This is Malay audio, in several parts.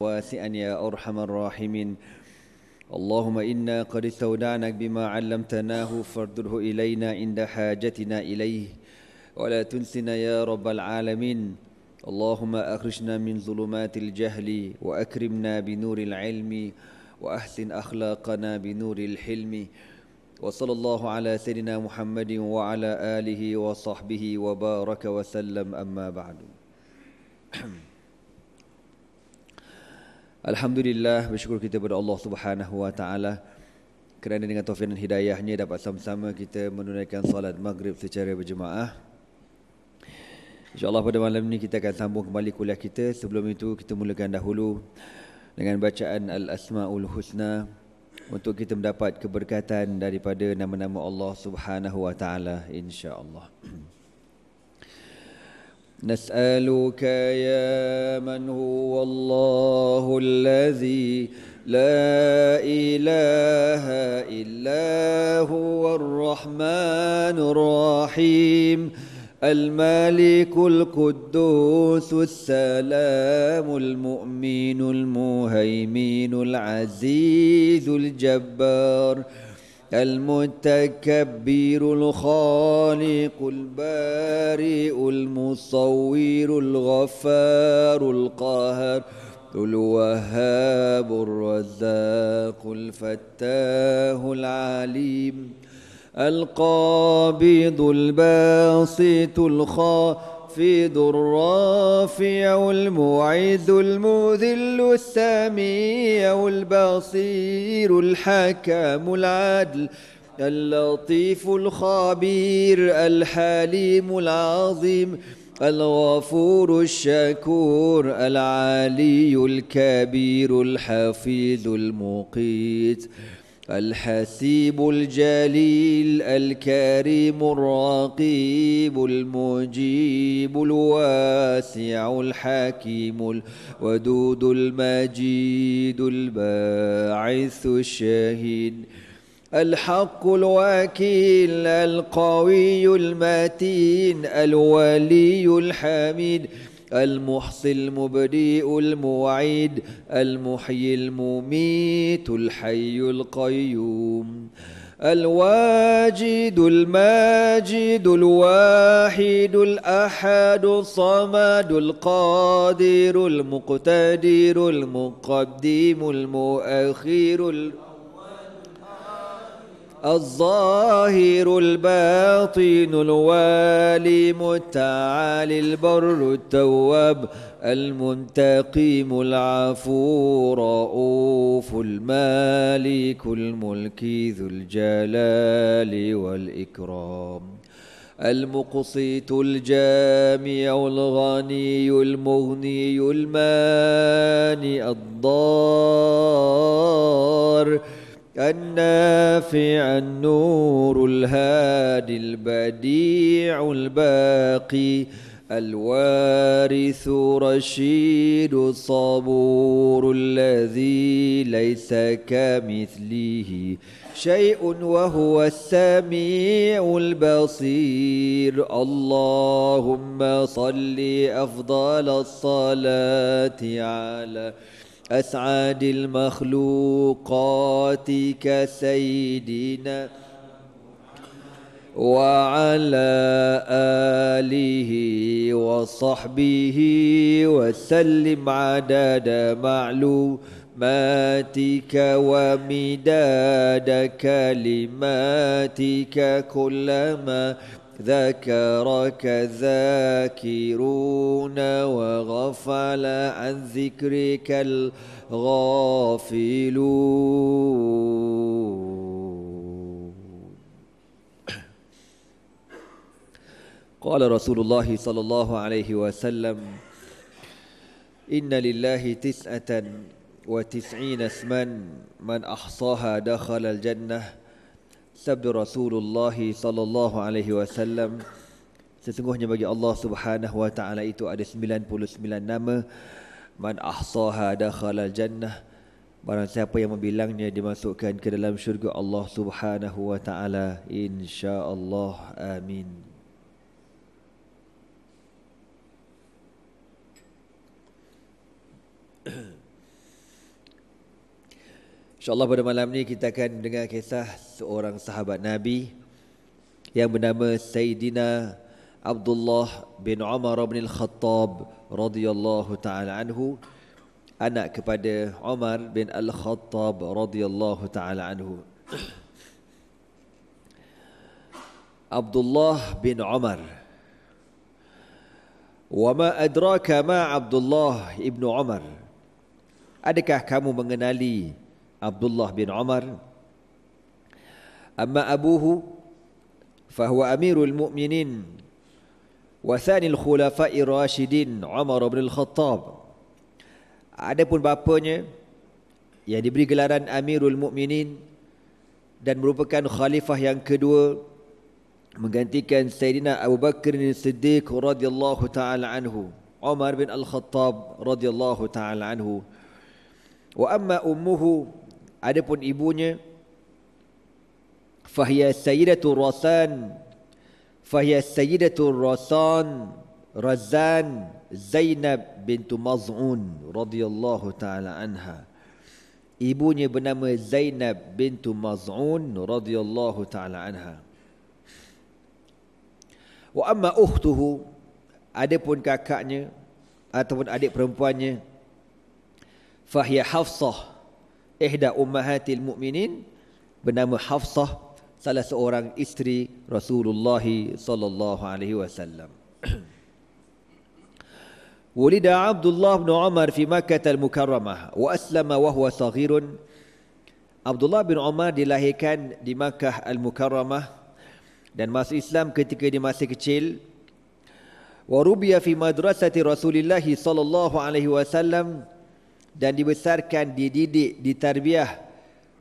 واسعا يا أرحم الراحمين اللهم إنا قد استودعناك بما علمتناه فاردره إلينا عند حاجتنا إليه ولا تنسنا يا رب العالمين اللهم أخرجنا من ظلمات الجهل وأكرمنا بنور العلم وأحسن أخلاقنا بنور الحلم وصلى الله على سيدنا محمد وعلى آله وصحبه وبارك وسلم أما بعد Alhamdulillah bersyukur kita kepada Allah Subhanahu Wa Taala kerana dengan taufik dan hidayahnya dapat sama-sama kita menunaikan salat maghrib secara berjemaah. Insya Allah pada malam ini kita akan sambung kembali kuliah kita. Sebelum itu kita mulakan dahulu dengan bacaan Al-Asma'ul Husna untuk kita mendapat keberkatan daripada nama-nama Allah Subhanahu Wa Taala insya-Allah. نسألك يا من هو الله الذي لا إله إلا هو الرحمن الرحيم الملك القدوس السلام المؤمن المهيمن العزيز الجبار المتكبر الخالق البارئ المصور الغفار القاهر الوهاب الرزاق الفتاه العليم القابض الباسط الخالق المخفض الرافع المعيد المذل السميع البصير الحكم العدل اللطيف الخبير الحليم العظيم الغفور الشكور العلي الكبير الحفيظ المقيت الحسيب الجليل الكريم الرقيب المجيب الواسع الحكيم الودود المجيد الباعث الشهيد الحق الوكيل القوي المتين الولي الحميد المحصي المبديء المعيد المحيي المميت الحي القيوم الواجد الماجد الواحد الأحد الصمد القادر المقتدر المقدم المؤخر الظاهر الباطن الوالي التعالي البر التواب المنتقم العفو رؤوف المالك الملك ذو الجلال والإكرام المقسط الجامع الغني المغني المانع الضار النافع النور الهادي البديع الباقي الوارث رشيد الصبور الذي ليس كمثله شيء وهو السميع البصير اللهم صل افضل الصلاه على أسعد المخلوقات كسيدنا وعلى آله وصحبه وسلم عدد معلوماتك ومداد كلماتك كلما ذكرك الذاكرون وغفل عن ذكرك الغافلون قال رسول الله صلى الله عليه وسلم إن لله تسعة وتسعين اسما من أحصاها دخل الجنة sabda Rasulullah sallallahu alaihi wasallam sesungguhnya bagi Allah Subhanahu wa taala itu ada 99 nama man ahsaha dakhala jannah barang siapa yang membilangnya dimasukkan ke dalam syurga Allah Subhanahu wa taala insyaallah amin InsyaAllah pada malam ni kita akan dengar kisah seorang sahabat Nabi yang bernama Sayyidina Abdullah bin Umar bin Al-Khattab radhiyallahu taala anhu anak kepada Umar bin Al-Khattab radhiyallahu taala anhu Abdullah bin Umar Wama adraka ma Abdullah ibn Umar Adakah kamu mengenali Abdullah bin Umar amma abuhu fahuwa amirul mu'minin wathani thanil khulafai rashidin Umar bin Al-Khattab adapun bapanya yang diberi gelaran amirul mu'minin dan merupakan khalifah yang kedua menggantikan Sayyidina Abu Bakar Siddiq radhiyallahu taala anhu Umar bin Al-Khattab radhiyallahu taala anhu wa amma ummuhu Adapun ibunya fahiya sayyidatu rasan fahiya sayyidatu rasan razan Zainab bintu Maz'un radhiyallahu taala anha. Ibunya bernama Zainab bintu Maz'un radhiyallahu taala anha. Wa amma ukhtuhu adapun kakaknya ataupun adik perempuannya fahiya Hafsah ihda ummahatil mu'minin bernama Hafsah salah seorang isteri Rasulullah sallallahu alaihi wasallam ولد عبد الله بن عمر في مكة المكرمة وأسلم وهو صغير عبد الله بن عمر dilahirkan di Makkah Al-Mukarramah dan masuk Islam ketika dia masih kecil Warubia في مدرسة رسول Sallallahu Alaihi Wasallam dan dibesarkan, dididik, ditarbiah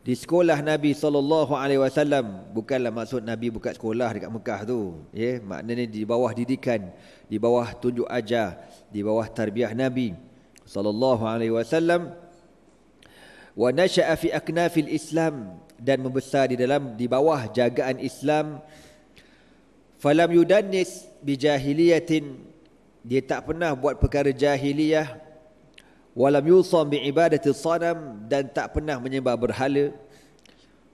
di sekolah Nabi SAW. Bukanlah maksud Nabi buka sekolah dekat Mekah tu. Ya, yeah? maknanya di bawah didikan, di bawah tunjuk ajar, di bawah tarbiah Nabi SAW. Wa nasha'a fi aknafil Islam dan membesar di dalam di bawah jagaan Islam. Falam yudannis bi jahiliyatin dia tak pernah buat perkara jahiliyah walam yusam bi ibadati sanam dan tak pernah menyembah berhala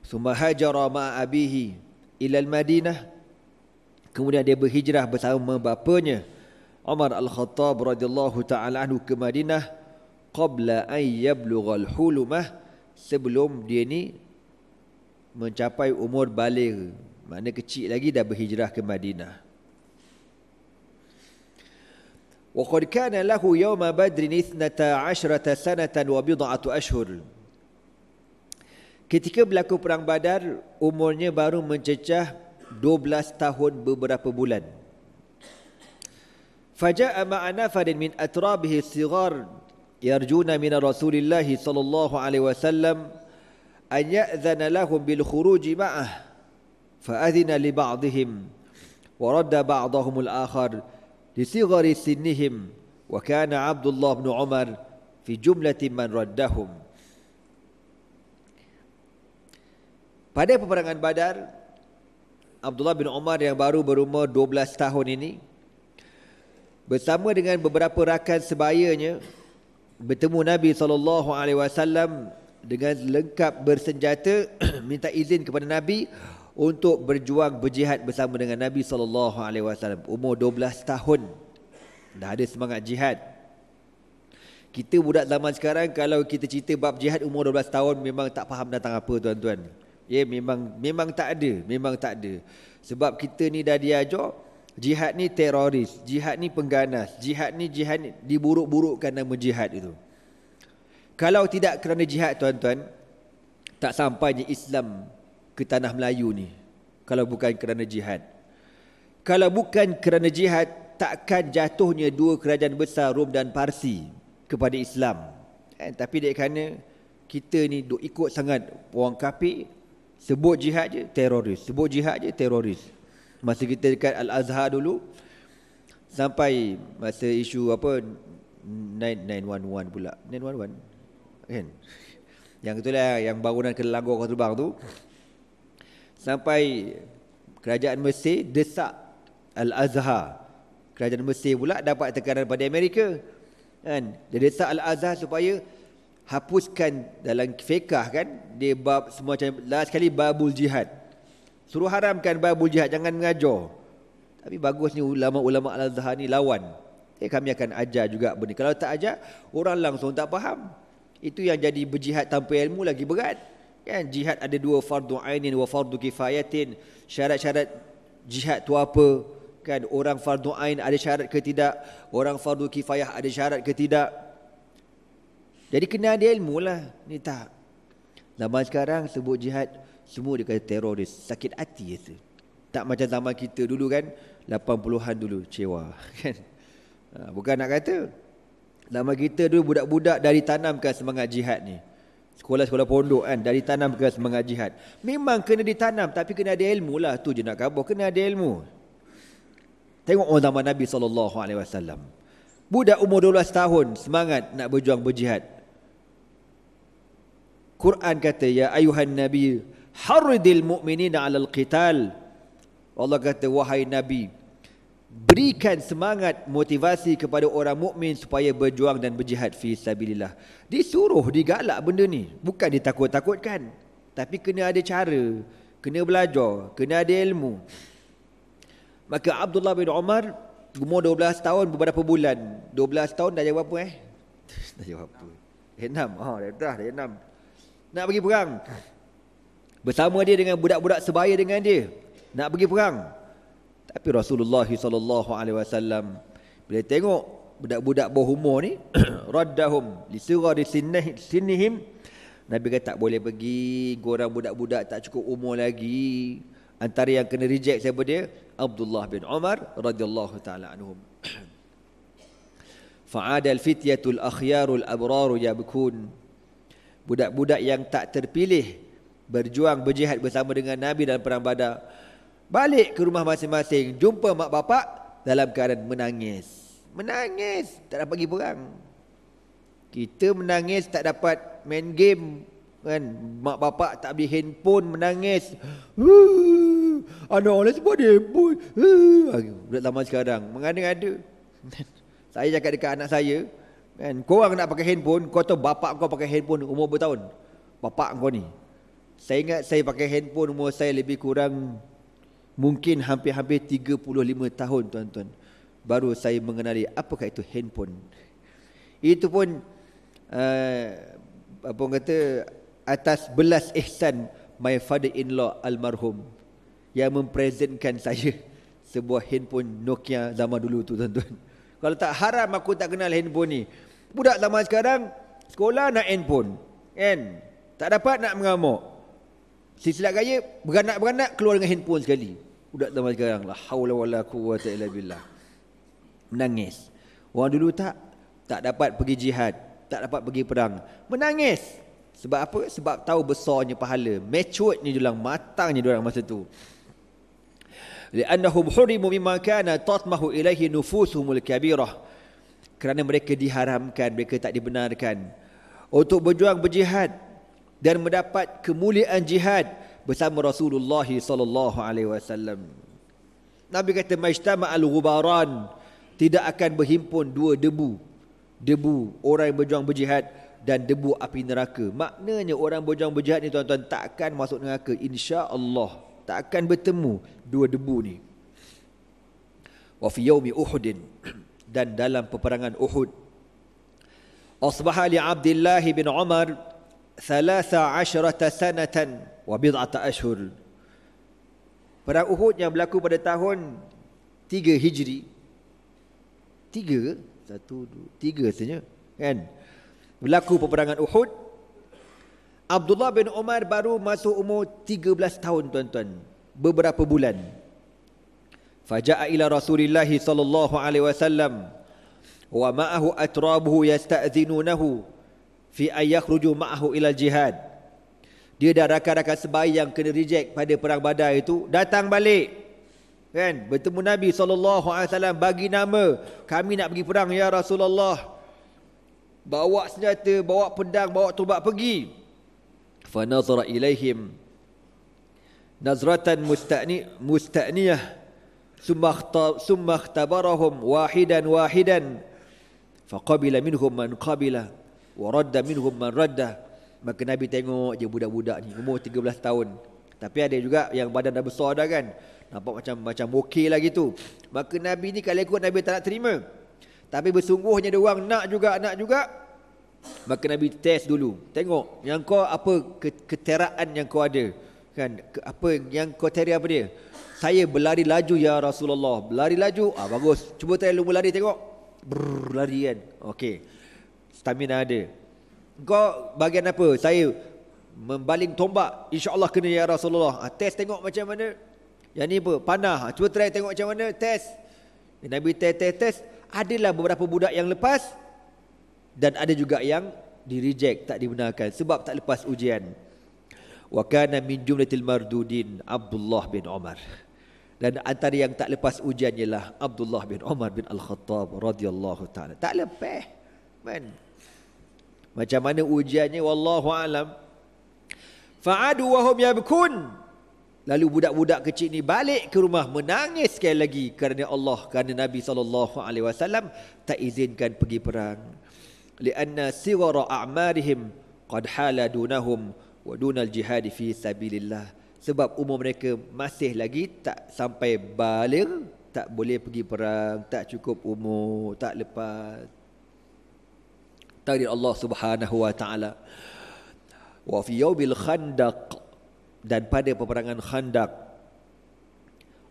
summa hajara ma abihi ila al madinah kemudian dia berhijrah bersama bapanya Umar al-Khattab radhiyallahu taala anhu ke Madinah qabla an yablugha al-hulumah sebelum dia ni mencapai umur baligh makna kecil lagi dah berhijrah ke Madinah وقد كان له يوم بدر اثنتا عشرة سنة وبضعة أشهر Ketika berlaku perang badar, umurnya baru mencecah 12 tahun beberapa bulan. Faja'a ma'a nafarin min atrabihi sigar yarjuna min Rasulillah sallallahu alaihi wasallam an ya'zana lahum bil khuruj ma'ah. Fa'adhina li ba'dihim wa radda ba'dahum al-akhar. di لصغري سنهم وكان عبد الله بن عمر في جملة من ردهم Pada peperangan Badar, Abdullah bin Umar yang baru berumur 12 tahun ini bersama dengan beberapa rakan sebayanya bertemu Nabi saw dengan lengkap bersenjata minta izin kepada Nabi untuk berjuang berjihad bersama dengan Nabi sallallahu alaihi wasallam umur 12 tahun dah ada semangat jihad kita budak zaman sekarang kalau kita cerita bab jihad umur 12 tahun memang tak faham datang apa tuan-tuan ya yeah, memang memang tak ada memang tak ada sebab kita ni dah diajar jihad ni teroris jihad ni pengganas jihad ni jihad ni diburuk-burukkan nama jihad itu kalau tidak kerana jihad tuan-tuan tak sampai sampainya Islam ke tanah Melayu ni kalau bukan kerana jihad. Kalau bukan kerana jihad, takkan jatuhnya dua kerajaan besar Rom dan Parsi kepada Islam. Eh, tapi dia kerana kita ni duk ikut sangat orang kapi sebut jihad je teroris, sebut jihad je teroris. Masa kita dekat Al-Azhar dulu sampai masa isu apa 911 pula. 911 kan. Yang itulah yang bangunan kelanggar kau terbang tu sampai kerajaan Mesir desak Al-Azhar. Kerajaan Mesir pula dapat tekanan daripada Amerika. Kan? Dia desak Al-Azhar supaya hapuskan dalam fiqah kan dia bab semua macam last sekali babul jihad suruh haramkan babul jihad jangan mengajar tapi bagusnya ulama-ulama al-azhar ni lawan eh kami akan ajar juga benda kalau tak ajar orang langsung tak faham itu yang jadi berjihad tanpa ilmu lagi berat Ya, jihad ada dua fardu ainin wa fardu kifayatin. Syarat-syarat jihad tu apa? Kan orang fardu ain ada syarat ke tidak? Orang fardu kifayah ada syarat ke tidak? Jadi kena ada ilmu lah. Ni tak. Zaman sekarang sebut jihad semua dia kata teroris. Sakit hati ya tu. Tak macam zaman kita dulu kan. 80-an dulu. Cewa. Kan? Ha, bukan nak kata. Zaman kita dulu budak-budak dari tanamkan semangat jihad ni sekolah-sekolah pondok kan dari tanam ke semangat jihad memang kena ditanam tapi kena ada ilmu lah tu je nak kabur kena ada ilmu tengok orang zaman Nabi SAW budak umur 12 tahun semangat nak berjuang berjihad Quran kata ya ayuhan nabi haridil mu'minina alal qital Allah kata wahai nabi berikan semangat motivasi kepada orang mukmin supaya berjuang dan berjihad fi sabilillah. Disuruh digalak benda ni, bukan ditakut-takutkan. Tapi kena ada cara, kena belajar, kena ada ilmu. Maka Abdullah bin Umar umur 12 tahun beberapa bulan. 12 tahun dah jawab apa eh? dah jawab apa? Enam. Ha, oh, dah, dah, dah enam. Nak pergi perang. Bersama dia dengan budak-budak sebaya dengan dia. Nak pergi perang. Tapi Rasulullah sallallahu alaihi wasallam bila tengok budak-budak berumur ni raddahum li sirati sinnihim Nabi kata tak boleh pergi gorang budak-budak tak cukup umur lagi Antara yang kena reject siapa dia Abdullah bin Umar radhiyallahu ta'ala anhum Fa'adal fityatul akhyarul abraru yabkun Budak-budak yang tak terpilih Berjuang berjihad bersama dengan Nabi dalam perang badar Balik ke rumah masing-masing Jumpa mak bapak Dalam keadaan menangis Menangis Tak dapat pergi perang Kita menangis tak dapat main game kan mak bapak tak beli handphone menangis anak orang semua dia pun budak zaman sekarang mengada-ada saya cakap dekat anak saya kan korang nak pakai handphone kau tahu bapak kau pakai handphone umur berapa tahun bapak kau ni saya ingat saya pakai handphone umur saya lebih kurang Mungkin hampir-hampir 35 tahun tuan-tuan Baru saya mengenali apakah itu handphone Itu pun uh, Apa orang kata Atas belas ihsan My father-in-law almarhum Yang mempresentkan saya Sebuah handphone Nokia zaman dulu tu tuan-tuan Kalau tak haram aku tak kenal handphone ni Budak zaman sekarang Sekolah nak handphone And, Tak dapat nak mengamuk Si silap gaya beranak-beranak keluar dengan handphone sekali. Budak zaman sekarang lah haula wala quwata illa billah. Menangis. Orang dulu tak tak dapat pergi jihad, tak dapat pergi perang. Menangis. Sebab apa? Sebab tahu besarnya pahala. Mature ni julang matangnya dia orang masa tu. Li'annahum hurimu mimma kana tatmahu ilahi nufusuhumul kabirah. Kerana mereka diharamkan, mereka tak dibenarkan untuk berjuang berjihad dan mendapat kemuliaan jihad bersama Rasulullah sallallahu alaihi wasallam. Nabi kata majtama al-ghubaran tidak akan berhimpun dua debu. Debu orang yang berjuang berjihad dan debu api neraka. Maknanya orang berjuang berjihad ni tuan-tuan takkan masuk neraka insya-Allah. Takkan bertemu dua debu ni. Wa fi yaumi Uhud dan dalam peperangan Uhud Asbaha li Abdullah bin Umar thalatha asyrata sanatan wa bid'ata ashhur. Perang Uhud yang berlaku pada tahun 3 Hijri. 3 1 3 saja kan. Berlaku peperangan Uhud Abdullah bin Umar baru masuk umur 13 tahun tuan-tuan. Beberapa bulan. Faja'a ila Rasulillah sallallahu alaihi wasallam wa ma'ahu atrabuhu yasta'zinunahu fi ayah ruju ma'ahu ila jihad. Dia dah rakan-rakan sebaya yang kena reject pada perang badai itu. Datang balik. Kan? Bertemu Nabi SAW bagi nama. Kami nak pergi perang ya Rasulullah. Bawa senjata, bawa pedang, bawa tubak pergi. Fanazara ilaihim. Nazratan musta'ni musta'niyah. Summa khtabarahum wahidan wahidan. Faqabila minhum man qabila. Waradda minhum man radda. Maka Nabi tengok je budak-budak ni umur 13 tahun. Tapi ada juga yang badan dah besar dah kan. Nampak macam macam okey lagi tu. Maka Nabi ni kalau ikut Nabi tak nak terima. Tapi bersungguhnya dia orang nak juga, nak juga. Maka Nabi test dulu. Tengok yang kau apa keteraan yang kau ada. Kan apa yang kau teri apa dia? Saya berlari laju ya Rasulullah. Berlari laju. Ah bagus. Cuba try lu lari tengok. Brr, lari kan. Okey stamina ada. Kau bagian apa? Saya membaling tombak. Insya Allah kena ya Rasulullah. Ha, test tengok macam mana. Yang ni apa? Panah. Ha, cuba try tengok macam mana. Test. Nabi test, test, test. Adalah beberapa budak yang lepas. Dan ada juga yang di reject. Tak dibenarkan. Sebab tak lepas ujian. Wa kana min jumlatil mardudin Abdullah bin Omar. Dan antara yang tak lepas ujian ialah Abdullah bin Omar bin Al-Khattab radhiyallahu taala. Tak lepas. Man, macam mana ujiannya wallahu alam. Fa'adu wa hum yabkun. Lalu budak-budak kecil ni balik ke rumah menangis sekali lagi kerana Allah kerana Nabi sallallahu alaihi wasallam tak izinkan pergi perang. Li'anna sigara a'marihim qad hala dunahum wa dunal jihad fi sabilillah. Sebab umur mereka masih lagi tak sampai balik tak boleh pergi perang, tak cukup umur, tak lepas takdir Allah Subhanahu wa taala. Wa fi yaumil khandaq dan pada peperangan Khandaq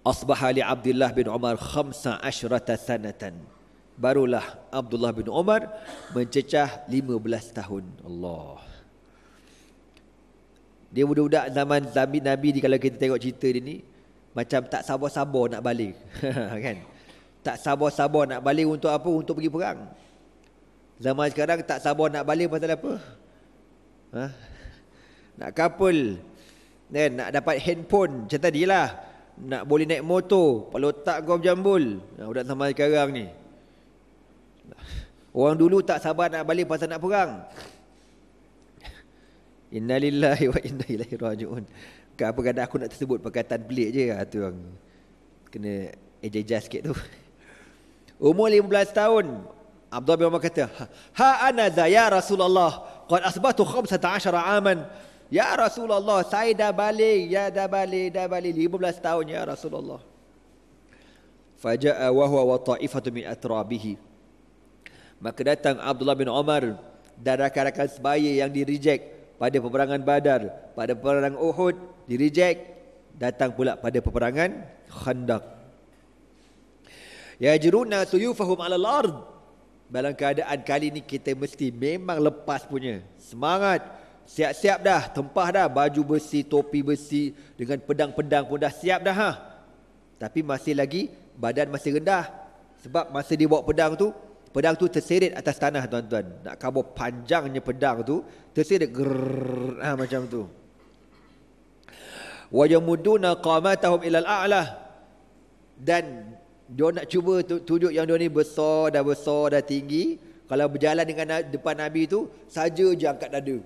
asbaha li Abdullah bin Umar 15 sanatan. Barulah Abdullah bin Umar mencecah 15 tahun. Allah. Dia budak-budak zaman Nabi Nabi ni kalau kita tengok cerita dia ni macam tak sabar-sabar nak balik. kan? Tak sabar-sabar nak balik untuk apa? Untuk pergi perang. Zaman sekarang tak sabar nak balik pasal apa? Ha? Nak couple. Then, kan? nak dapat handphone macam tadilah. Nak boleh naik motor. Kalau tak kau berjambul. Ha, budak zaman sekarang ni. Orang dulu tak sabar nak balik pasal nak perang. Innalillahi wa inna ilaihi raji'un. Bukan apa kata aku nak tersebut perkataan pelik je lah tu. Kena ejajah sikit tu. Umur 15 tahun, Abdullah bin Umar kata, "Ha, ha ana da ya Rasulullah, qad asbatu 15 aman." Ya Rasulullah, saya dah balik, ya dah balik, dah balik 15 tahun ya Rasulullah. Faja'a wa huwa wa ta'ifatu min atrabihi. Maka datang Abdullah bin Umar dan rakan-rakan sebaya yang di reject pada peperangan Badar, pada peperangan Uhud, di reject datang pula pada peperangan Khandaq. Ya Yajruna suyufahum 'ala al-ard dalam keadaan kali ni kita mesti memang lepas punya semangat siap-siap dah tempah dah baju besi topi besi dengan pedang-pedang pun dah siap dah ha tapi masih lagi badan masih rendah sebab masa dia bawa pedang tu pedang tu terseret atas tanah tuan-tuan nak kabur panjangnya pedang tu terseret grrr, ha, macam tu wa yamuduna qamatahum ila al-a'la dan dia nak cuba tu, tunjuk yang dia ni besar dah besar dah tinggi kalau berjalan dengan depan nabi tu saja je angkat dada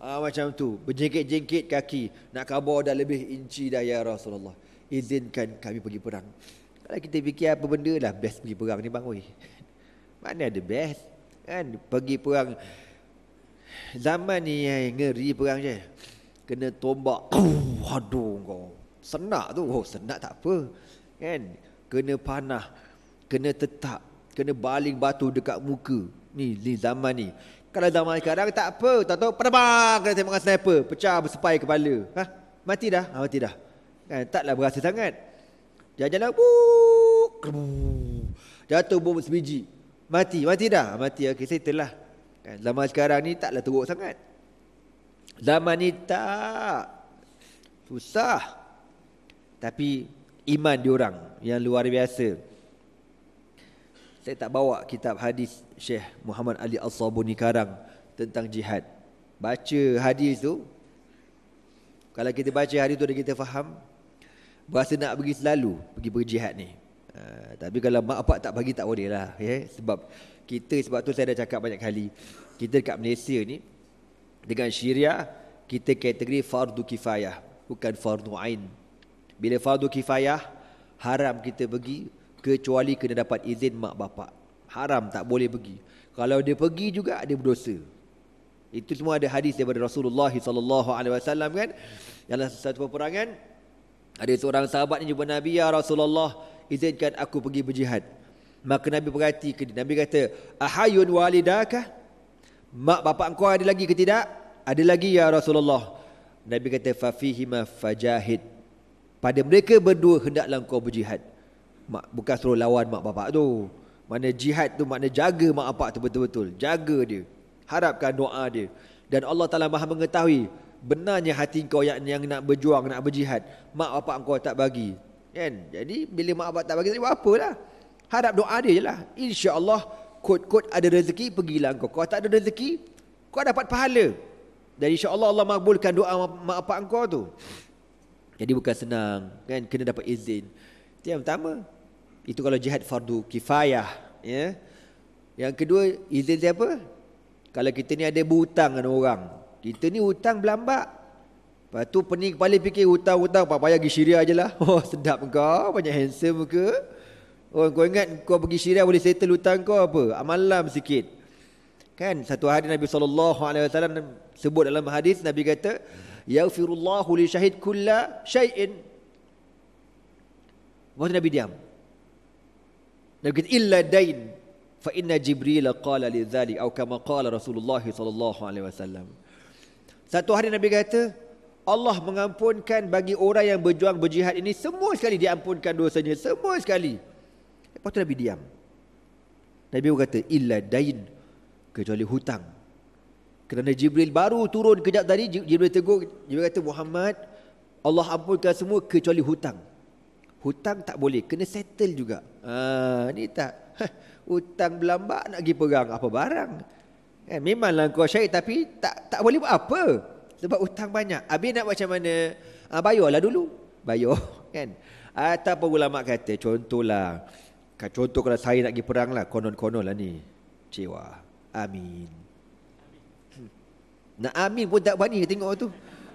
ha, macam tu berjengkit-jengkit kaki nak khabar dah lebih inci dah ya Rasulullah izinkan kami pergi perang kalau kita fikir apa benda lah best pergi perang ni bang oi mana ada best kan pergi perang zaman ni ay, eh, ngeri perang je kena tombak aduh kau senak tu oh senak tak apa kan kena panah, kena tetap, kena baling batu dekat muka. Ni, ni zaman ni. Kalau zaman sekarang tak apa, tak tahu penebang kena tembakan sniper, pecah bersepai kepala. Hah, Mati dah? Ha, mati dah. Kan, taklah berasa sangat. Jalan-jalan, buk, jatuh bom sebiji. Mati, mati dah. Ha, mati, okey, settle lah. Kan, zaman sekarang ni taklah teruk sangat. Zaman ni tak. Susah. Tapi iman orang yang luar biasa. Saya tak bawa kitab hadis Syekh Muhammad Ali Al-Sabuni Karang tentang jihad. Baca hadis tu, kalau kita baca hadis tu dan kita faham, berasa nak pergi selalu pergi berjihad ni. Uh, tapi kalau mak apak tak bagi tak boleh lah. Yeah? Sebab kita, sebab tu saya dah cakap banyak kali, kita dekat Malaysia ni, dengan syiria, kita kategori fardu kifayah, bukan fardu ain. Bila fardu kifayah haram kita pergi kecuali kena dapat izin mak bapak. Haram tak boleh pergi. Kalau dia pergi juga dia berdosa. Itu semua ada hadis daripada Rasulullah SAW. alaihi wasallam kan? Dalam satu peperangan ada seorang sahabat ni jumpa Nabi ya Rasulullah izinkan aku pergi berjihad. Maka Nabi berhati ke dia. Nabi kata, "Ahayun walidakah Mak bapak kau ada lagi ke tidak? Ada lagi ya Rasulullah. Nabi kata, "Fafihi ma fajahid." Pada mereka berdua hendaklah engkau berjihad. Mak, bukan suruh lawan mak bapak tu. Mana jihad tu makna jaga mak bapak tu betul-betul. Jaga dia. Harapkan doa dia. Dan Allah Ta'ala maha mengetahui. Benarnya hati kau yang, yang nak berjuang, nak berjihad. Mak bapak kau tak bagi. Kan? Jadi bila mak bapak tak bagi, tak buat apalah. Harap doa dia je lah. InsyaAllah kot-kot ada rezeki, pergilah kau. Kau tak ada rezeki, kau dapat pahala. Dan insyaAllah Allah makbulkan doa mak bapak kau tu. Jadi bukan senang kan kena dapat izin. Itu yang pertama. Itu kalau jihad fardu kifayah ya. Yang kedua izin siapa? Kalau kita ni ada berhutang dengan orang. Kita ni hutang belambak. Lepas tu pening kepala fikir hutang-hutang apa payah pergi syiria je lah. Oh sedap kau banyak handsome ke? Oh kau ingat kau pergi syiria boleh settle hutang kau apa? Amalam sikit. Kan satu hari Nabi SAW sebut dalam hadis Nabi kata yaghfirullahu li syahid kulla syai'in Buat Nabi diam Nabi kata illa dain fa inna jibril qala li dhali au kama qala rasulullah sallallahu alaihi wasallam satu hari Nabi kata Allah mengampunkan bagi orang yang berjuang berjihad ini semua sekali diampunkan dosanya semua sekali Lepas tu Nabi diam Nabi kata illa dain kecuali hutang kerana Jibril baru turun kejap tadi Jibril tegur Jibril kata Muhammad Allah ampunkan semua kecuali hutang Hutang tak boleh Kena settle juga ha, Ni tak Hutang berlambak nak pergi perang Apa barang eh, Memanglah kau syahid Tapi tak tak boleh buat apa Sebab hutang banyak Habis nak macam mana ha, Bayarlah dulu Bayar kan Atau ulama kata Contohlah kan, Contoh kalau saya nak pergi perang lah Konon-konon lah ni Cewa Amin nak amin pun tak berani tengok tu.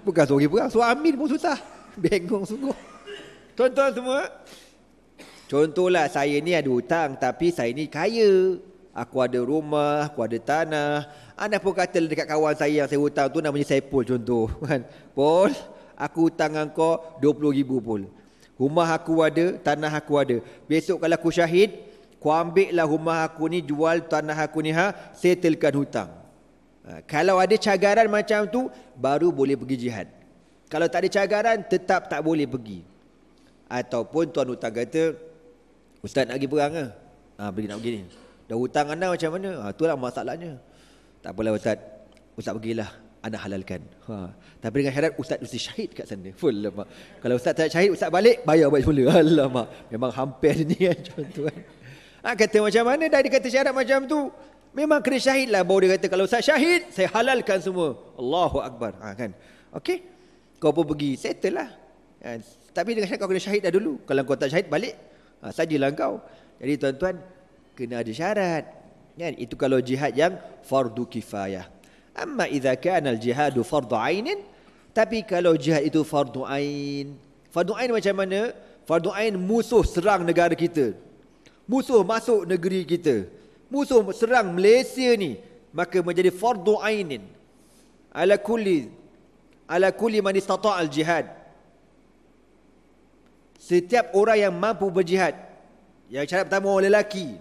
Bukan sorry perang. So amin pun susah. Bengong sungguh. Tuan-tuan semua. Contohlah saya ni ada hutang tapi saya ni kaya. Aku ada rumah, aku ada tanah. Anda pun kata lah dekat kawan saya yang saya hutang tu namanya saya Paul contoh. Kan? Paul, aku hutang dengan kau RM20,000 Paul. Rumah aku ada, tanah aku ada. Besok kalau aku syahid, kau ambillah rumah aku ni, jual tanah aku ni, ha, settlekan hutang. Ha, kalau ada cagaran macam tu baru boleh pergi jihad. Kalau tak ada cagaran tetap tak boleh pergi. Ataupun tuan hutang kata ustaz nak pergi perang ah. Ha, pergi nak pergi ni. Dah hutang anda macam mana? Ha itulah masalahnya. Tak apalah ustaz. Ustaz pergilah Anak halalkan. Ha. Tapi dengan syarat ustaz mesti syahid kat sana. Full lemak. Kalau ustaz tak syahid, ustaz balik bayar balik semula. Alamak. Memang hampir ni kan contoh kan. Ha, kata macam mana dah dia kata syarat macam tu. Memang kena syahid lah. bawa dia kata kalau saya syahid, saya halalkan semua. Allahu Akbar. Ha, kan? Okey? Kau pun pergi. Settle lah. Ha, tapi dengan syahid kau kena syahid dah dulu. Kalau kau tak syahid, balik. Ha, sajalah kau. Jadi tuan-tuan, kena ada syarat. Kan? Itu kalau jihad yang fardu kifayah. Amma idha kanal jihadu fardu ainin. Tapi kalau jihad itu fardu ain. Fardu ain macam mana? Fardu ain musuh serang negara kita. Musuh masuk negeri kita musuh serang Malaysia ni maka menjadi fardu ainin ala kulli ala kulli man istata' al jihad setiap orang yang mampu berjihad yang cara pertama orang lelaki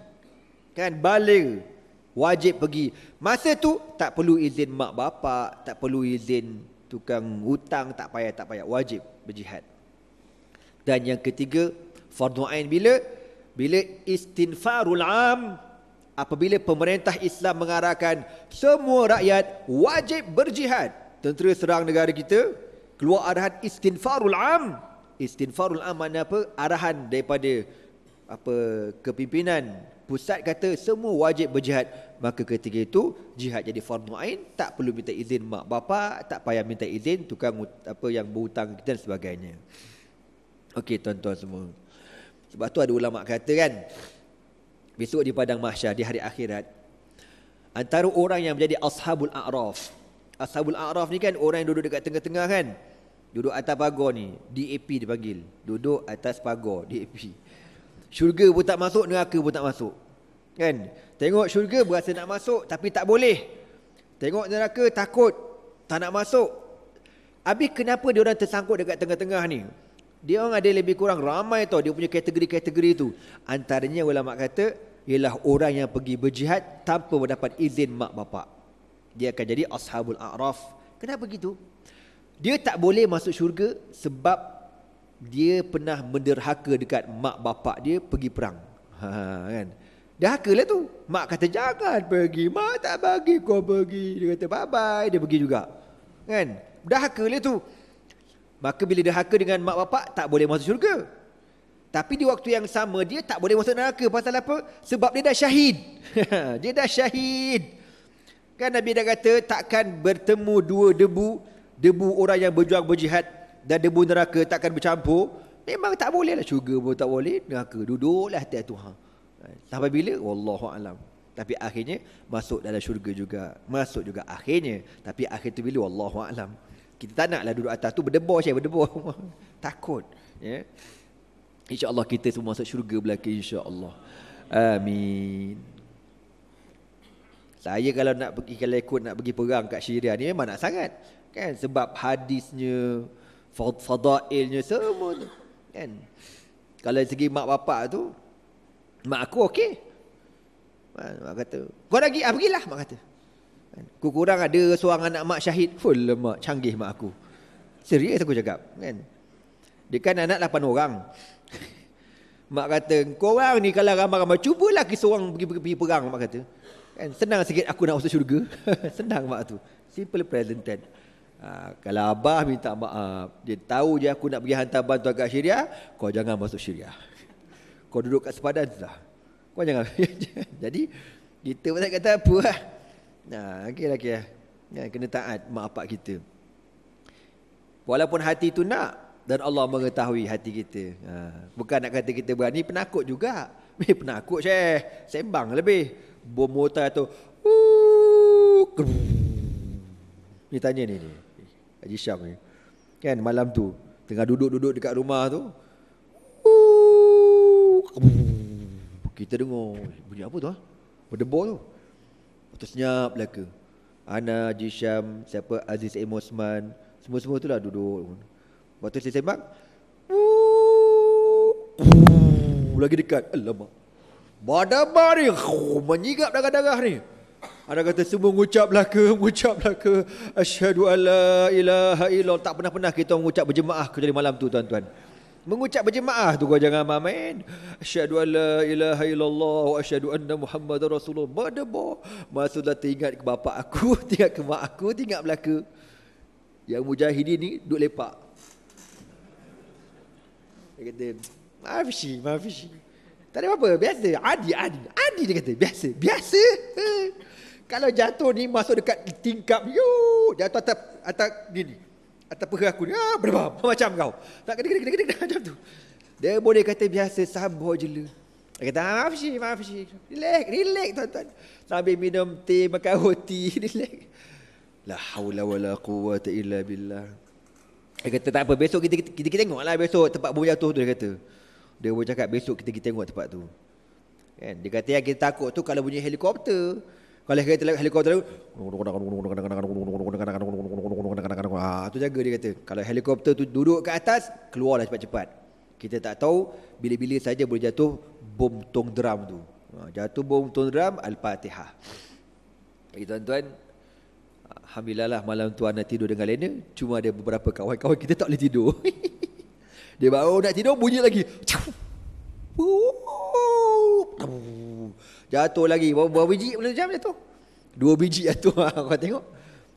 kan balik wajib pergi masa tu tak perlu izin mak bapak tak perlu izin tukang hutang tak payah tak payah wajib berjihad dan yang ketiga fardu ain bila bila istinfarul am apabila pemerintah Islam mengarahkan semua rakyat wajib berjihad. Tentera serang negara kita, keluar arahan istinfarul am. Istinfarul am mana apa? Arahan daripada apa kepimpinan pusat kata semua wajib berjihad. Maka ketika itu jihad jadi fardu ain, tak perlu minta izin mak bapa tak payah minta izin tukang apa yang berhutang kita dan sebagainya. Okey tuan-tuan semua. Sebab tu ada ulama kata kan, besok di padang mahsyar di hari akhirat antara orang yang menjadi ashabul a'raf ashabul a'raf ni kan orang yang duduk dekat tengah-tengah kan duduk atas pagar ni DAP dipanggil duduk atas pagar DAP syurga pun tak masuk neraka pun tak masuk kan tengok syurga berasa nak masuk tapi tak boleh tengok neraka takut tak nak masuk Habis kenapa dia orang tersangkut dekat tengah-tengah ni? dia orang ada lebih kurang ramai tau dia punya kategori-kategori tu. Antaranya ulama kata ialah orang yang pergi berjihad tanpa mendapat izin mak bapak. Dia akan jadi ashabul a'raf. Kenapa begitu? Dia tak boleh masuk syurga sebab dia pernah menderhaka dekat mak bapak dia pergi perang. Ha, kan? Dahaka lah tu. Mak kata jangan pergi. Mak tak bagi kau pergi. Dia kata bye bye. Dia pergi juga. Kan? Dahaka lah tu. Maka bila derhaka dengan mak bapak tak boleh masuk syurga. Tapi di waktu yang sama dia tak boleh masuk neraka pasal apa? Sebab dia dah syahid. dia dah syahid. Kan Nabi dah kata takkan bertemu dua debu, debu orang yang berjuang berjihad dan debu neraka takkan bercampur. Memang tak boleh lah syurga pun tak boleh, neraka duduklah tiap Tuhan. Sampai bila? Wallahu alam. Tapi akhirnya masuk dalam syurga juga. Masuk juga akhirnya. Tapi akhir tu bila? Wallahu alam kita tak naklah duduk atas tu berdebor saya berdebor takut ya yeah. insyaallah kita semua masuk syurga belaka Allah. amin saya kalau nak pergi kalau ikut nak pergi perang kat Syria ni memang nak sangat kan sebab hadisnya fadailnya semua tu kan kalau segi mak bapak tu mak aku okey mak kata kau nak pergi ah, pergilah mak kata Kurang ada seorang anak mak syahid. Full mak, canggih mak aku. Serius aku cakap. Kan? Dia kan anak 8 orang. mak kata, orang ni kalau ramai-ramai, cubalah kisah orang pergi, pergi, pergi perang. Mak kata. Kan? Senang sikit aku nak usah syurga. Senang mak tu. Simple present tense. Ha, kalau Abah minta maaf, dia tahu je aku nak pergi hantar bantu agak syariah, kau jangan masuk syariah. Kau duduk kat sepadan tu lah. Kau jangan. Jadi, kita pun kata apa lah. Nah, okey lah, Ya, kena taat mak apak kita. Walaupun hati tu nak dan Allah mengetahui hati kita. Ha, bukan nak kata kita berani, penakut juga. Eh, penakut syekh. Sembang lebih. Bom motor tu. Ni tanya ni. ni. Haji Syam ni. Kan malam tu. Tengah duduk-duduk dekat rumah tu. Kita dengar. Bunyi apa tu? Ah? Berdebor tu. Betul senyap belaka. Ana, Jisham, siapa Aziz Emosman, Semua-semua tu lah duduk. Lepas tu saya sembang. Lagi dekat. Alamak. Badabah ni. Menyigap darah-darah ni. Ada kata semua mengucap belaka, mengucap belaka. Asyadu Allah ilaha illallah. Tak pernah-pernah kita mengucap berjemaah kecuali malam tu tuan-tuan. Mengucap berjemaah tu kau jangan main-main. Asyhadu an la ilaha illallah wa asyhadu anna muhammadar rasulullah. Berdebar. Masa dah teringat ke bapa aku, tingkat ke mak aku, tingkat belaka. Yang mujahidin ni duk lepak. Dia kata, maaf si, maaf si. Tak ada apa biasa. Adi, adi. Adi dia kata, biasa. Biasa. Kalau jatuh ni masuk dekat tingkap, yuk. Jatuh atas, atas gini kata perah aku ni ah, berbab macam kau tak kena kena kena kena macam tu dia boleh kata biasa sabar je lah dia kata ah, maaf si maaf si relax relax tuan-tuan sambil minum teh makan roti relax la haula wala quwata illa billah dia kata tak apa besok kita kita, kita, kita tengok lah besok tempat bom jatuh tu dia kata dia boleh cakap besok kita kita tengok tempat tu kan dia kata yang kita takut tu kalau bunyi helikopter kalau kereta helikopter lalu ha, ah, tu jaga dia kata Kalau helikopter tu duduk ke atas Keluarlah cepat-cepat Kita tak tahu Bila-bila saja boleh jatuh Bom tong drum tu ha, Jatuh bom tong drum Al-Fatihah Jadi okay, tuan-tuan Alhamdulillah lah malam tu anak tidur dengan Lena Cuma ada beberapa kawan-kawan kita tak boleh tidur Dia baru nak tidur bunyi lagi Jatuh lagi Berapa, berapa biji Bila jam jatuh Dua biji jatuh ah, Kau tengok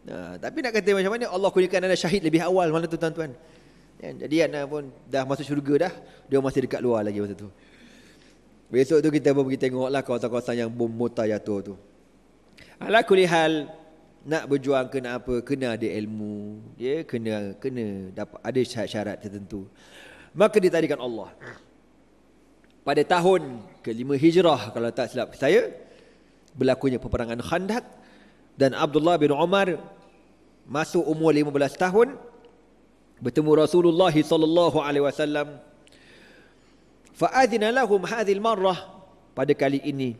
ha, Tapi nak kata macam mana Allah kunikan anda syahid Lebih awal malam tu tuan-tuan ya, Jadi anda pun Dah masuk syurga dah Dia masih dekat luar lagi Masa tu Besok tu kita pun pergi tengok lah Kawasan-kawasan yang bom motor jatuh tu Alah kulihal Nak berjuang kena apa Kena ada ilmu ya, kena kena dapat Ada syarat-syarat tertentu Maka ditarikan Allah pada tahun kelima hijrah kalau tak silap saya berlakunya peperangan Khandak dan Abdullah bin Umar masuk umur 15 tahun bertemu Rasulullah sallallahu alaihi wasallam fa adzina lahum hadhil marrah pada kali ini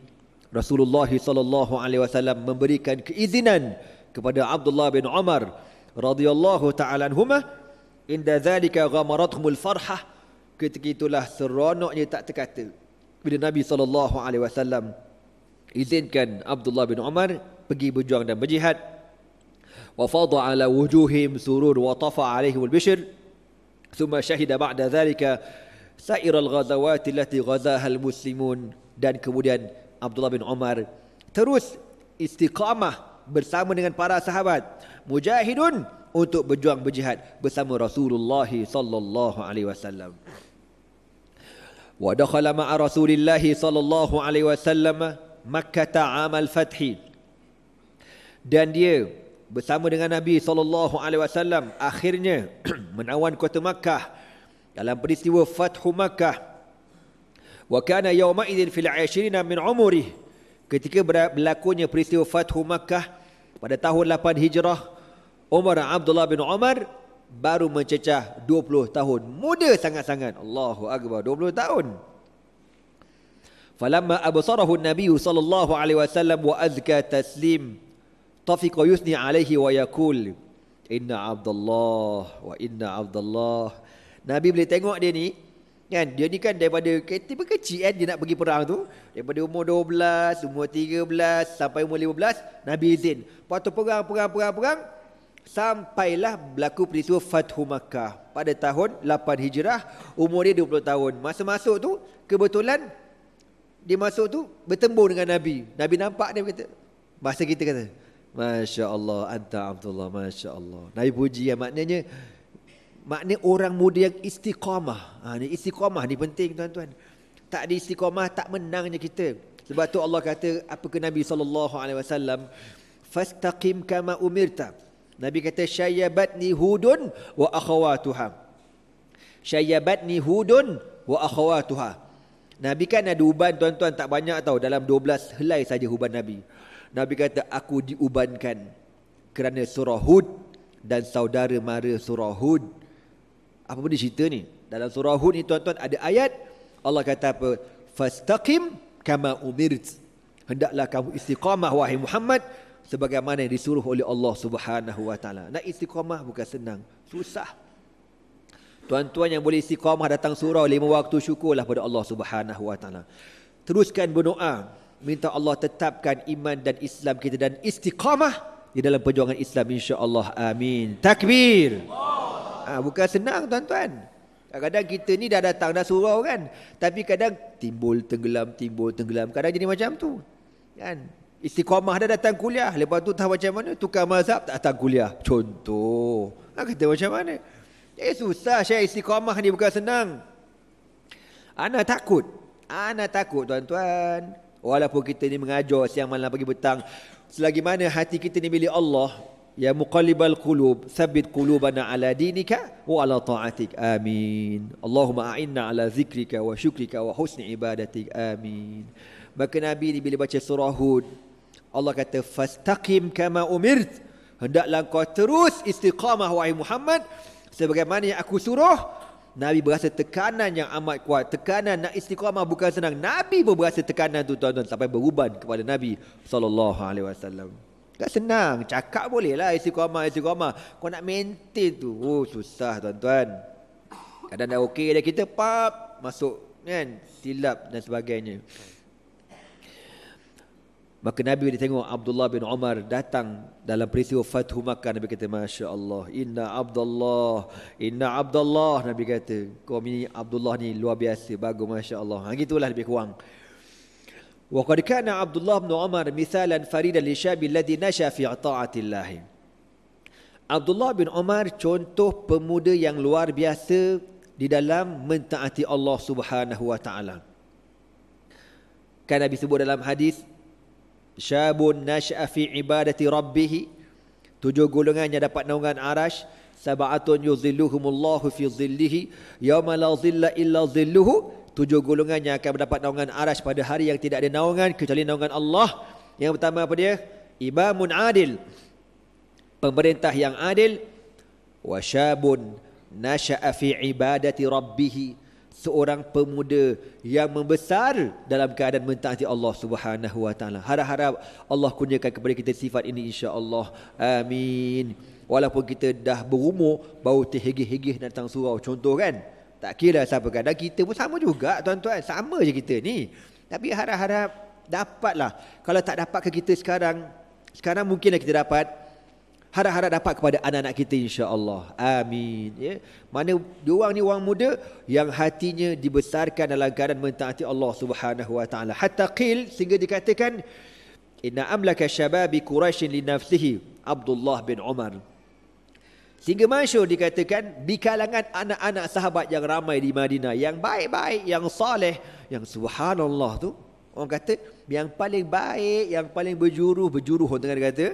Rasulullah sallallahu alaihi wasallam memberikan keizinan kepada Abdullah bin Umar radhiyallahu ta'ala anhuma inda dhalika ghamaratuhumul farhah Ketika itulah seronoknya tak terkata. Bila Nabi SAW izinkan Abdullah bin Umar pergi berjuang dan berjihad. Wa fadha ala wujuhim surur wa tafa alaihim al-bishr. Thumma syahida ba'da thalika sa'iral ghazawati allati ghazaha al Dan kemudian Abdullah bin Umar terus istiqamah bersama dengan para sahabat mujahidun untuk berjuang berjihad bersama Rasulullah sallallahu alaihi wasallam. ودخل مع رسول الله صلى الله عليه وسلم مكة عام الفتح dan dia bersama dengan Nabi sallallahu alaihi wasallam akhirnya menawan kota Makkah dalam peristiwa Fathu Makkah wa kana yawma idin fil 20 min umri ketika berlakunya peristiwa Fathu Makkah pada tahun 8 Hijrah Umar Abdullah bin Umar baru mencecah 20 tahun. Muda sangat-sangat. Allahu akbar 20 tahun. Falamma absarahu an sallallahu alaihi wasallam wa azka taslim tafiq yusni alaihi wa yaqul inna abdallah wa inna abdallah. Nabi boleh tengok dia ni kan dia ni kan daripada tipe kecil kan dia nak pergi perang tu daripada umur 12 umur 13 sampai umur 15 Nabi izin waktu perang perang perang perang, perang Sampailah berlaku peristiwa Fathu Makkah pada tahun 8 Hijrah, umur dia 20 tahun. Masa masuk tu kebetulan dia masuk tu bertembur dengan Nabi. Nabi nampak dia kata, bahasa kita kata, Masya Allah, Anta Abdullah, Masya Allah. Nabi puji ya, maknanya, maknanya orang muda yang istiqamah. Ha, ni istiqamah ni penting tuan-tuan. Tak ada istiqamah, tak menangnya kita. Sebab tu Allah kata, apakah Nabi SAW, Fastaqim kama umirta. Nabi kata syayabat ni hudun wa akhawatuha. Syayabat ni hudun wa akhawatuha. Nabi kan ada uban tuan-tuan tak banyak tau dalam 12 helai saja uban Nabi. Nabi kata aku diubankan kerana surah Hud dan saudara mara surah Hud. Apa benda cerita ni? Dalam surah Hud ni tuan-tuan ada ayat Allah kata apa? Fastaqim kama umirt. Hendaklah kamu istiqamah wahai Muhammad sebagaimana yang disuruh oleh Allah Subhanahu wa taala. Nak istiqamah bukan senang, susah. Tuan-tuan yang boleh istiqamah datang surau lima waktu syukurlah pada Allah Subhanahu wa taala. Teruskan berdoa, minta Allah tetapkan iman dan Islam kita dan istiqamah di dalam perjuangan Islam insya-Allah. Amin. Takbir. Ah ha, bukan senang tuan-tuan. Kadang-kadang kita ni dah datang dah surau kan. Tapi kadang timbul tenggelam, timbul tenggelam. Kadang jadi macam tu. Kan? Istiqamah dah datang kuliah. Lepas tu tak macam mana. Tukar mazhab tak datang kuliah. Contoh. Nak ha, kata macam mana. Eh susah saya istiqamah ni bukan senang. Ana takut. Ana takut tuan-tuan. Walaupun kita ni mengajar siang malam pagi petang. Selagi mana hati kita ni milik Allah. Ya muqallibal qulub. Sabit qulubana ala dinika wa ala ta'atik. Amin. Allahumma a'inna ala zikrika wa syukrika wa husni ibadatik. Amin. Maka Nabi ni bila baca surah Hud. Allah kata fastaqim kama umirt hendaklah kau terus istiqamah wahai Muhammad sebagaimana yang aku suruh Nabi berasa tekanan yang amat kuat tekanan nak istiqamah bukan senang Nabi pun berasa tekanan tu tuan-tuan sampai beruban kepada Nabi sallallahu alaihi wasallam tak senang cakap boleh lah istiqamah istiqamah kau nak maintain tu oh susah tuan-tuan kadang dah okey dah kita pap masuk kan silap dan sebagainya Maka Nabi bila tengok Abdullah bin Umar datang dalam peristiwa Fathu Makkah Nabi kata Masya Allah Inna Abdullah Inna Abdullah Nabi kata Kau ini Abdullah ni luar biasa Bagus Masya Allah Ha gitulah lebih kurang Wa qad kana Abdullah bin Umar misalan, faridan li syabi Ladi nasha fi ta'atillahi Abdullah bin Umar contoh pemuda yang luar biasa di dalam mentaati Allah Subhanahu wa taala. Kan Nabi sebut dalam hadis syabun nasha'a fi ibadati rabbih tujuh golongannya dapat naungan arash. sab'atun yuzilluhumullahu fi zillihi yauma la zilla illa zilluhu tujuh golongannya akan mendapat naungan arash pada hari yang tidak ada naungan kecuali naungan Allah yang pertama apa dia imamun adil pemerintah yang adil wa syabun nasha'a fi ibadati rabbih seorang pemuda yang membesar dalam keadaan mentaati Allah Subhanahu wa taala. Harap-harap Allah kurniakan kepada kita sifat ini insya-Allah. Amin. Walaupun kita dah berumur baru terhigih-higih datang surau contoh kan. Tak kira siapa kadang kita pun sama juga tuan-tuan. Sama je kita ni. Tapi harap-harap dapatlah. Kalau tak dapat ke kita sekarang, sekarang mungkinlah kita dapat harap-harap dapat kepada anak-anak kita insya-Allah. Amin. Ya. Mana diorang ni orang muda yang hatinya dibesarkan dalam keadaan mentaati Allah Subhanahu Wa Taala. Hatta qil sehingga dikatakan inna amlaka shababi quraish li nafsihi Abdullah bin Umar. Sehingga masyur dikatakan di kalangan anak-anak sahabat yang ramai di Madinah yang baik-baik, yang soleh, yang subhanallah tu orang kata yang paling baik, yang paling berjuruh, berjuruh orang tengah kata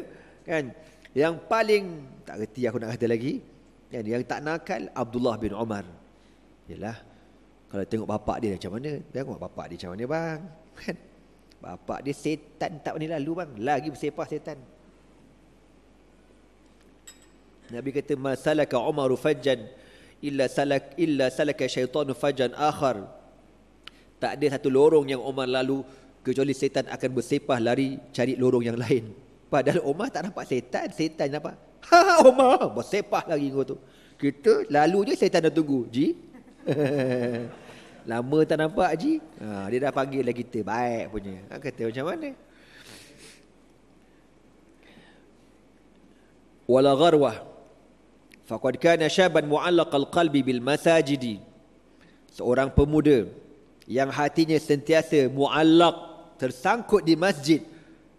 kan yang paling tak reti aku nak kata lagi. Yang, yang tak nakal Abdullah bin Umar. Yalah. Kalau tengok bapak dia macam mana? Tengok bapak dia macam mana bang? Kan? Bapak dia setan tak pernah lalu bang. Lagi bersepah setan. Nabi kata masalaka Omar fajjan illa salak illa salak syaitan fajjan akhar. Tak ada satu lorong yang Omar lalu kecuali setan akan bersepah lari cari lorong yang lain. Padahal Omar tak nampak setan Setan nampak Ha ha Omar Bersepah lagi kau tu Kita lalu je setan dah tunggu Ji Lama tak nampak Ji ha, Dia dah panggil lagi kita Baik punya ha, Kata macam mana Wala gharwah Faqad kana syaban mu'allaq al-qalbi bil masajidi Seorang pemuda Yang hatinya sentiasa mu'allaq Tersangkut di masjid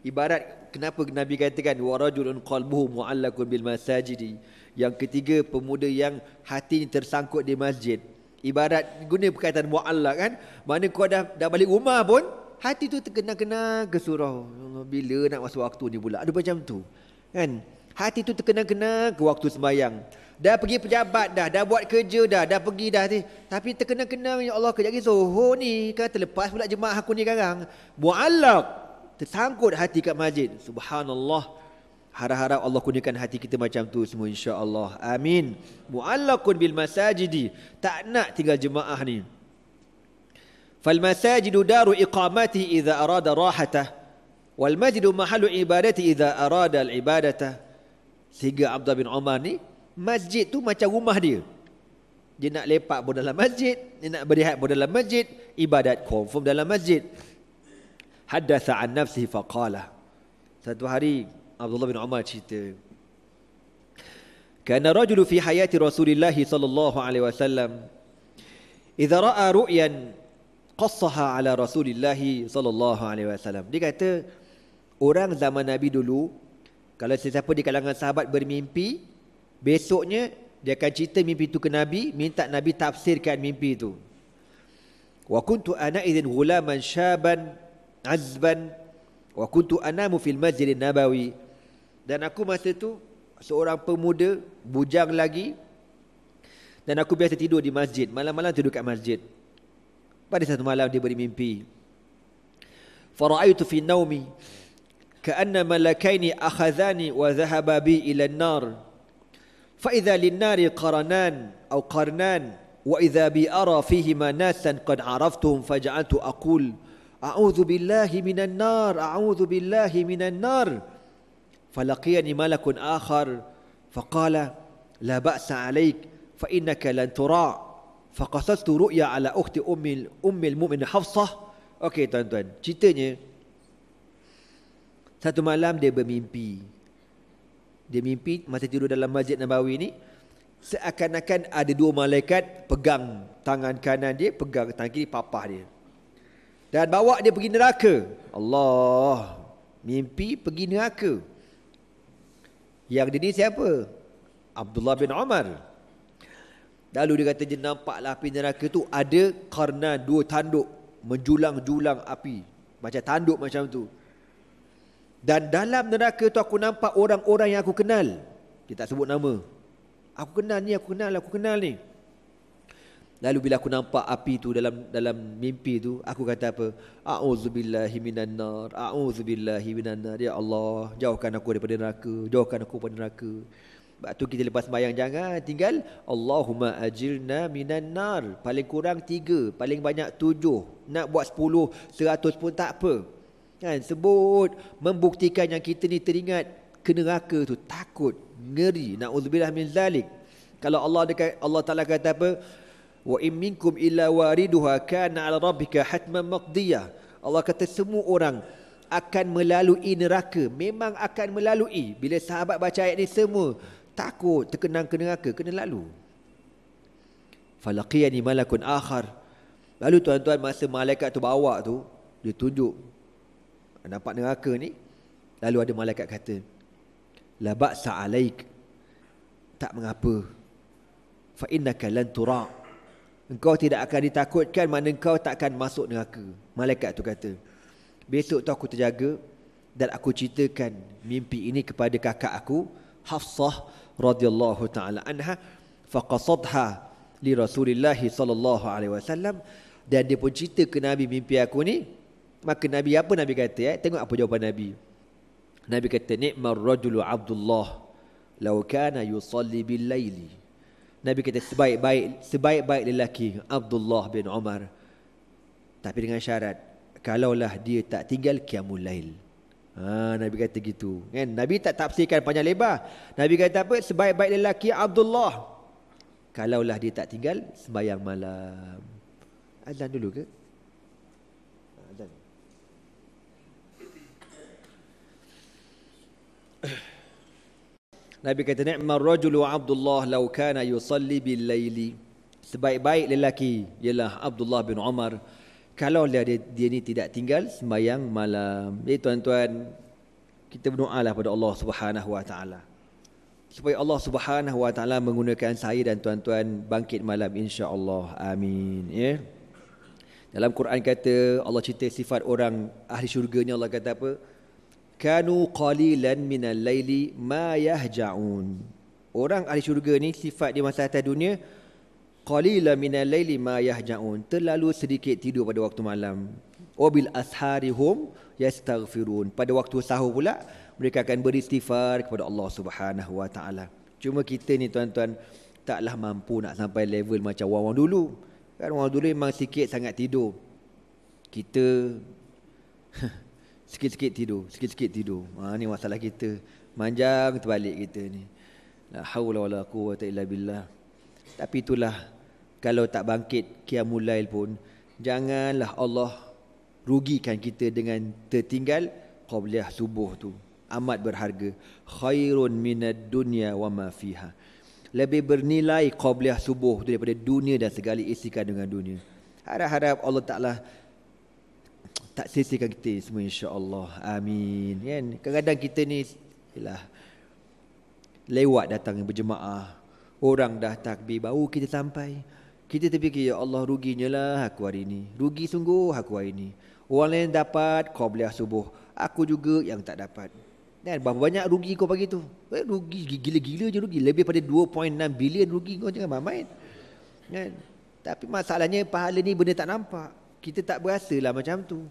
Ibarat kenapa Nabi katakan warajulun qalbuhu mu'allakun bil masajid yang ketiga pemuda yang hatinya tersangkut di masjid ibarat guna perkataan mu'allak kan mana kau dah dah balik rumah pun hati tu terkena-kena ke surau ya bila nak masuk waktu ni pula ada macam tu kan hati tu terkena-kena ke waktu sembahyang dah pergi pejabat dah dah buat kerja dah dah pergi dah tapi terkena-kena ya Allah kejap lagi zuhur ni kan terlepas pula jemaah aku ni sekarang mu'allak tersangkut hati kat masjid. Subhanallah. Harap-harap Allah kurniakan hati kita macam tu semua insya-Allah. Amin. Muallaqun bil masajidi. Tak nak tinggal jemaah ni. Fal masajidu daru iqamati idza arada rahata. Wal masjidu mahalu ibadati idza arada al ibadata. Sehingga Abdul bin Umar ni masjid tu macam rumah dia. Dia nak lepak pun dalam masjid, dia nak berehat pun dalam masjid, ibadat confirm dalam masjid haddatha an nafsihi faqala satu hari Abdullah bin Umar cerita kana rajulu fi hayati Rasulullah sallallahu alaihi wasallam idza ra'a ru'yan qassaha ala Rasulullah sallallahu alaihi wasallam dia kata orang zaman nabi dulu kalau sesiapa di kalangan sahabat bermimpi besoknya dia akan cerita mimpi itu ke nabi minta nabi tafsirkan mimpi itu wa kuntu ana idzin ghulaman syaban azban wa kuntu anamu fil masjid nabawi dan aku masa tu seorang pemuda bujang lagi dan aku biasa tidur di masjid malam-malam tidur kat masjid pada satu malam dia beri mimpi faraitu fi naumi kaanna malakaini akhadhani wa dhahaba bi ila an-nar fa idza lin-nar qaranan aw qarnan wa idza bi ara fihi ma nasan qad araftuhum faj'altu aqul A'udzu billahi minan nar, a'udzu billahi minan nar. Falaqiyani malakun akhar faqala la ba'sa 'alaik fa innaka lan tura. Faqasastu ru'ya 'ala ukhti ummi ummi al-mu'min Hafsah. Okey tuan-tuan, ceritanya satu malam dia bermimpi. Dia mimpi masa tidur dalam Masjid Nabawi ni seakan-akan ada dua malaikat pegang tangan kanan dia, pegang tangan kiri papah dia dan bawa dia pergi neraka. Allah mimpi pergi neraka. Yang dia ni siapa? Abdullah bin Omar. Lalu dia kata dia nampaklah api neraka tu ada karena dua tanduk menjulang-julang api. Macam tanduk macam tu. Dan dalam neraka tu aku nampak orang-orang yang aku kenal. Dia tak sebut nama. Aku kenal ni, aku kenal, aku kenal ni. Lalu bila aku nampak api tu dalam dalam mimpi tu, aku kata apa? A'udzubillahi minan nar. A'udzubillahi minan nar. Ya Allah, jauhkan aku daripada neraka. Jauhkan aku daripada neraka. Sebab tu kita lepas bayang jangan tinggal Allahumma ajirna minan nar. Paling kurang tiga, paling banyak tujuh. Nak buat sepuluh, seratus pun tak apa. Kan sebut membuktikan yang kita ni teringat ke neraka tu takut, ngeri. Na'udzubillah min zalik. Kalau Allah dekat Allah Taala kata apa? wa in minkum illa wariduha kana ala rabbika hatman maqdiyah Allah kata semua orang akan melalui neraka memang akan melalui bila sahabat baca ayat ni semua takut terkenang ke neraka kena lalu falaqiyani malakun akhar lalu tuan-tuan masa malaikat tu bawa tu dia tunjuk nampak neraka ni lalu ada malaikat kata la ba'sa alaik tak mengapa fa innaka lan tura' Engkau tidak akan ditakutkan mana engkau tak akan masuk neraka. Malaikat tu kata. Besok tu aku terjaga dan aku ceritakan mimpi ini kepada kakak aku Hafsah radhiyallahu taala anha faqasadha li Rasulillah sallallahu alaihi wasallam dan dia pun cerita ke Nabi mimpi aku ni. Maka Nabi apa Nabi kata eh? Tengok apa jawapan Nabi. Nabi kata ni marrajulu Abdullah law kana yusalli bil laili Nabi kata sebaik-baik sebaik-baik lelaki Abdullah bin Umar. Tapi dengan syarat kalaulah dia tak tinggal qiyamul lail. Ha, Nabi kata gitu. Kan? Nabi tak tafsirkan panjang lebar. Nabi kata apa? Sebaik-baik lelaki Abdullah. Kalaulah dia tak tinggal sembahyang malam. Azan dulu ke? Azan. Nabi kata ni'mar rajulu Abdullah law kana yusalli bil laili. Sebaik-baik lelaki ialah Abdullah bin Umar kalau dia, dia, dia ni tidak tinggal sembahyang malam. Jadi tuan-tuan kita berdoa lah pada Allah Subhanahu wa taala. Supaya Allah Subhanahu wa taala menggunakan saya dan tuan-tuan bangkit malam insya-Allah. Amin. Ya. Dalam Quran kata Allah cerita sifat orang ahli syurga ni Allah kata apa? kanu qalilan min al-laili ma yahja'un orang ahli syurga ni sifat di masa atas dunia qalila min al-laili ma yahja'un terlalu sedikit tidur pada waktu malam wabil asharihum yastaghfirun pada waktu sahur pula mereka akan beristighfar kepada Allah Subhanahu wa taala cuma kita ni tuan-tuan taklah mampu nak sampai level macam orang-orang dulu kan orang dulu memang sikit sangat tidur kita Sikit-sikit tidur, sikit-sikit tidur. Ha, ini masalah kita. Manjang terbalik kita ni. La hawla wa la quwata illa billah. Tapi itulah kalau tak bangkit qiyamul lail pun janganlah Allah rugikan kita dengan tertinggal qabliyah subuh tu. Amat berharga. Khairun minad dunya wa ma fiha. Lebih bernilai qabliyah subuh tu daripada dunia dan segala isi kandungan dunia. Harap-harap Allah Taala tak sisihkan kita semua insya-Allah. Amin. Kan? Kadang-kadang kita ni ialah lewat datang berjemaah. Orang dah takbir baru kita sampai. Kita terfikir ya Allah ruginya lah aku hari ini. Rugi sungguh aku hari ini. Orang lain dapat qabliyah subuh. Aku juga yang tak dapat. Dan berapa banyak rugi kau pagi tu? Eh, rugi gila-gila je rugi. Lebih pada 2.6 bilion rugi kau jangan main-main. Kan? Tapi masalahnya pahala ni benda tak nampak. Kita tak berasa macam tu.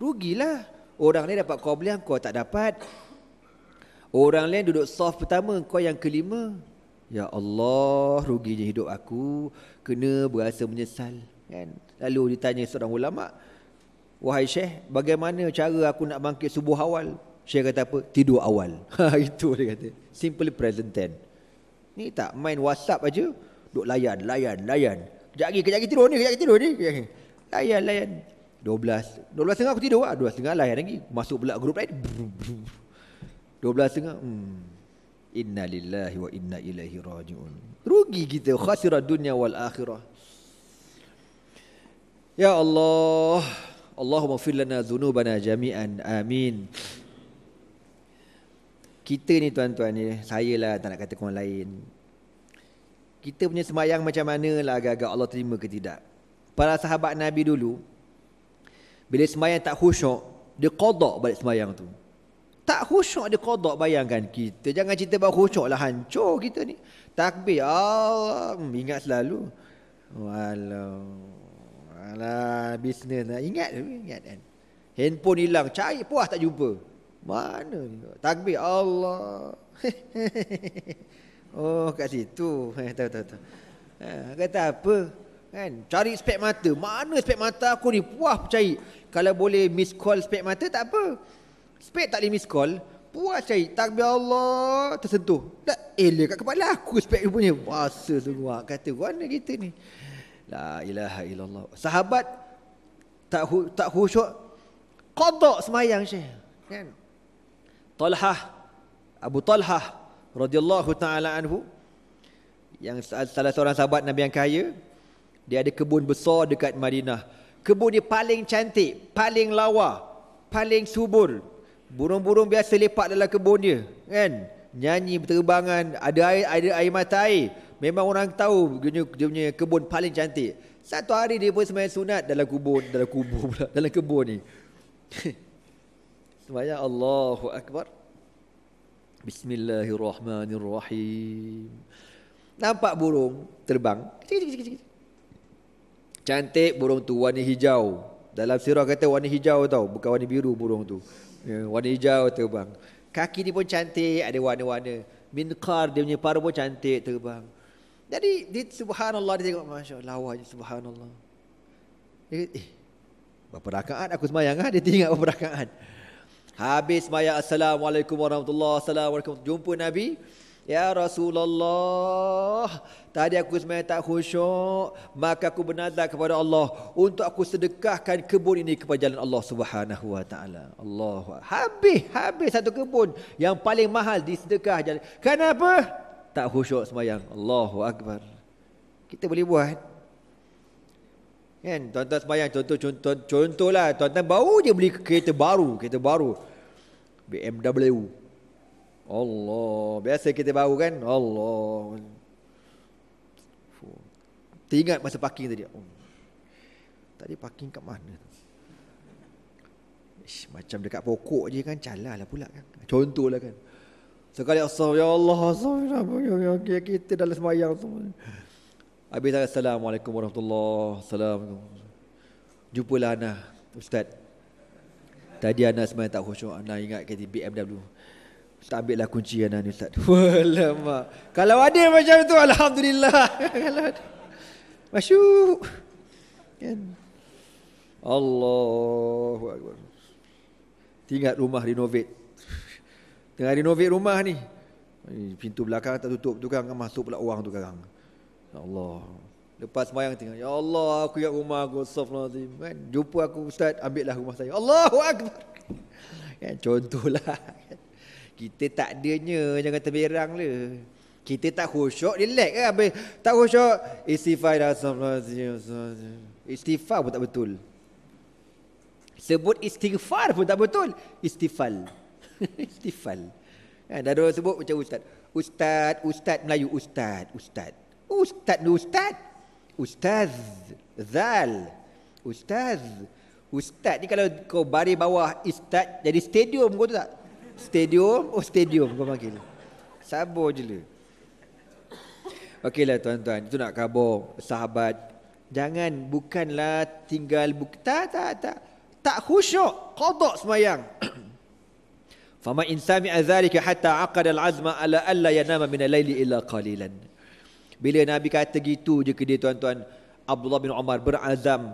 Rugilah. Orang lain dapat qabliyah, kau tak dapat. Orang lain duduk soft pertama, kau yang kelima. Ya Allah, ruginya hidup aku. Kena berasa menyesal. Kan? Lalu ditanya seorang ulama, Wahai Syekh, bagaimana cara aku nak bangkit subuh awal? Syekh kata apa? Tidur awal. Itu dia kata. Simple present tense. Ni tak main WhatsApp aja, duduk layan, layan, layan. Kejap lagi, kejap lagi tidur ni, kejap lagi tidur ni. Layan, layan. 12 12 tengah aku tidur ah, lah setengah lah, lain lagi Masuk pula grup lain 12 tengah hmm. Inna lillahi wa inna ilahi raji'un Rugi kita khasirah dunia wal akhirah Ya Allah Allahumma firlana zunubana jami'an Amin Kita ni tuan-tuan ni Saya lah tak nak kata korang lain Kita punya semayang macam mana lah Agak-agak Allah terima ke tidak Para sahabat Nabi dulu bila semayang tak khusyuk, dia kodok balik semayang tu. Tak khusyuk dia kodok bayangkan kita. Jangan cerita bahawa khusyuk lah hancur kita ni. Takbir. Allah. Oh, ingat selalu. Walau. Alah, bisnes lah. Ingat Ingat kan. Handphone hilang. Cari puas tak jumpa. Mana ni? Takbir. Allah. oh, kat situ. Eh, tahu, tahu, tahu. Eh, kata apa? Kan? Cari spek mata. Mana spek mata aku ni? Puas percaya. Kalau boleh miss call spek mata, tak apa. Spek tak boleh miss call. Puas cari. Takbir Allah. Tersentuh. Tak elok eh, kat kepala aku spek dia punya. Bahasa semua. Kata, mana kita ni? La ilaha illallah. Sahabat tak hu, tak khusyuk. Qada semayang Syekh. Kan? Talhah Abu Talha radhiyallahu taala anhu yang salah seorang sahabat Nabi yang kaya dia ada kebun besar dekat Madinah. Kebun dia paling cantik, paling lawa, paling subur. Burung-burung biasa lepak dalam kebun dia, kan? Nyanyi berterbangan, ada air, ada air mata air. Memang orang tahu dia punya, kebun paling cantik. Satu hari dia pun sembahyang sunat dalam kubur, dalam kubur pula, dalam kebun ni. Sembahyang Allahu Akbar. Bismillahirrahmanirrahim. Nampak burung terbang. Cik, cik, cik, cik. Cantik burung tu warna hijau. Dalam sirah kata warna hijau tau, bukan warna biru burung tu. Ya, warna hijau terbang. Kaki dia pun cantik, ada warna-warna. Minkar dia punya paru pun cantik terbang. Jadi dia subhanallah dia tengok Masya Allah lawa je subhanallah. Dia kata, eh berapa rakaat aku semayang ha? Dia tengok berapa rakaat. Habis semayang Assalamualaikum warahmatullahi wabarakatuh. Jumpa Nabi. Ya Rasulullah Tadi aku sebenarnya tak khusyuk Maka aku bernadar kepada Allah Untuk aku sedekahkan kebun ini Kepada jalan Allah subhanahu wa ta'ala Allah Habis, habis satu kebun Yang paling mahal disedekah jalan. Kenapa? Tak khusyuk semayang Allahu Akbar Kita boleh buat Kan, tuan-tuan semayang contoh, contoh, Contohlah, tuan-tuan baru je beli kereta baru Kereta baru BMW Allah. Biasa kita baru kan? Allah. Teringat masa parking tadi. Oh. Tadi parking kat mana? Ish, macam dekat pokok je kan? Calah lah pula kan? Contoh lah kan? Sekali asal, ya Allah, asal, ya ya ya kita dalam semayang semua. Habis Assalamualaikum warahmatullahi wabarakatuh. Jumpalah Ana, Ustaz. Tadi Ana sebenarnya tak khusyuk. Ana ingat kata BMW. Tak ambil lah kunci anak ni Ustaz. Walamak. Kalau ada macam tu, Alhamdulillah. Kalau ada. Masyuk. Kan? Allahu Akbar. Tinggal rumah renovate. Tengah renovate rumah ni. Pintu belakang tak tutup. tu kan, kan masuk pula orang tukang. Ya Allah. Lepas mayang tengah. Ya Allah, aku yang rumah aku. Astaghfirullahaladzim. Kan? Jumpa aku Ustaz, lah rumah saya. Allahu Akbar. Kan? Contohlah. Kan? Kita tak adanya Jangan terberang le Kita tak khusyuk Relax lah Habis tak khusyuk Istighfar Istighfar pun tak betul Sebut istighfar pun tak betul Istifal, istifal. ha, Dah dua sebut macam ustaz Ustaz Ustaz Melayu Ustaz Ustaz Ustaz Ustaz Ustaz Zal Ustaz Ustaz ni kalau kau baris bawah Ustaz jadi stadium kau tu tak? Stadium Oh stadium kau panggil Sabar je lah Okeylah tuan-tuan Itu nak kabur Sahabat Jangan bukanlah tinggal buk Tak tak tak Tak khusyuk Kodok semayang Fama insami azalika hatta aqada al-azma ala alla yanama min al-laili illa qalilan. Bila Nabi kata gitu je ke dia tuan-tuan Abdullah bin Umar berazam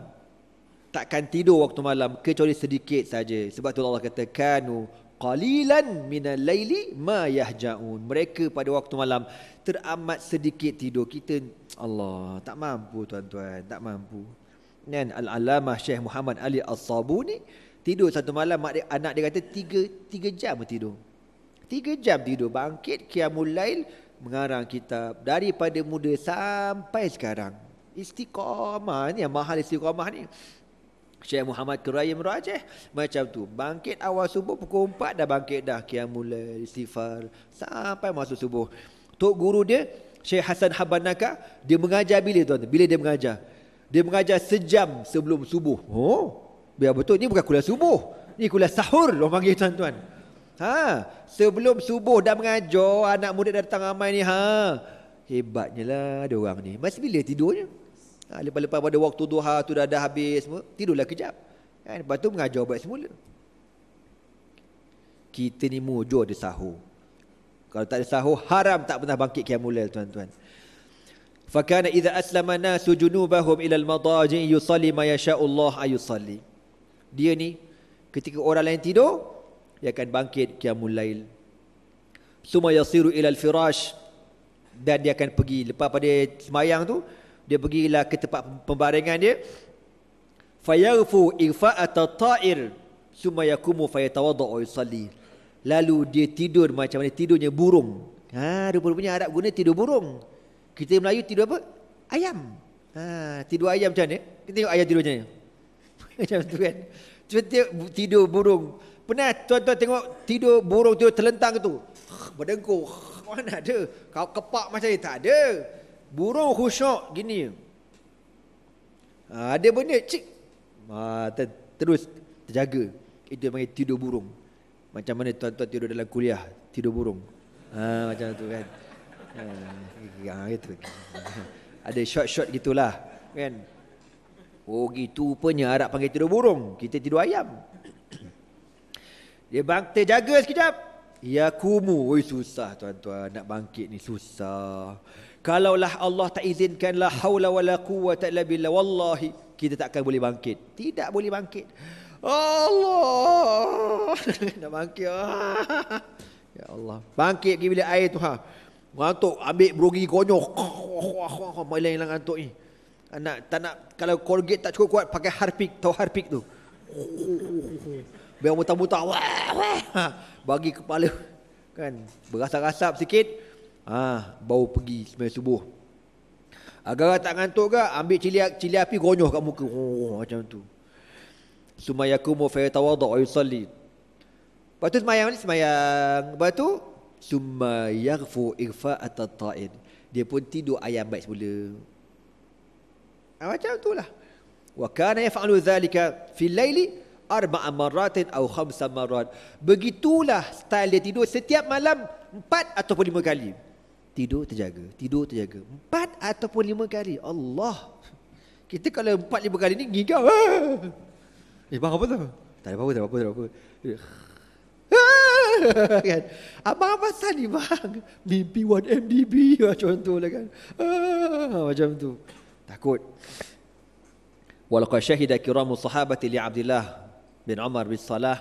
takkan tidur waktu malam kecuali sedikit saja sebab tu Allah kata kanu qalilan minal laili ma yahjaun. Mereka pada waktu malam teramat sedikit tidur. Kita Allah tak mampu tuan-tuan, tak mampu. Dan al-alamah Syekh Muhammad Ali As-Sabuni tidur satu malam mak dia, anak dia kata tiga tiga jam tidur. Tiga jam tidur bangkit qiyamul lail mengarang kitab daripada muda sampai sekarang. Istiqamah ni yang mahal istiqamah ni. Syekh Muhammad Kerayim Rajah Macam tu Bangkit awal subuh pukul 4 dah bangkit dah Qiyamul Sifar Sampai masuk subuh Tok guru dia Syekh Hasan Habanaka Dia mengajar bila tuan Bila dia mengajar Dia mengajar sejam sebelum subuh Oh Biar betul ini bukan kuliah subuh Ni kuliah sahur Orang panggil tuan-tuan Ha Sebelum subuh dah mengajar Anak murid datang ramai ni Ha Hebatnya lah ada orang ni Masih bila tidurnya Ha, lepas-lepas pada waktu duha tu dah, dah habis semua, tidurlah kejap. Ha, lepas tu mengajar buat semula. Kita ni mojo ada sahur. Kalau tak ada sahur, haram tak pernah bangkit kiamulail tuan-tuan. Fakana idza aslamana sujunubahum junubahum ila al-madaji yusalli ma yasha ayusalli. Dia ni ketika orang lain tidur, dia akan bangkit kiamul lail. Suma yasiru ila al-firash dan dia akan pergi lepas pada semayang tu, dia pergilah ke tempat pembaringan dia fayarfu irfa atau ta'ir summa yakumu fayatawadda'u yusalli lalu dia tidur macam mana tidurnya burung ha rupanya Arab guna tidur burung kita Melayu tidur apa ayam ha tidur ayam macam ni kita tengok ayam tidurnya macam tu kan Cuma tidur burung pernah tuan-tuan tengok tidur burung tidur terlentang tu berdengkur mana ada kau kepak macam ni tak ada Burung khusyuk gini. Ha, ada benda cik. Ha, ter, terus terjaga. Itu panggil tidur burung. Macam mana tuan-tuan tidur dalam kuliah. Tidur burung. Ha, macam tu kan. Ha, gitu. Ada shot-shot gitulah. Kan. Oh gitu rupanya Arab panggil tidur burung. Kita tidur ayam. Dia bang terjaga sekejap. Ya kumu. Oi, susah tuan-tuan nak bangkit ni. Susah. Kalaulah Allah tak izinkan la haula wala quwwata illa billah wallahi kita tak akan boleh bangkit. Tidak boleh bangkit. Allah. Nak bangkit. ya Allah. Bangkit pergi bilik air tu ha. Mengantuk ambil brogi konyok. Malang hilang antuk ni. Anak tak nak kalau Colgate tak cukup kuat pakai Harpic, tahu Harpic tu. Biar muta-muta. Ha, bagi kepala kan berasa-rasap sikit. Ah, ha, bau pergi sembang subuh. Agar tak ngantuk ke, ambil cili, cili api gonyoh kat muka. Oh, oh, macam tu. Sumayakumu fa yatawadda wa yusalli. Lepas tu semayang ni semayang. Lepas tu sumayaghfu ighfa at Dia pun tidur ayam baik semula. Ha, macam tu lah. Wa kana yaf'alu dhalika fi al-laili arba'a marratin aw khamsa marrat. Begitulah style dia tidur setiap malam empat ataupun lima kali tidur terjaga tidur terjaga empat ataupun lima kali Allah kita kalau empat lima kali ni gigau eh bang apa tu tak apa-apa tak apa-apa tak apa-apa kan? Abang apa asal bang? Mimpi 1MDB macam tu lah kan. Ah, macam tu. Takut. Walaqa syahida kiramu sahabati li Abdullah bin Umar bin Salah.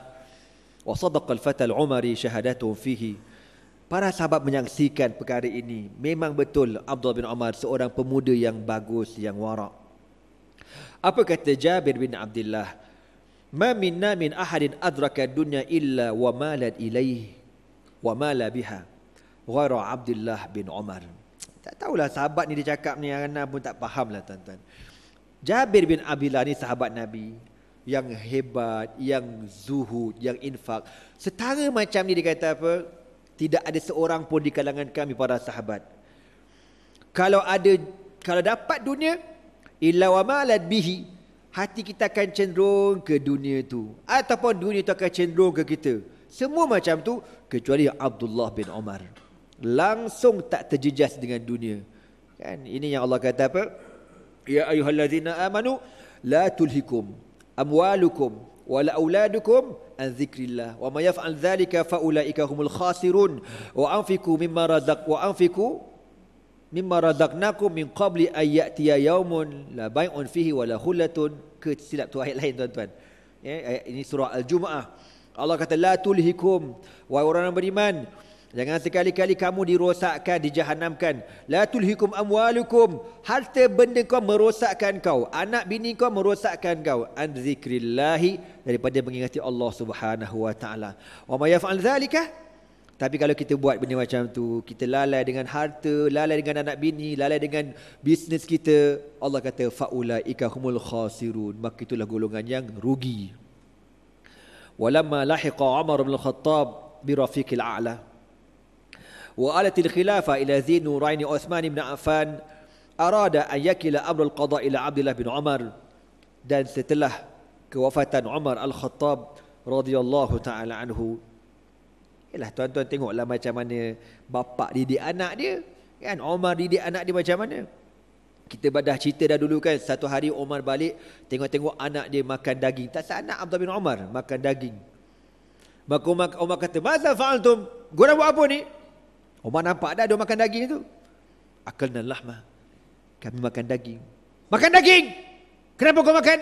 Wa sadaqa al-fata al-Umari syahadatuhum fihi Para sahabat menyaksikan perkara ini Memang betul Abdul bin Omar seorang pemuda yang bagus, yang warak Apa kata Jabir bin Abdullah Ma minna min ahadin adraka dunya illa wa malad ilaih Wa mala biha Ghara Abdullah bin Omar Tak tahulah sahabat ni dia cakap ni Anak pun tak faham lah tuan-tuan Jabir bin Abdullah ni sahabat Nabi yang hebat, yang zuhud, yang infak. Setara macam ni dia kata apa? tidak ada seorang pun di kalangan kami para sahabat kalau ada kalau dapat dunia illa wa malad bihi hati kita akan cenderung ke dunia tu ataupun dunia itu akan cenderung ke kita semua macam tu kecuali Abdullah bin Omar. langsung tak terjejas dengan dunia kan ini yang Allah kata apa ya ayuhallazina amanu la tulhikum amwalukum wala auladukum an zikrillah wa may yaf'al dhalika fa ulaika humul khasirun wa anfiku mimma razaq wa anfiku mimma razaqnakum min qabli ay ya'tiya yawmun la bai'un fihi wa la khullatun kecilap tu lain tuan-tuan ya, ini surah al-jumuah Allah kata la tulhikum wa orang beriman Jangan sekali-kali kamu dirosakkan, dijahanamkan. La tulhikum amwalukum. Harta benda kau merosakkan kau. Anak bini kau merosakkan kau. An zikrillahi daripada mengingati Allah Subhanahu wa taala. Wa may yaf'al zalika tapi kalau kita buat benda macam tu, kita lalai dengan harta, lalai dengan anak bini, lalai dengan bisnes kita, Allah kata faulaika humul khasirun. Maka itulah golongan yang rugi. Walamma lahiqa Umar bin Khattab bi rafiqil a'la. وآلت الخلافة إلى ذي نورين عثمان بن عفان أراد أن يكل أمر القضاء إلى عبد الله بن عمر dan setelah kewafatan Umar Al-Khattab radhiyallahu taala anhu ialah tuan-tuan tengoklah macam mana bapa didik anak dia kan Umar didik anak dia macam mana kita dah cerita dah dulu kan satu hari Umar balik tengok-tengok anak dia makan daging tak sanak Abdullah bin Umar makan daging maka Umar kata mazal fa'altum gua nak buat apa ni Umar nampak dah dia makan daging tu. Akalna lahma. Kami makan daging. Makan daging! Kenapa kau makan?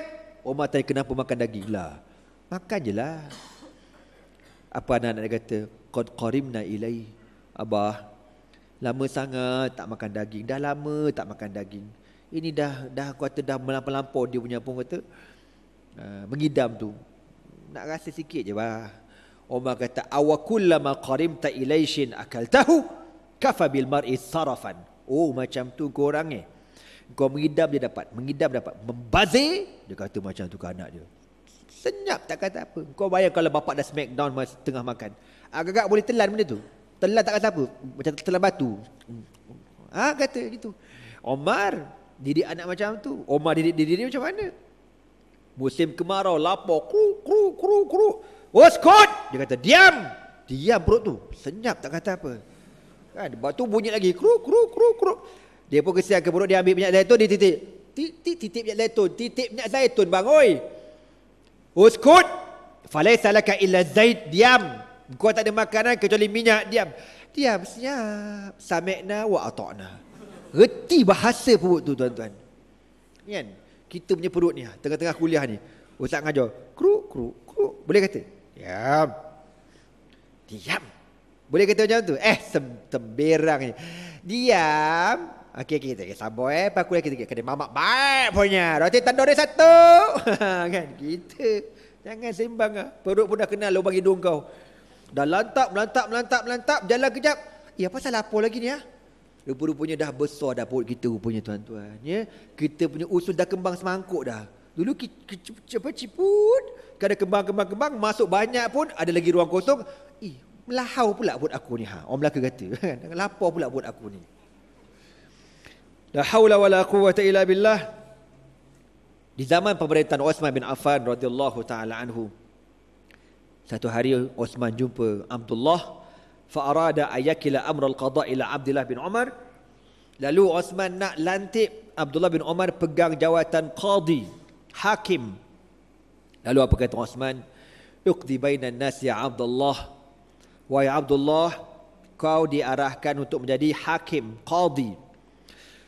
Umar oh, tanya kenapa makan daging? Lah. Makan je lah. Apa anak-anak dia kata? Qad qarimna ilaih. Abah, lama sangat tak makan daging. Dah lama tak makan daging. Ini dah dah kuat dah melampau-lampau dia punya apa kata? Uh, mengidam tu. Nak rasa sikit je bah. Umar kata aw kullama qarimta ilaysin akaltahu kafa bil mar'i sarafan. Oh macam tu kau orang eh. Kau mengidam dia dapat, mengidam dapat, membazir dia kata macam tu ke anak dia. Senyap tak kata apa. Kau bayang kalau bapak dah smackdown masa tengah makan. Agak-agak boleh telan benda tu. Telan tak kata apa. Macam telan batu. Ha kata gitu. Omar didik anak macam tu. Omar didik diri macam mana? Musim kemarau lapar. kru kru kru. kru. Oh skut Dia kata diam Diam perut tu Senyap tak kata apa Kan Lepas tu bunyi lagi kru kru kru kru Dia pun kesian ke perut Dia ambil minyak zaitun Dia titik Titik titik minyak zaitun Titik minyak zaitun bang Oi Oh skut salaka illa zait Diam Kau tak ada makanan kecuali minyak Diam Diam senyap Samekna wa atokna Reti bahasa perut tu tuan-tuan Kan kita punya perut ni Tengah-tengah kuliah ni Ustaz ngajar kru kru kru Boleh kata Diam. Diam. Boleh kata macam tu? Eh, seberang. ni. Diam. Okey, kita. okey. Sabar eh. Pak aku kita. tiga. Kena mamak baik punya. Roti tandoor satu. kan? Kita. Jangan sembang lah. Perut pun dah kenal lubang hidung kau. Dah lantap, melantap, melantap, melantap. Jalan kejap. Eh, apa salah apa lagi ni ya? Rupa-rupanya dah besar dah perut kita rupanya tuan-tuan. Ya? Kita punya usul dah kembang semangkuk dah. Dulu cepat ciput, kena kembang-kembang-kembang, masuk banyak pun, ada lagi ruang kosong. Ih, eh, melahau pula buat aku ni. Ha. Orang Melaka kata. Kan? Lapar pula buat aku ni. La hawla wa la quwata illa billah. Di zaman pemerintahan Osman bin Affan radhiyallahu ta'ala anhu. Satu hari Osman jumpa Abdullah. Fa'arada ayakila amral qada ila Abdullah bin Umar. Lalu Osman nak lantik Abdullah bin Umar pegang jawatan qadi hakim. Lalu apa kata Uthman? Iqdi bainan nasi ya Abdullah. Wahai Abdullah, kau diarahkan untuk menjadi hakim, qadi.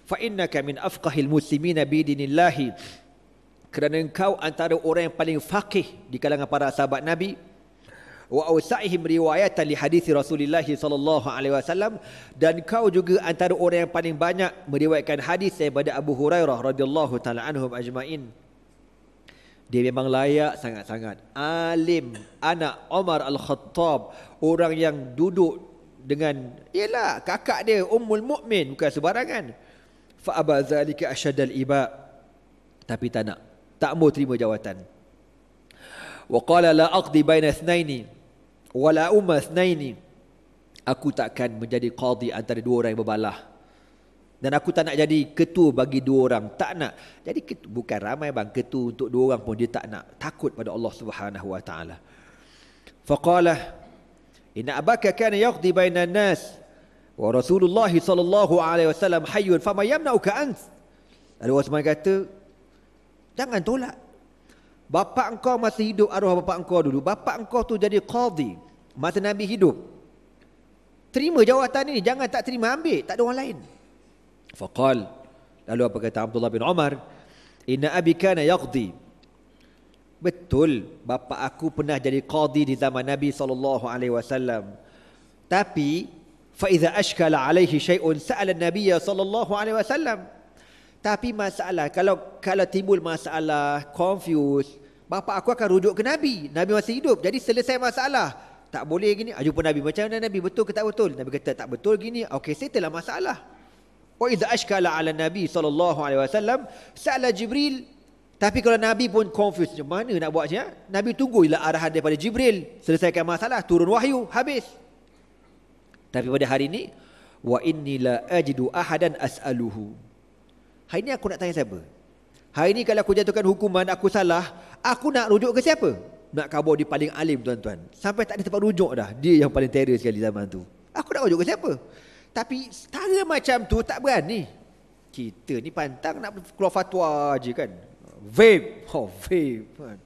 Fa innaka min afqahil muslimin bi dinillah. Kerana engkau antara orang yang paling faqih di kalangan para sahabat Nabi wa awsa'ihim riwayatan li hadis Rasulullah sallallahu alaihi wasallam dan kau juga antara orang yang paling banyak meriwayatkan hadis daripada Abu Hurairah radhiyallahu taala anhum ajmain. Dia memang layak sangat-sangat. Alim anak Omar Al-Khattab. Orang yang duduk dengan, ialah kakak dia Ummul Mu'min. Bukan sebarangan. Fa'abazalika asyadal iba. Tapi tak nak. Tak mau terima jawatan. Wa qala la aqdi baina thnaini. Wa la umma thnaini. Aku takkan menjadi qadi antara dua orang yang berbalah. Dan aku tak nak jadi ketua bagi dua orang. Tak nak. Jadi ketua, bukan ramai bang. Ketua untuk dua orang pun dia tak nak. Takut pada Allah subhanahu wa ta'ala. Faqala. Inna abaka kana yaqdi bainan nas. Wa Rasulullah sallallahu alaihi wasallam hayyun. Fama yamna'uka ans. Lalu Osman kata. Jangan tolak. Bapak engkau masih hidup arwah bapak engkau dulu. Bapak engkau tu jadi qadhi. Masa Nabi hidup. Terima jawatan ini. Jangan tak terima ambil. Tak ada orang lain. Fakal, Lalu apa kata Abdullah bin Omar, Inna abi kana yaqdi Betul bapa aku pernah jadi qadi di zaman Nabi sallallahu alaihi wasallam tapi fa ashkal ashkala alaihi shay'un sa'ala an-nabiy sallallahu alaihi wasallam tapi masalah kalau kalau timbul masalah confused, bapa aku akan rujuk ke nabi nabi masih hidup jadi selesai masalah tak boleh gini ah, jumpa nabi macam mana nabi betul ke tak betul nabi kata tak betul gini okey settlelah masalah وإذا أشكال على النبي Nabi, Sallallahu Alaihi Wasallam, سأل Jibril, tapi kalau Nabi pun confuse, macam mana nak buat macam ah? Nabi tunggu ialah arahan daripada Jibril. Selesaikan masalah, turun wahyu, habis. Tapi pada hari ini, wa inni la ajidu ahadan as'aluhu. Hari ini aku nak tanya siapa? Hari ini kalau aku jatuhkan hukuman, aku salah, aku nak rujuk ke siapa? Nak kabur di paling alim tuan-tuan. Sampai tak ada tempat rujuk dah. Dia yang paling teror sekali zaman tu. Aku nak rujuk ke siapa? Tapi setara macam tu tak berani. Kita ni pantang nak keluar fatwa je kan. Vape. Oh, vape. Kan.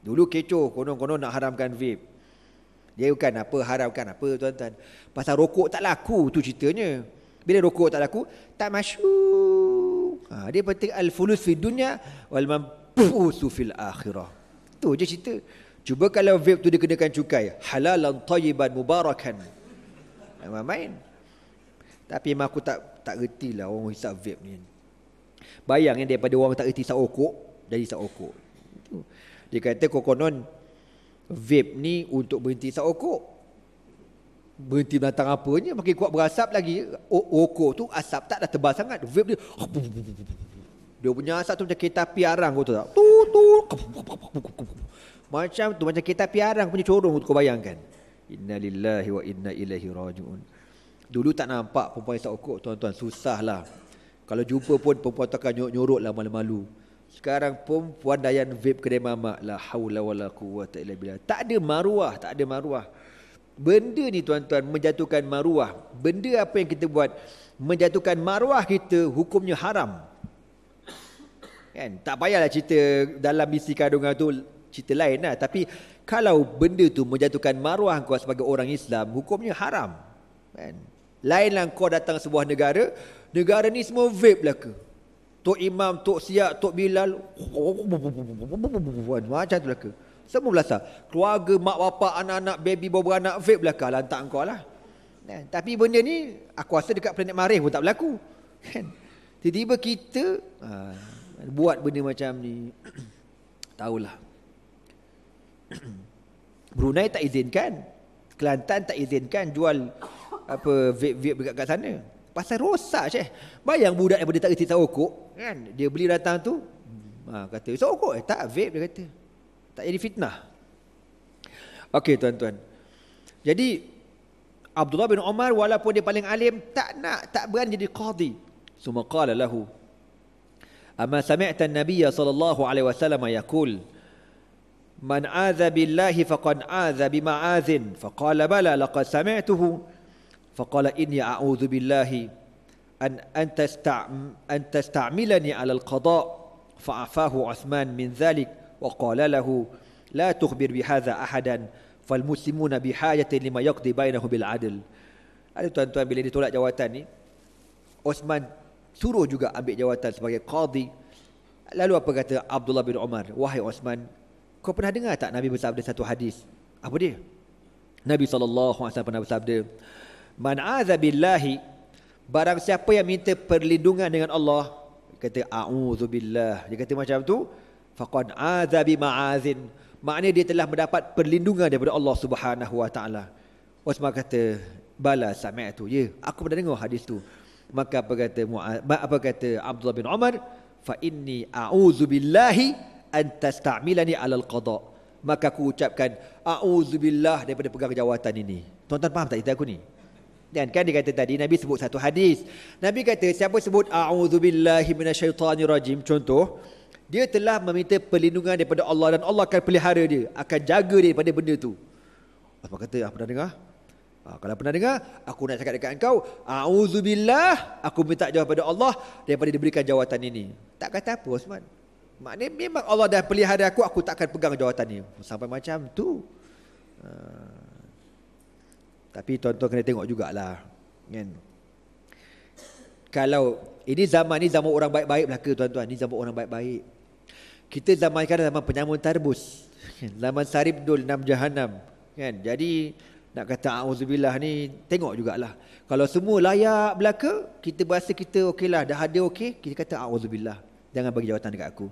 Dulu kecoh konon-konon nak haramkan vape. Dia bukan apa haramkan apa tuan-tuan. Pasal rokok tak laku tu ceritanya. Bila rokok tak laku, tak masuk. Ha, dia penting al-fulus fi dunia, wal mampusu fil akhirah. Tu je cerita. Cuba kalau vape tu dikenakan cukai. Halalan tayiban mubarakan main-main. Tapi memang aku tak tak lah, orang hisap vape ni. Bayangkan yang daripada orang tak reti sakokok jadi sakokok. Itu. Dia kata kokonon vape ni untuk berhenti hisap sakokok. Berhenti datang apanya makin kuat berasap lagi rokok tu asap tak dah tebal sangat vape dia. Dia punya asap tu macam kereta api arang kau tahu tak? Tu tu macam tu macam kereta api arang punya corong kau bayangkan. Inna lillahi wa inna Ilahi raji'un. Dulu tak nampak perempuan yang tak ukur tuan-tuan. susah lah. Kalau jumpa pun perempuan takkan nyorok-nyorok lah malu-malu. Sekarang perempuan dayan vape kedai mamak lah. Hawla wa la quwata illa billah. Tak ada maruah. Tak ada maruah. Benda ni tuan-tuan menjatuhkan maruah. Benda apa yang kita buat menjatuhkan maruah kita hukumnya haram. Kan? Tak payahlah cerita dalam isi kandungan tu cerita lain lah. Tapi kalau benda tu menjatuhkan maruah kau sebagai orang Islam, hukumnya haram. Kan? Lainlah kau datang sebuah negara, negara ni semua vape lah ke? Tok Imam, Tok Siak, Tok Bilal. Macam tu lah ke? Semua belasah. Keluarga, mak bapa, anak-anak, baby, bawa anak, vape lah ke? Lantak kau lah. Kan? Tapi benda ni, aku rasa dekat planet Marih pun tak berlaku. Kan? Tiba-tiba kita ha, buat benda macam ni. Tahulah. Brunei tak izinkan. Kelantan tak izinkan jual apa vape-vape dekat kat sana. Pasal rosak je. Bayang budak yang daripada tak reti tahu kok, kan? Dia beli datang tu, ha, kata, so kok? Eh, tak, vape dia kata. Tak jadi fitnah. Okey, tuan-tuan. Jadi, Abdullah bin Omar walaupun dia paling alim, tak nak, tak berani jadi qadi. Suma qala lahu. Amma sami'ta an-nabiyya sallallahu alaihi wasallam yaqul من آذى بالله فقد آذى بمعاذ فقال بلى لقد سمعته فقال إني أعوذ بالله أن أن أن تستعملني على القضاء فعفاه عثمان من ذلك وقال له لا تخبر بهذا أحدا فالمسلمون بحاجة لما يقضي بينه بالعدل Ada tuan-tuan bila ditolak jawatan ni Osman suruh juga ambil jawatan sebagai qadi Lalu apa kata Abdullah bin Umar Wahai Osman Kau pernah dengar tak Nabi bersabda satu hadis? Apa dia? Nabi SAW pernah bersabda Man azabillahi Barang siapa yang minta perlindungan dengan Allah Kata a'udzubillah Dia kata macam tu Faqan azabi ma'azin Maknanya dia telah mendapat perlindungan daripada Allah Subhanahu Wa Taala. Osman kata Bala sami' tu Ya aku pernah dengar hadis tu Maka apa kata apa kata Abdullah bin Umar Fa inni a'udzubillahi an tastamilani al qada maka aku ucapkan auzubillah daripada pegang jawatan ini tuan-tuan faham tak cerita aku ni dan kan dia kata tadi nabi sebut satu hadis nabi kata siapa sebut auzubillahi minasyaitanirrajim contoh dia telah meminta perlindungan daripada Allah dan Allah akan pelihara dia akan jaga dia daripada benda tu apa kata apa ah, pernah dengar Ha, kalau pernah dengar, aku nak cakap dekat engkau, A'udzubillah, aku minta jawab pada Allah daripada diberikan jawatan ini. Tak kata apa Osman. Maknanya memang Allah dah pelihara aku, aku tak akan pegang jawatan ni. Sampai macam tu. Uh, tapi tuan-tuan kena tengok jugalah. Kan? Kalau ini zaman ni zaman orang baik-baik belaka tuan-tuan. Ini zaman orang baik-baik. Kita zaman sekarang zaman penyamun tarbus. Kan? Zaman sarib dul enam jahannam. Kan? Jadi nak kata A'udzubillah ni tengok jugalah. Kalau semua layak belaka, kita berasa kita lah Dah ada okey, kita kata A'udzubillah. Jangan bagi jawatan dekat aku.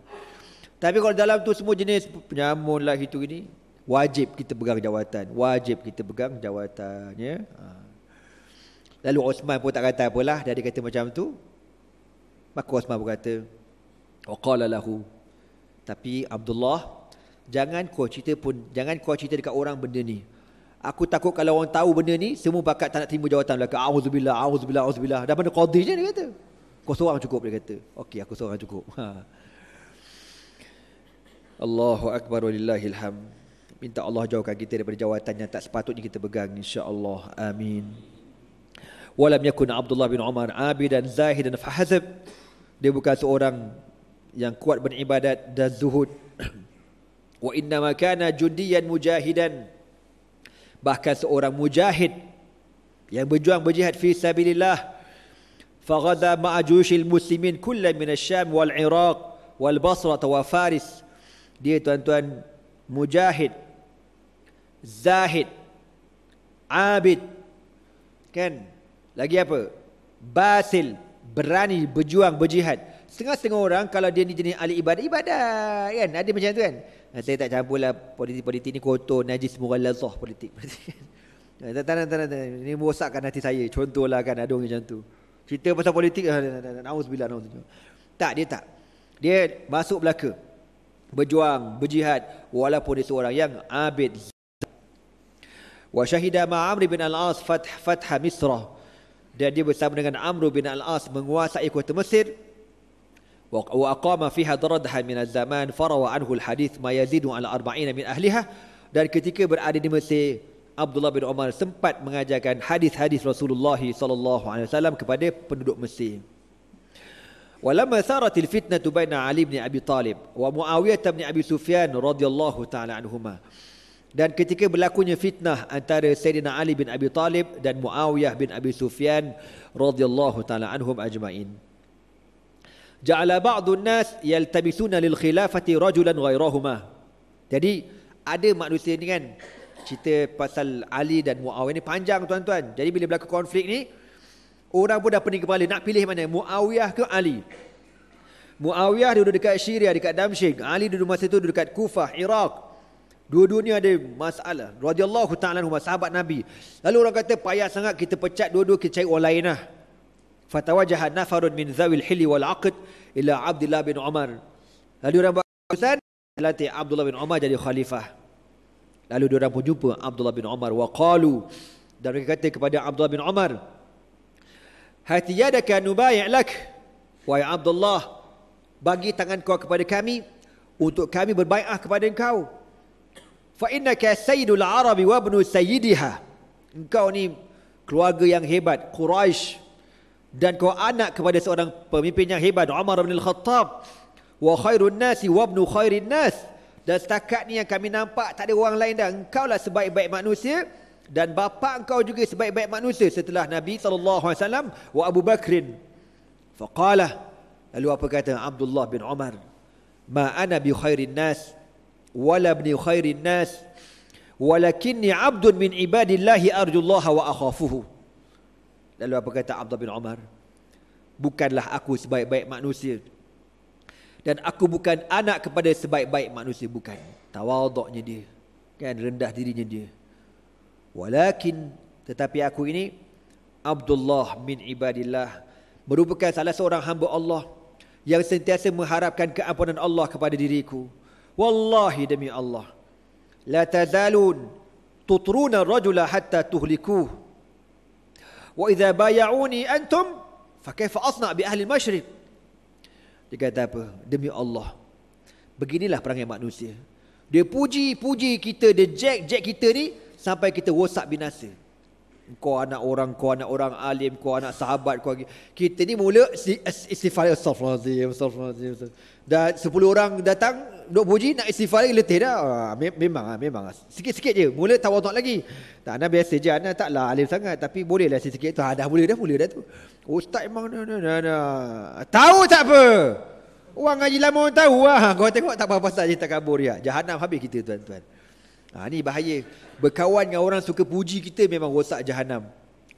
Tapi kalau dalam tu semua jenis penyamun lah itu ini wajib kita pegang jawatan. Wajib kita pegang jawatan. Ya? Ha. Lalu Osman pun tak kata apalah. Dia kata macam tu. Maka Osman berkata, Waqala lahu. Tapi Abdullah, jangan kau cerita pun, jangan kau cerita dekat orang benda ni. Aku takut kalau orang tahu benda ni, semua bakat tak nak terima jawatan belakang. A'udzubillah, a'udzubillah, a'udzubillah. Dah benda qadir je dia kata. Kau seorang cukup dia kata. Okey aku seorang cukup. Ha. Allahu akbar walillahil ham. Minta Allah jauhkan kita daripada jawatan yang tak sepatutnya kita pegang insya-Allah. Amin. Walam yakun Abdullah bin Umar abidan zahidan fahazab. Dia bukan seorang yang kuat beribadat dan zuhud. Wa inna ma kana judiyan mujahidan. Bahkan seorang mujahid yang berjuang berjihad fi sabilillah. فغدا مع جيوش المسلمين كل من الشام والعراق والبصرة وفارس دي تون تون مجاهد زاهد عابد كان lagi apa باسل berani berjuang berjihad setengah-setengah orang kalau dia ni jenis ahli ibadah ibadah kan ada macam tu kan saya tak campur lah politik-politik ni kotor najis murah lazah politik tak tak tak ini merosakkan hati saya contohlah kan ada orang macam tu Cerita pasal politik eh, eh, eh, Nauzubillah bila, Tak dia tak Dia masuk Belaka Berjuang Berjihad Walaupun dia seorang yang Abid Wa syahidah ma'amri bin al-as Fath Fath Misra Dan dia bersama dengan Amru bin al-as Menguasai kota Mesir Wa aqama fiha daradha min az-zaman Farawa anhu al-hadith Ma yazidu al-arba'ina min ahliha Dan ketika berada di Mesir Abdullah bin Omar sempat mengajarkan hadis-hadis Rasulullah SAW kepada penduduk Mesir. Walamma saratil fitnah baina Ali bin Abi Talib wa Muawiyah bin Abi Sufyan radhiyallahu taala anhuma. Dan ketika berlakunya fitnah antara Sayyidina Ali bin Abi Talib dan Muawiyah bin Abi Sufyan radhiyallahu taala anhum ajmain. Ja'ala ba'dun nas yaltabisuna lil khilafati rajulan ghairahuma. Jadi ada manusia ni kan cerita pasal Ali dan Muawiyah ni panjang tuan-tuan. Jadi bila berlaku konflik ni, orang pun dah pening kepala nak pilih mana, Muawiyah ke Ali. Muawiyah duduk dekat Syria, dekat Damsyik. Ali duduk masa tu duduk dekat Kufah, Iraq. Dua-dua ni ada masalah. Radiyallahu ta'ala rumah sahabat Nabi. Lalu orang kata, payah sangat kita pecat dua-dua, kita cari orang lain lah. Fatawa jahat nafarun min zawil hili wal aqid ila Abdullah bin Umar. Lalu orang buat keputusan, Lati Abdullah bin Umar jadi khalifah. Lalu dua orang pun jumpa Abdullah bin Umar waqalu dan mereka kata kepada Abdullah bin Umar Hati yadaka nubai' lak wa ya Abdullah bagi tangan kau kepada kami untuk kami berbaiat kepada engkau fa innaka sayyidul arabi wa ibnu sayyidiha engkau ni keluarga yang hebat Quraisy dan kau anak kepada seorang pemimpin yang hebat Umar bin Al-Khattab wa khairun nasi wa ibnu khairin Nas. Dan setakat ni yang kami nampak tak ada orang lain dah. Engkau lah sebaik-baik manusia. Dan bapa engkau juga sebaik-baik manusia setelah Nabi SAW. Wa Abu Bakrin. Faqala. Lalu apa kata Abdullah bin Umar. Ma ana bi khairin nas. Wala bni khairin nas. Walakinni abdun min ibadillahi arjullaha wa akhafuhu. Lalu apa kata Abdullah bin Umar. Bukanlah aku sebaik-baik manusia dan aku bukan anak kepada sebaik-baik manusia bukan tawaduknya dia kan rendah dirinya dia walakin tetapi aku ini Abdullah min ibadillah merupakan salah seorang hamba Allah yang sentiasa mengharapkan keampunan Allah kepada diriku wallahi demi Allah la tazalun tutruna rajula hatta tuhlikuh wa idza bay'uni antum fakifah asna bi ahli al dia kata apa? Demi Allah. Beginilah perangai manusia. Dia puji-puji kita, dia jack-jack kita ni sampai kita wasap binasa kau anak orang, kau anak orang alim, kau anak sahabat, kau kita ni mula istighfar astaghfirullahalazim, astaghfirullahalazim. Dan sepuluh orang datang duk puji nak istighfar lagi letih dah. Ah, memang lah, memang lah. sikit-sikit je. Mula tawaduk lagi. Tak ana biasa je anak taklah alim sangat tapi bolehlah lah sikit-sikit tu. Ha, dah boleh dah, boleh dah tu. Ustaz memang nah, nah, nah, nah. Tahu tak apa? Orang ngaji lama orang tahu lah. Kau tengok tak apa-apa saja tak kabur ya. Jahanam habis kita tuan-tuan. Ha, ni bahaya. Berkawan dengan orang suka puji kita memang rosak jahanam.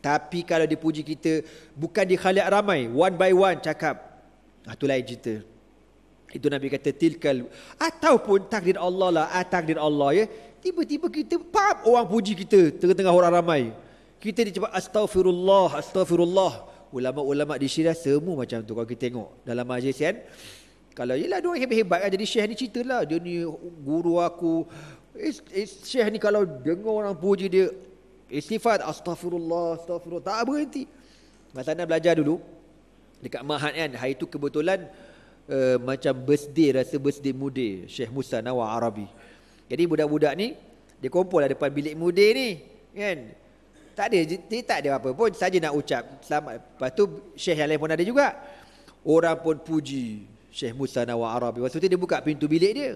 Tapi kalau dia puji kita, bukan di khaliak ramai. One by one cakap. Ha, itu lain cerita. Itu Nabi kata, tilkal. Ataupun takdir Allah lah. Ah, takdir Allah ya. Tiba-tiba kita, pap, orang puji kita. Tengah-tengah orang ramai. Kita dia cakap, astaghfirullah, astaghfirullah. Ulama-ulama di syirah semua macam tu. Kalau kita tengok dalam majlis kan. Kalau yelah, dia orang hebat-hebat kan. Jadi syekh ni cerita lah. Dia ni guru aku, Is Syekh ni kalau dengar orang puji dia istighfar, astagfirullah astagfirullah tak berhenti. Masa nak belajar dulu dekat Mahat kan hari tu kebetulan uh, macam birthday rasa birthday muda Syekh Musa Nawawi Arabi. Jadi budak-budak ni dia kumpul lah depan bilik muda ni kan. Tak ada dia tak ada apa pun saja nak ucap selamat. Lepas tu Syekh yang lain pun ada juga. Orang pun puji Syekh Musa Nawawi Arabi. Waktu tu dia buka pintu bilik dia.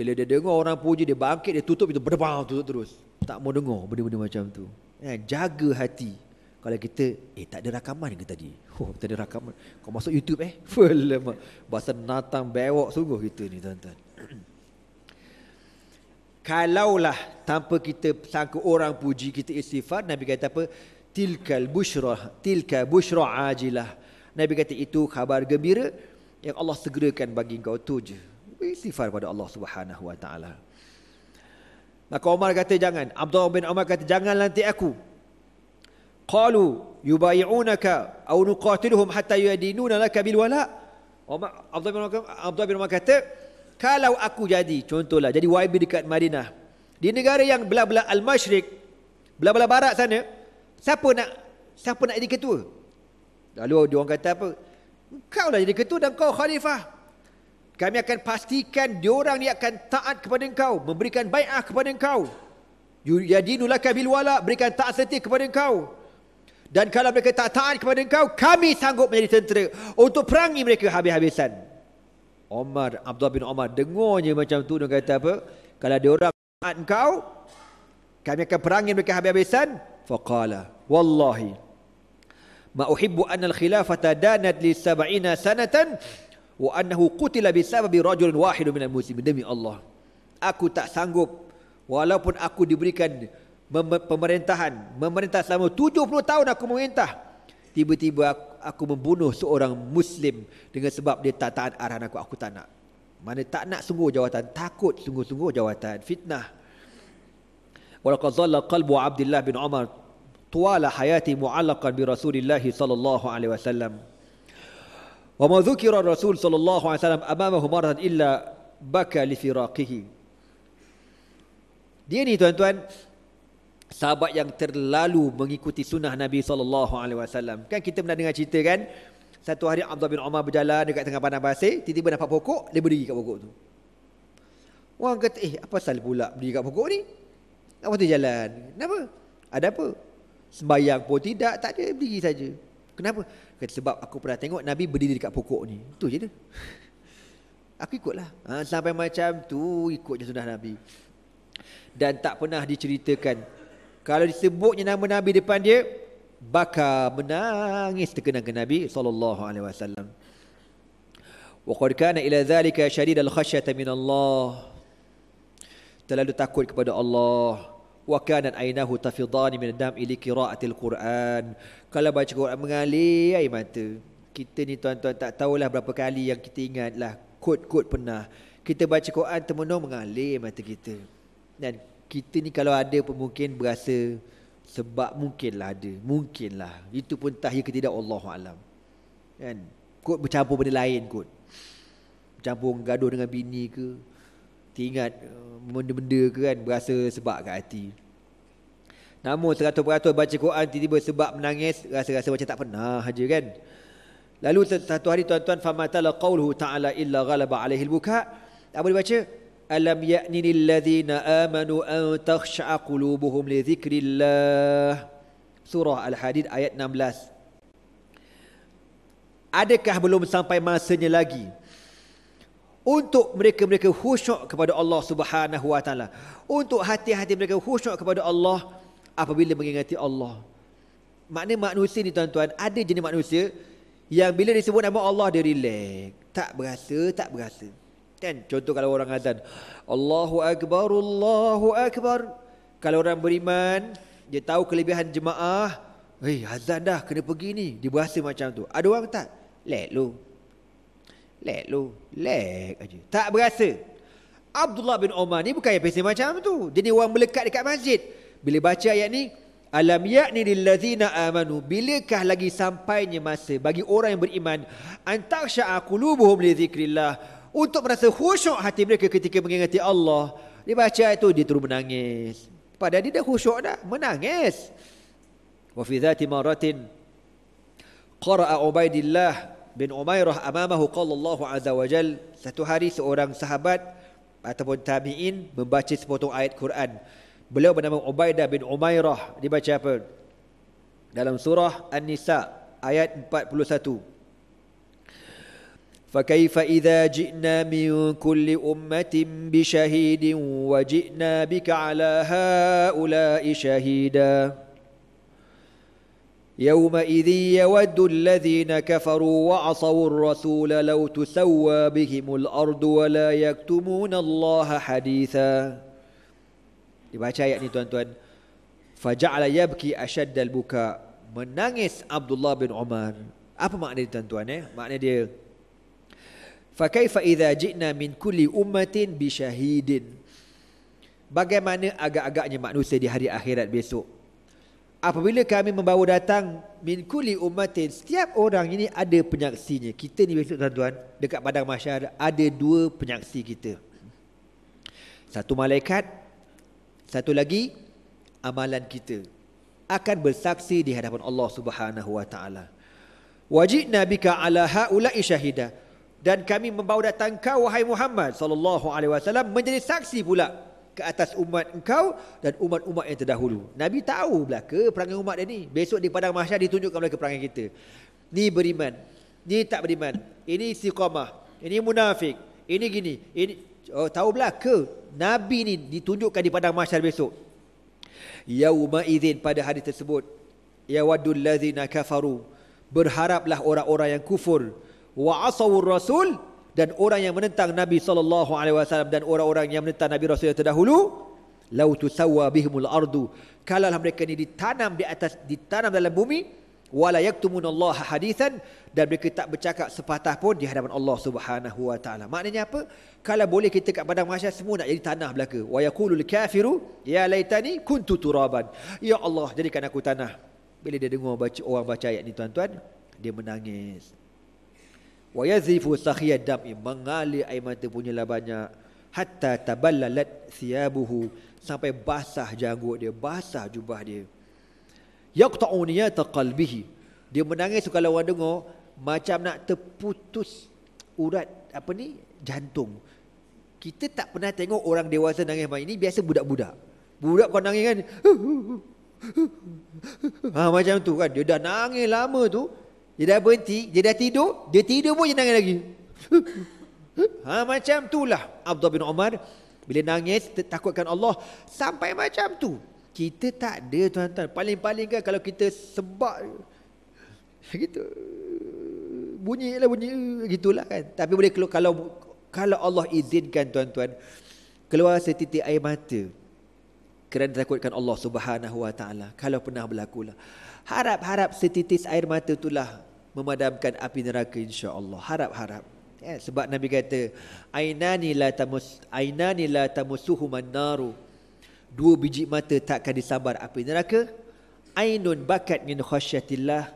Bila dia dengar orang puji dia bangkit dia tutup itu berdebar tutup terus. Tak mau dengar benda-benda macam tu. Eh, jaga hati. Kalau kita eh tak ada rakaman ke tadi? Oh, tak ada rakaman. Kau masuk YouTube eh. Film bahasa natang bewok sungguh kita ni tuan-tuan. Kalaulah tanpa kita sangka orang puji kita istighfar Nabi kata apa? Tilkal bushra, tilka bushra ajilah. Nabi kata itu khabar gembira yang Allah segerakan bagi kau tu je beristighfar kepada Allah Subhanahu wa taala. Maka Omar kata jangan. Abdullah bin Omar kata jangan nanti aku. Qalu yubai'unaka atau nuqatiluhum hatta yadinuna laka bil wala. Omar Abdullah bin Omar Abdullah bin Umar kata kalau aku jadi contohlah jadi YB dekat Madinah di negara yang belah-belah al-masyrik belah-belah barat sana siapa nak siapa nak jadi ketua lalu dia orang kata apa kau lah jadi ketua dan kau khalifah kami akan pastikan diorang ni akan taat kepada engkau. Memberikan bai'ah kepada engkau. Jadi nulaka bil wala berikan taat setia kepada engkau. Dan kalau mereka tak taat kepada engkau, kami sanggup menjadi tentera untuk perangi mereka habis-habisan. Omar Abdullah bin Omar dengar je macam tu dia kata apa? Kalau diorang taat engkau, kami akan perangi mereka habis-habisan. Faqala, wallahi ma uhibbu an al khilafata danat li 70 sanatan wa annahu qutila bisababi rajulin wahidun minal muslimin demi Allah aku tak sanggup walaupun aku diberikan pemerintahan memerintah selama 70 tahun aku memerintah tiba-tiba aku, aku membunuh seorang muslim dengan sebab dia tak taat arahan aku aku tak nak mana tak nak sungguh jawatan takut sungguh-sungguh jawatan fitnah walaqad dhalla qalbu abdillah bin umar طوال حياتي معلقا برسول الله صلى الله عليه وما ذكر الرسول صلى الله عليه وسلم أمامه مرة إلا بكى لفراقه Dia ni tuan-tuan Sahabat yang terlalu mengikuti sunnah Nabi SAW Kan kita pernah dengar cerita kan Satu hari Abdullah bin Umar berjalan dekat tengah panah basir Tiba-tiba nampak pokok, dia berdiri kat pokok tu Orang kata, eh apa salah pula berdiri kat pokok ni Apa tu jalan, kenapa? Ada apa? Sembayang pun tidak, tak ada, berdiri saja Kenapa? Kata, sebab aku pernah tengok Nabi berdiri dekat pokok ni. Itu je dia. Aku ikutlah. Ha, sampai macam tu ikut je sudah Nabi. Dan tak pernah diceritakan. Kalau disebutnya nama Nabi depan dia, bakar menangis terkenang ke Nabi SAW. وَقَدْ كَانَ ila zalika شَدِيدَ الْخَشَّةَ مِنَ اللَّهِ Terlalu takut kepada Allah wa kanat aynahu tafidani min dam ila qira'atil Quran. Kalau baca Quran mengalir air mata. Kita ni tuan-tuan tak tahulah berapa kali yang kita ingatlah kod-kod pernah. Kita baca Quran termenung mengalir mata kita. Dan kita ni kalau ada pun mungkin berasa sebab mungkinlah ada. Mungkinlah. Itu pun tahir ketidak Allah Alam. Kan? Kod bercampur benda lain kod. Bercampur gaduh dengan bini ke. Teringat uh, benda-benda ke kan Berasa sebab kat hati Namun seratus-peratus baca Quran Tiba-tiba sebab menangis Rasa-rasa macam tak pernah aja kan Lalu satu hari tuan-tuan tala qawluhu ta'ala illa ghalaba alaihi al-buka Apa dia baca? Alam ya'nini alladhina amanu an takhsha'a qulubuhum li zikrillah Surah Al-Hadid ayat 16 Adakah belum sampai masanya lagi untuk mereka-mereka khusyuk kepada Allah Subhanahu wa taala untuk hati-hati mereka khusyuk kepada Allah apabila mengingati Allah makna manusia ni tuan-tuan ada jenis manusia yang bila disebut nama Allah dia relax tak berasa tak berasa kan contoh kalau orang azan Allahu akbar Allahu akbar kalau orang beriman dia tahu kelebihan jemaah Hey eh, azan dah kena pergi ni Dia berasa macam tu Ada orang tak? Let lu Lek lu, lek aja. Tak berasa. Abdullah bin Omar ni bukan yang pesan macam tu. Dia ni orang melekat dekat masjid. Bila baca ayat ni, Alam yakni lillazina amanu Bilakah lagi sampainya masa Bagi orang yang beriman Antaksya'a kulubuhum li zikrillah Untuk merasa khusyuk hati mereka ketika mengingati Allah Dia baca itu dia terus menangis Padahal dia dah khusyuk dah Menangis Wa fi zati maratin Qara'a ubaidillah bin Umairah amamahu qala Allahu azza wa jal satu hari seorang sahabat ataupun tabi'in membaca sepotong ayat Quran beliau bernama Ubaidah bin Umairah dibaca baca apa dalam surah An-Nisa ayat 41 Fakaifa idza ji'na min kulli ummatin bi shahidin wa ji'na bika ala ha'ula'i shahida يومئذ يود الذين كفروا وعصوا الرسول لو تسوى بهم الارض ولا يكتمون الله حديثا dibaca ayat ni tuan-tuan faja'ala yabki ashadd al-buka menangis Abdullah bin Umar apa makna dia tuan-tuan eh makna dia fa kaifa idza ji'na min kulli ummatin bi bagaimana agak-agaknya manusia di hari akhirat besok apabila kami membawa datang min kulli ummatin setiap orang ini ada penyaksinya kita ni besok tuan-tuan dekat padang mahsyar ada dua penyaksi kita satu malaikat satu lagi amalan kita akan bersaksi di hadapan Allah Subhanahu wa taala wajib nabika ala haula syahida dan kami membawa datang kau wahai Muhammad sallallahu alaihi wasallam menjadi saksi pula ke atas umat engkau dan umat-umat yang terdahulu. Nabi tahu belaka perangai umat dia ni. Besok di padang mahsyar ditunjukkan oleh perangai kita. Ni beriman. Ni tak beriman. Ini istiqamah. Ini munafik. Ini gini. Ini oh, tahu belaka nabi ni ditunjukkan di padang mahsyar besok. Yauma idzin pada hari tersebut. Ya wadul ladzina kafaru. Berharaplah orang-orang yang kufur wa asawur rasul dan orang yang menentang Nabi sallallahu alaihi wasallam dan orang-orang yang menentang Nabi Rasul terdahulu lau tusawwa bihumul ardu kalau mereka ini ditanam di atas ditanam dalam bumi wala yaktumun Allah hadisan dan mereka tak bercakap sepatah pun di hadapan Allah Subhanahu wa taala. Maknanya apa? Kalau boleh kita kat padang mahsyar semua nak jadi tanah belaka. Wa yaqulul kafiru ya laitani kuntu turaban. Ya Allah jadikan aku tanah. Bila dia dengar baca, orang baca ayat ni tuan-tuan, dia menangis wa yazifu sakhiyad dami mengalir air mata punya lah banyak hatta taballalat thiyabuhu sampai basah janggut dia basah jubah dia yaqta'u niyat qalbihi dia menangis suka lawan dengar macam nak terputus urat apa ni jantung kita tak pernah tengok orang dewasa nangis macam ini biasa budak-budak budak kau nangis kan ha, macam tu kan dia dah nangis lama tu dia dah berhenti, dia dah tidur, dia tidur pun dia lagi. ha, macam itulah Abdullah bin Omar. Bila nangis, takutkan Allah. Sampai macam tu. Kita tak ada tuan-tuan. Paling-paling kan kalau kita sebab. Gitu. Bunyi lah bunyi. Gitulah kan. Tapi boleh keluar, kalau kalau Allah izinkan tuan-tuan. Keluar setitik air mata. Kerana takutkan Allah subhanahu wa ta'ala. Kalau pernah berlakulah. Harap-harap setitis air mata itulah memadamkan api neraka insya-Allah. Harap-harap. Ya, sebab Nabi kata, "Ainani la tamus ainani la tamusuhu naru." Dua biji mata takkan disabar api neraka. Ainun bakat min khasyatillah.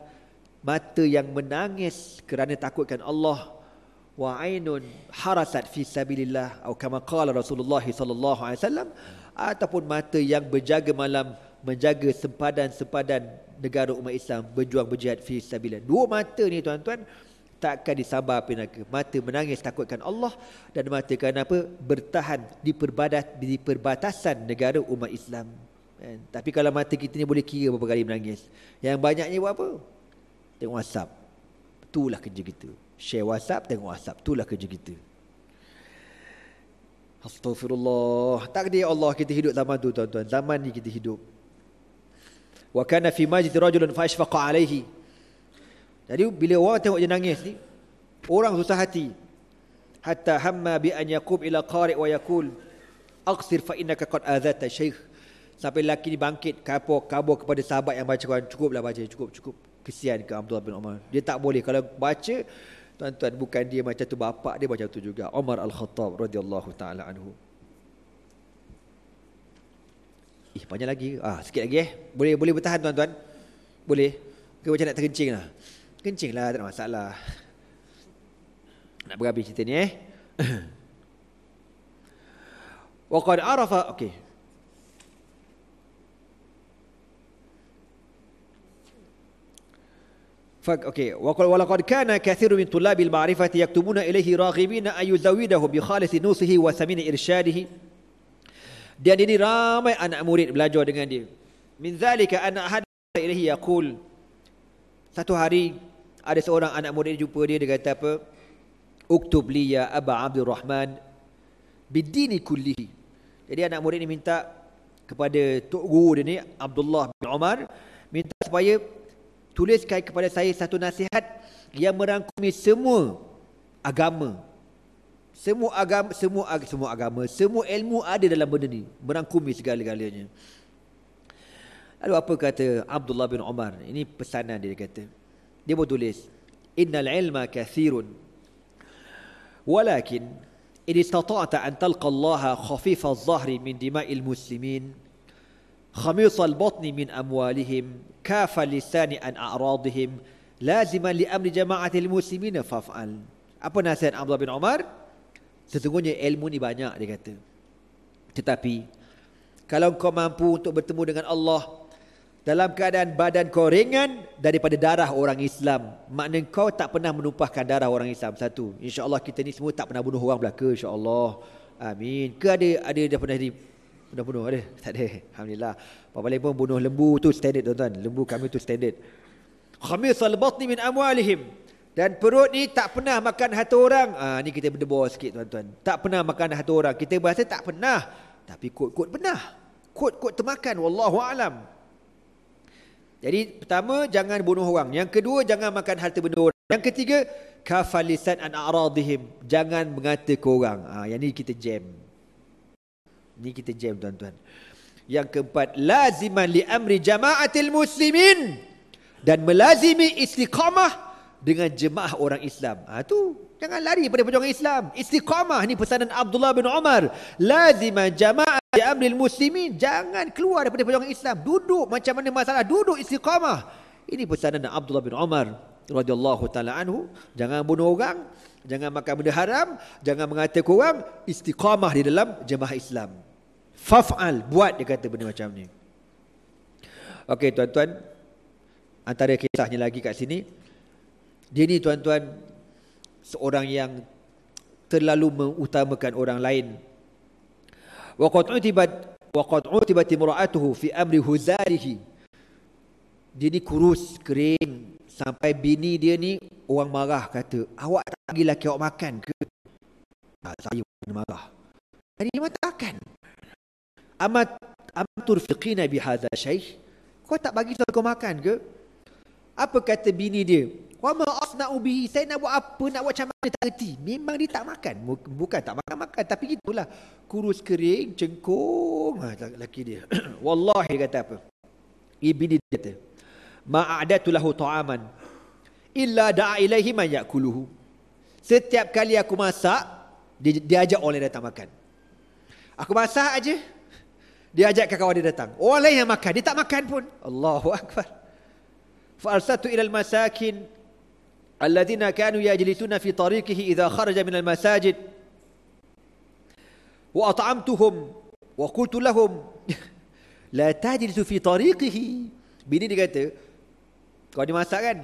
Mata yang menangis kerana takutkan Allah. Wa ainun harasat fi sabilillah atau kama qala Rasulullah sallallahu alaihi wasallam ataupun mata yang berjaga malam menjaga sempadan-sempadan negara umat Islam berjuang berjihad fi sabilillah. Dua mata ni tuan-tuan takkan disabar api neraka. Mata menangis takutkan Allah dan mata kerana apa? Bertahan di perbadat di perbatasan negara umat Islam. Kan? Tapi kalau mata kita ni boleh kira berapa kali menangis. Yang banyaknya buat apa? Tengok WhatsApp. Itulah kerja kita. Share WhatsApp, tengok WhatsApp. Itulah kerja kita. Astaghfirullah. Takdir Allah kita hidup zaman tu tuan-tuan. Zaman ni kita hidup wa kana fi majlis rajulun fa ashfaqa alayhi jadi bila orang tengok dia nangis ni orang susah hati hatta hamma bi an yaqub ila qari' wa yaqul aqsir fa innaka qad adzata shaykh sampai laki ni bangkit kapur kabur kepada sahabat yang baca Quran cukuplah baca cukup cukup kesian ke Abdullah bin Umar dia tak boleh kalau baca tuan-tuan bukan dia macam tu bapak dia macam tu juga Umar al-Khattab radhiyallahu taala anhu Eh banyak lagi Ah sikit lagi eh Boleh boleh bertahan tuan-tuan Boleh Ke macam nak terkencing lah Kencing lah tak ada masalah Nak berhabis cerita ni eh Waqad arafa Okay Okay. وقال ولقد كان كثير من طلاب المعرفة يكتبون إليه راغبين أن يزودهم بخالص نوصه وثمين إرشاده dia ini ramai anak murid belajar dengan dia. Min zalika anna hadatha ilaihi yaqul Satu hari ada seorang anak murid jumpa dia dia kata apa? Uktub li ya Aba Abdul Rahman bidini kullihi. Jadi anak murid ini minta kepada tok guru dia ni Abdullah bin Umar minta supaya tuliskan kepada saya satu nasihat yang merangkumi semua agama semua agama, semua agama, semua agama, semua ilmu ada dalam benda ni, merangkumi segala-galanya. Lalu apa kata Abdullah bin Omar? Ini pesanan dia kata. Dia pun tulis, "Innal ilma kathirun, walakin in istata'ta an talqa Allah khafif adh-dhahr min dima'il muslimin, khamis al-batn min amwalihim, kafa lisan an a'radihim, laziman li amri jama'atil muslimin faf'al." Apa nasihat Abdullah bin Umar? Tentunya ilmu ni banyak dia kata. Tetapi kalau kau mampu untuk bertemu dengan Allah dalam keadaan badan kau ringan daripada darah orang Islam. Makna kau tak pernah menumpahkan darah orang Islam. Satu, insyaAllah kita ni semua tak pernah bunuh orang belaka insyaAllah. Amin. Ke ada, ada dah pernah di pernah bunuh? Ada? Tak ada. Alhamdulillah. Paling pun bunuh lembu tu standard tuan-tuan. Lembu kami tu standard. Khamis al-batni min amwalihim. Dan perut ni tak pernah makan harta orang. Ah ha, ni kita berdebar sikit tuan-tuan. Tak pernah makan harta orang. Kita berasa tak pernah. Tapi kod-kod pernah. Kod-kod termakan wallahu alam. Jadi pertama jangan bunuh orang. Yang kedua jangan makan harta benda orang. Yang ketiga kafalisan an aradihim. Jangan mengata ke orang. Ah ha, yang ni kita jam. Ni kita jam tuan-tuan. Yang keempat laziman li amri jama'atil muslimin dan melazimi istiqamah dengan jemaah orang Islam. Ha, tu jangan lari pada perjuangan Islam. Istiqamah ni pesanan Abdullah bin Umar. Lazima jamaah di amril muslimin. Jangan keluar daripada perjuangan Islam. Duduk macam mana masalah. Duduk istiqamah. Ini pesanan Abdullah bin Umar radhiyallahu taala anhu. Jangan bunuh orang, jangan makan benda haram, jangan mengata kurang istiqamah di dalam jemaah Islam. Faf'al buat dia kata benda macam ni. Okey tuan-tuan, antara kisahnya lagi kat sini, dia ni tuan-tuan seorang yang terlalu mengutamakan orang lain. Wa qad utibat wa qad utibat imra'atuhu fi amri huzarihi. Dia ni kurus, kering sampai bini dia ni orang marah kata, awak tak bagi laki awak makan ke? Ha, saya pun marah. Hari ni mata akan. Amat amtur fiqina bi hadha syaikh. Kau tak bagi saya makan ke? Apa kata bini dia? Wa ma asna'u bihi. Saya nak buat apa, nak buat macam mana, tak reti. Memang dia tak makan. Bukan tak makan-makan. Tapi gitulah Kurus kering, cengkung. Ha, Laki dia. Wallahi kata apa. Ibn dia kata. Ma'adatu lahu ta'aman. Illa da'a ilaihi man yakuluhu. Setiap kali aku masak, dia, dia ajak datang makan. Aku masak aja, dia ajak kawan dia datang. Orang lain yang makan, dia tak makan pun. Allahu Akbar. Fa'arsatu ilal masakin alladhina kanu yajlituna fi tariqihi idza kharaja min al-masajid wa at'amtuhum wa qultu la tajlisu fi tariqihi bini dia kata Kalau ni masak kan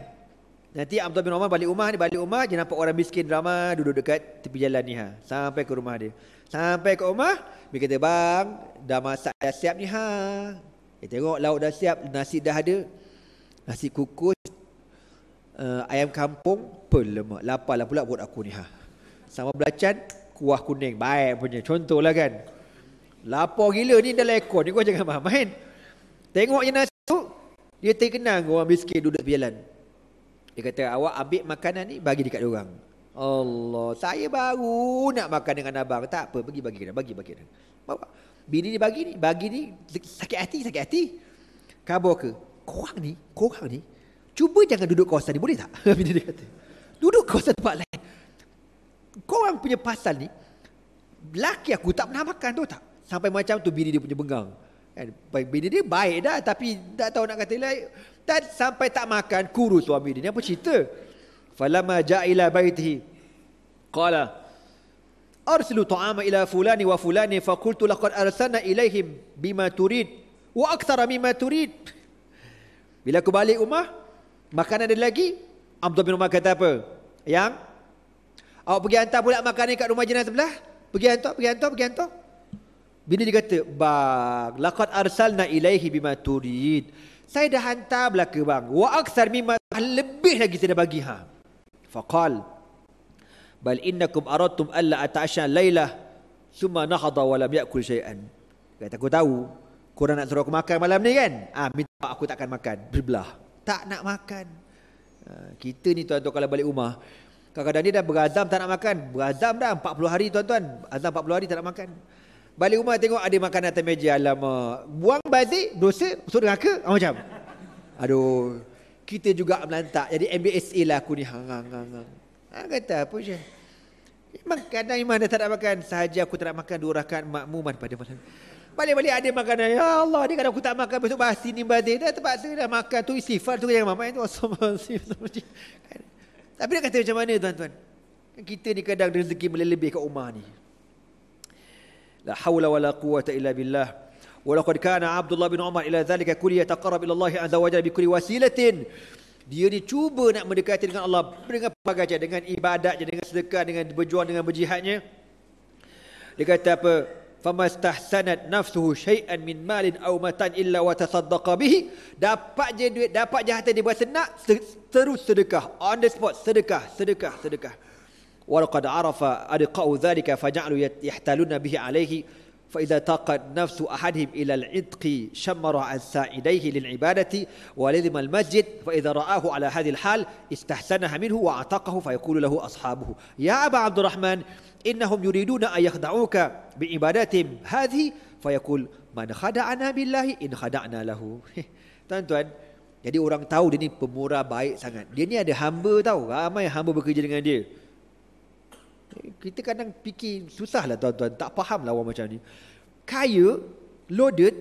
nanti Abdul bin Umar balik rumah ni balik rumah dia nampak orang miskin drama duduk dekat tepi jalan ni ha sampai ke rumah dia sampai ke rumah dia kata bang dah masak dah siap ni ha dia tengok lauk dah siap nasi dah ada nasi kukus uh, ayam kampung pelemak. Laparlah pula buat aku ni. Ha. Sama belacan, kuah kuning. Baik punya. Contohlah kan. Lapar gila ni dalam ekor ni. Kau jangan faham. Main. Tengok je nasi tu. Dia terkenang orang miskin duduk berjalan. Dia kata, awak ambil makanan ni bagi dekat orang. Allah, saya baru nak makan dengan abang. Tak apa, pergi bagi kena, bagi bagi kena. Bawa, bini ni bagi ni, bagi ni, sakit hati, sakit hati. Kabur ke? Korang ni, korang ni, Cuba jangan duduk kawasan ni boleh tak? Bila dia kata. Duduk kawasan tempat lain. Kau orang punya pasal ni laki aku tak pernah makan tu tak. Sampai macam tu bini dia punya bengang. Kan? Bini dia baik dah tapi tak tahu nak kata lain. Dan sampai tak makan kuru suami dia. Ni apa cerita? Falamma ja'ila baitihi qala arsilu ta'ama ila fulani wa fulani fa qultu laqad arsalna ilaihim bima turid wa akthara mimma turid bila aku balik rumah Makanan ada lagi? Abdul bin Umar kata apa? Yang? Awak pergi hantar pula makanan kat rumah jenazah sebelah? Pergi hantar, pergi hantar, pergi hantar. Bini dia kata, Bang, laqad arsalna ilaihi bima turid. Saya dah hantar belaka bang. Wa aksar mima lebih lagi saya dah bagi. Ha. Faqal. Bal innakum aratum alla ata'asha laylah. Suma nahadha walam yakul syai'an. Kata aku tahu. Korang nak suruh aku makan malam ni kan? Ah, ha, minta aku takkan makan. Berbelah tak nak makan. Ha, kita ni tuan-tuan kalau balik rumah, kadang-kadang dia dah beradam tak nak makan. Beradam dah 40 hari tuan-tuan. Adam 40 hari tak nak makan. Balik rumah tengok ada makanan atas meja. Alamak. Buang batik, dosa, masuk neraka. Ah, macam. Aduh. Kita juga melantak. Jadi MBSA lah aku ni. Hang, hang, hang. Ha. ha, kata apa je. Memang kadang-kadang tak nak makan. Sahaja aku tak nak makan dua rakan makmuman pada malam. Balik-balik ada makanan. Ya Allah, dia kadang aku tak makan besok basi ni basi. Dah terpaksa dah makan tu istighfar tu yang mamak itu. Tapi dia kata macam mana tuan-tuan? Kita ni kadang rezeki lebih kat rumah ni. La haula wa la illa billah. Walaqad kana Abdullah bin Umar ila zalika kulli yataqarrab ila Allah azza wa bi kulli wasilatin. Dia ni cuba nak mendekati dengan Allah dengan pelbagai cara dengan ibadat dengan sedekah dengan berjuang dengan berjihadnya. Dia kata apa? fama istahsanat nafsuhu syai'an min malin aw matan illa wa tasaddaqa bihi dapat je duit dapat je harta dia buat senak terus sedekah on the spot sedekah sedekah sedekah wa laqad arafa adqa'u dhalika faja'alu yahtaluna bihi alayhi فإذا تاقت نفس أحدهم إلى العتق شمر عن ساعديه للعبادة ولزم المسجد فإذا رآه على هذه الحال استحسنها منه وعتقه فيقول له أصحابه يا أبا عبد الرحمن إنهم يريدون أن يخدعوك بعبادتهم هذه فيقول من خدعنا بالله إن خدعنا له تنتوان Jadi orang tahu dia ni pemurah baik sangat. Dia ni ada hamba tahu. Ramai hamba bekerja dengan dia. Kita kadang fikir susah lah tuan-tuan. Tak faham lah orang macam ni. Kaya, loaded,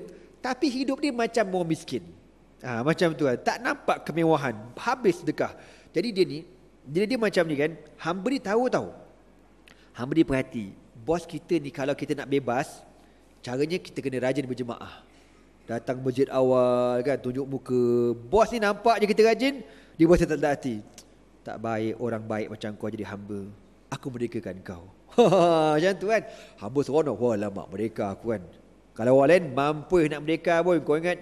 tapi hidup dia macam orang miskin. Ha, macam tu kan. Tak nampak kemewahan. Habis sedekah. Jadi dia ni, jadi dia macam ni kan. Hamba dia tahu tahu. Hamba dia perhati. Bos kita ni kalau kita nak bebas, caranya kita kena rajin berjemaah. Datang masjid awal kan, tunjuk muka. Bos ni nampak je kita rajin, dia bos tak hati. Tak baik orang baik macam kau jadi hamba aku merdekakan kau. Macam tu kan. Hamba seronok. Wah lama mereka. aku kan. Kalau orang lain mampu nak merdeka pun. Kau ingat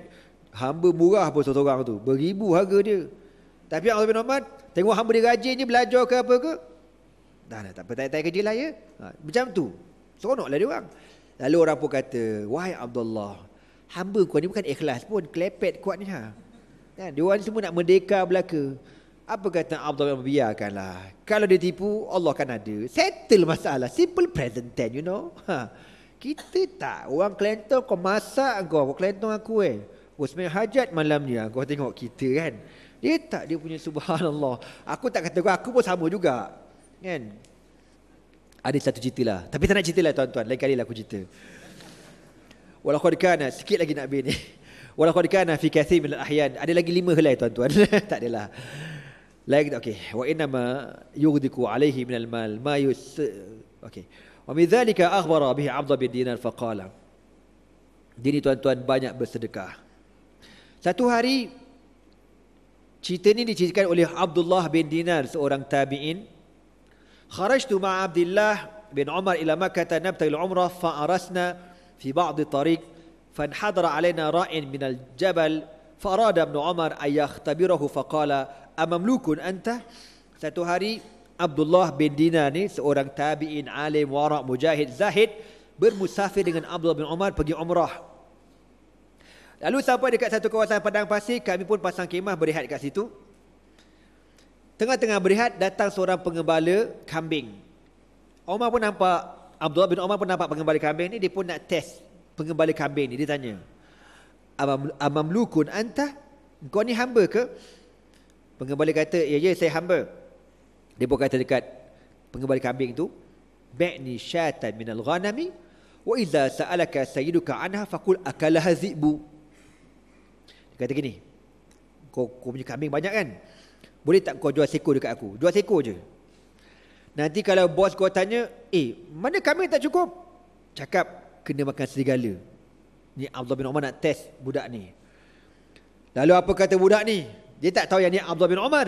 hamba murah pun seorang tu. Beribu harga dia. Tapi Allah bin Ahmad. Tengok hamba dia rajin je belajar ke apa ke. Dah lah tak apa. Tak kerja lah ya. Ha, macam tu. Seronok lah dia orang. Lalu orang pun kata. Wahai Abdullah. Hamba kau ni bukan ikhlas pun. Klepet kuat ni ha. Kan? Dia orang semua nak merdeka belaka. Apa kata Abdul Rahman biarkanlah. Kalau dia tipu, Allah akan ada. Settle masalah. Simple present tense, you know. Ha. Kita tak. Orang kelentong kau masak kau. Kau kelentong aku eh. Kau oh, sembilan hajat malam ni. Ah. Kau tengok kita kan. Dia tak. Dia punya subhanallah. Aku tak kata kau. Aku pun sama juga. Kan? Ada satu cerita lah. Tapi tak nak cerita lah tuan-tuan. Lain kali lah aku cerita. Walau kau dekat nak. Sikit lagi nak habis ni. Walau kau dekat nak. Fikasi minat ahyan. Ada lagi lima helai tuan-tuan. tak adalah. lah. لا يقدر أوكي وإنما يغدك عليه من المال ما يس أوكي ومن ذلك أخبر به عبد بن دينار فقال Dini tuan-tuan banyak bersedekah Satu hari Cerita ini diceritakan oleh Abdullah bin Dinar Seorang tabi'in Kharajtu ma'a Abdullah bin Umar ila Makkah nabtagil umrah fa'arasna fi ba'di tariq فانحدر علينا راء من الجبل Farada bin Umar ayah tabirahu faqala amamlukun anta? Satu hari Abdullah bin Dina ni seorang tabi'in alim warak mujahid zahid bermusafir dengan Abdullah bin Umar pergi umrah. Lalu sampai dekat satu kawasan padang pasir kami pun pasang kemah berehat dekat situ. Tengah-tengah berehat datang seorang pengembala kambing. Umar pun nampak Abdullah bin Umar pun nampak pengembala kambing ni dia pun nak test pengembala kambing ni dia tanya amamlukun anta kau ni hamba ke pengembala kata ya ya saya hamba dia pun kata dekat pengembala kambing tu ba'ni syatan min al-ghanami wa idza sa'alaka sayyiduka anha faqul akalaha dhibu dia kata gini kau, kau punya kambing banyak kan boleh tak kau jual seekor dekat aku jual seekor je nanti kalau bos kau tanya eh mana kambing tak cukup cakap kena makan serigala Ni Abdullah bin Omar nak test budak ni. Lalu apa kata budak ni? Dia tak tahu yang ni Abdullah bin Omar.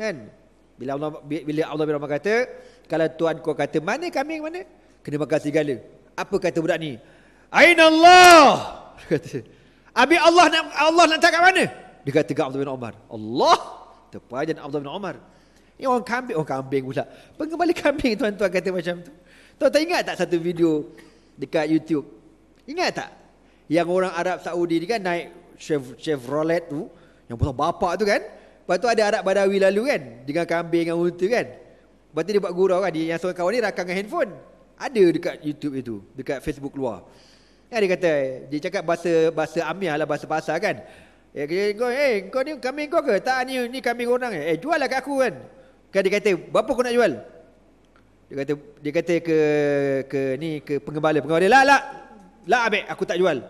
Kan? Bila Allah, bila Abdullah bin Omar kata, kalau tuan kau kata, mana kami mana? Kena makan segala. Apa kata budak ni? Aina Allah! kata. Abi Allah nak Allah nak tak kat mana? Dia kata ke Abdullah bin Omar. Allah! Terpajan Abdullah bin Omar. Ini orang kambing. Orang oh, kambing pula. Pengembali kambing tuan-tuan kata macam tu. Tuan-tuan ingat tak satu video dekat YouTube? Ingat tak? yang orang Arab Saudi ni kan naik Chev- Chevrolet tu yang besar bapak tu kan lepas tu ada Arab Badawi lalu kan dengan kambing dengan unta kan lepas tu dia buat gurau kan yang seorang kawan ni rakam dengan handphone ada dekat YouTube itu dekat Facebook luar Ya, dia kata, dia cakap bahasa bahasa Amiah lah, bahasa pasar kan. Eh, kata, eh, kau, eh, kau ni kambing kau ke? Tak, ni, ni kambing orang. Eh, eh jual lah kat aku kan. Kan dia kata, berapa kau nak jual? Dia kata, dia kata ke, ke ni, ke pengembala. Pengembala, lah, lah. Lah, abik, aku tak jual.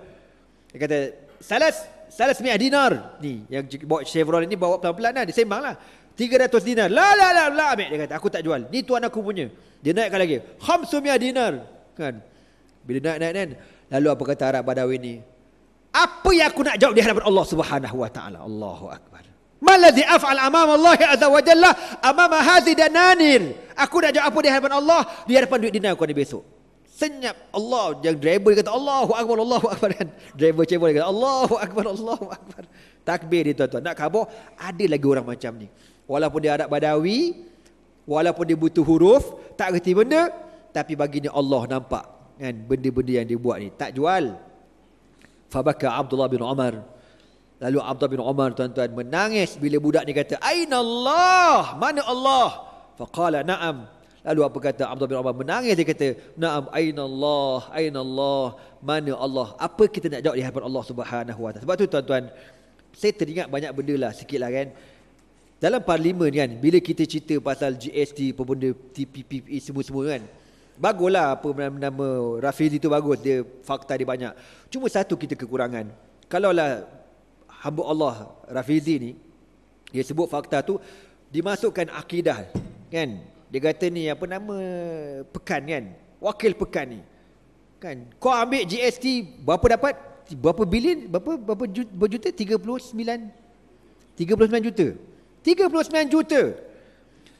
Dia kata Salas Salas mi'ah dinar Ni Yang bawa Chevron ni Bawa pelan-pelan lah Dia sembang lah 300 dinar La la la la Dia kata aku tak jual Ni tuan aku punya Dia naikkan lagi Khamsu mi'ah dinar Kan Bila naik naik naik, Lalu apa kata Arab Badawi ni Apa yang aku nak jawab Di hadapan Allah subhanahu wa ta'ala Allahu Akbar Malah Maladhi af'al amam Allah Azza wa Jalla Amam hazi dan nanir Aku nak jawab apa di hadapan Allah Di hadapan duit dinar aku ni besok Senyap Allah yang driver dia kata Allahu akbar Allahu akbar kan. Driver cebol dia kata Allahu akbar Allahu akbar. Takbir dia tuan-tuan. Nak khabar ada lagi orang macam ni. Walaupun dia Arab Badawi, walaupun dia butuh huruf, tak reti benda tapi baginya Allah nampak kan benda-benda yang dia buat ni tak jual. Fabaka Abdullah bin Umar. Lalu Abdullah bin Umar tuan-tuan menangis bila budak ni kata, "Aina Allah? Mana Allah?" Faqala, "Na'am." Lalu apa kata Abdullah bin Umar menangis dia kata, "Na'am aina Allah, aina Allah, mana Allah? Apa kita nak jawab di hadapan Allah Subhanahu Wa Sebab tu tuan-tuan, saya teringat banyak benda lah sikit lah kan. Dalam parlimen kan, bila kita cerita pasal GST, pembenda TPP, e, semua-semua kan. Baguslah apa nama-nama Rafiz itu bagus, dia fakta dia banyak. Cuma satu kita kekurangan. Kalaulah hamba Allah Rafizi ni, dia sebut fakta tu, dimasukkan akidah kan dia kata ni apa nama pekan kan? Wakil pekan ni. Kan? Kau ambil GST berapa dapat? Berapa bilion? Berapa berapa juta? juta? 39 39 juta. 39 juta.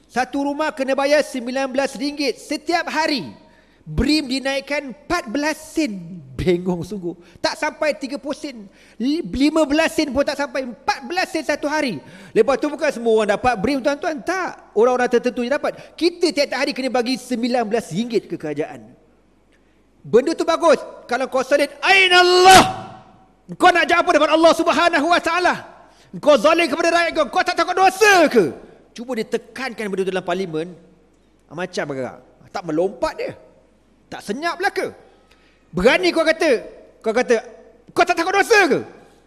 Satu rumah kena bayar RM19 setiap hari brim dinaikkan 14 sen bengong sungguh tak sampai 30 sen 15 sen pun tak sampai 14 sen satu hari lepas tu bukan semua orang dapat brim tuan-tuan tak orang-orang tertentu je dapat kita tiap-tiap hari kena bagi 19 ringgit ke kerajaan benda tu bagus kalau kau solid aina Allah kau nak jawab apa daripada Allah subhanahu wa ta'ala kau zalim kepada rakyat kau kau tak takut dosa ke cuba ditekankan benda tu dalam parlimen macam agak tak melompat dia tak senyap belaka. Berani kau kata, kau kata, kau tak takut dosa ke?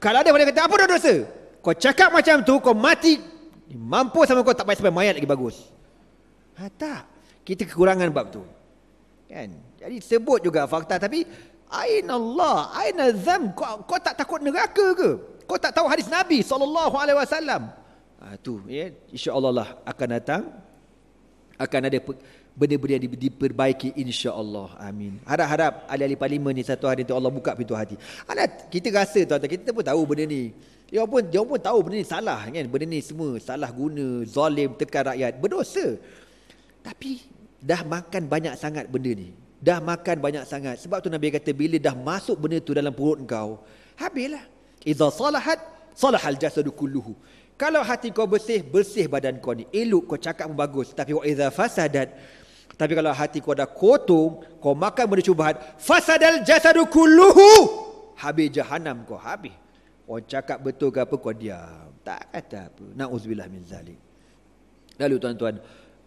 Kalau ada orang kata, apa dah dosa? Kau cakap macam tu, kau mati, mampu sama kau tak payah sampai mayat lagi bagus. Ha, tak. Kita kekurangan bab tu. Kan? Jadi sebut juga fakta, tapi Aina Allah, aina zam, kau, kau tak takut neraka ke? Kau tak tahu hadis Nabi saw. alaihi wasallam. Ha, ya, yeah. akan datang akan ada benda-benda yang diperbaiki insya-Allah. Amin. Harap-harap ahli-ahli parlimen ni satu hari tu Allah buka pintu hati. Ada kita rasa tuan-tuan, kita pun tahu benda ni. Dia pun dia pun tahu benda ni salah kan. Benda ni semua salah guna, zalim tekan rakyat, berdosa. Tapi dah makan banyak sangat benda ni. Dah makan banyak sangat. Sebab tu Nabi kata bila dah masuk benda tu dalam perut kau, habillah. Idza salahat salahal jasadu kulluhu. Kalau hati kau bersih, bersih badan kau ni. Elok kau cakap pun bagus. Tapi wa idza fasadat, tapi kalau hati kau dah kotor, kau makan benda cubahat, fasadal jasadu kulluhu. Habis jahanam kau, habis. Orang cakap betul ke apa, kau diam. Tak kata apa. Na'udzubillah min zalim. Lalu tuan-tuan,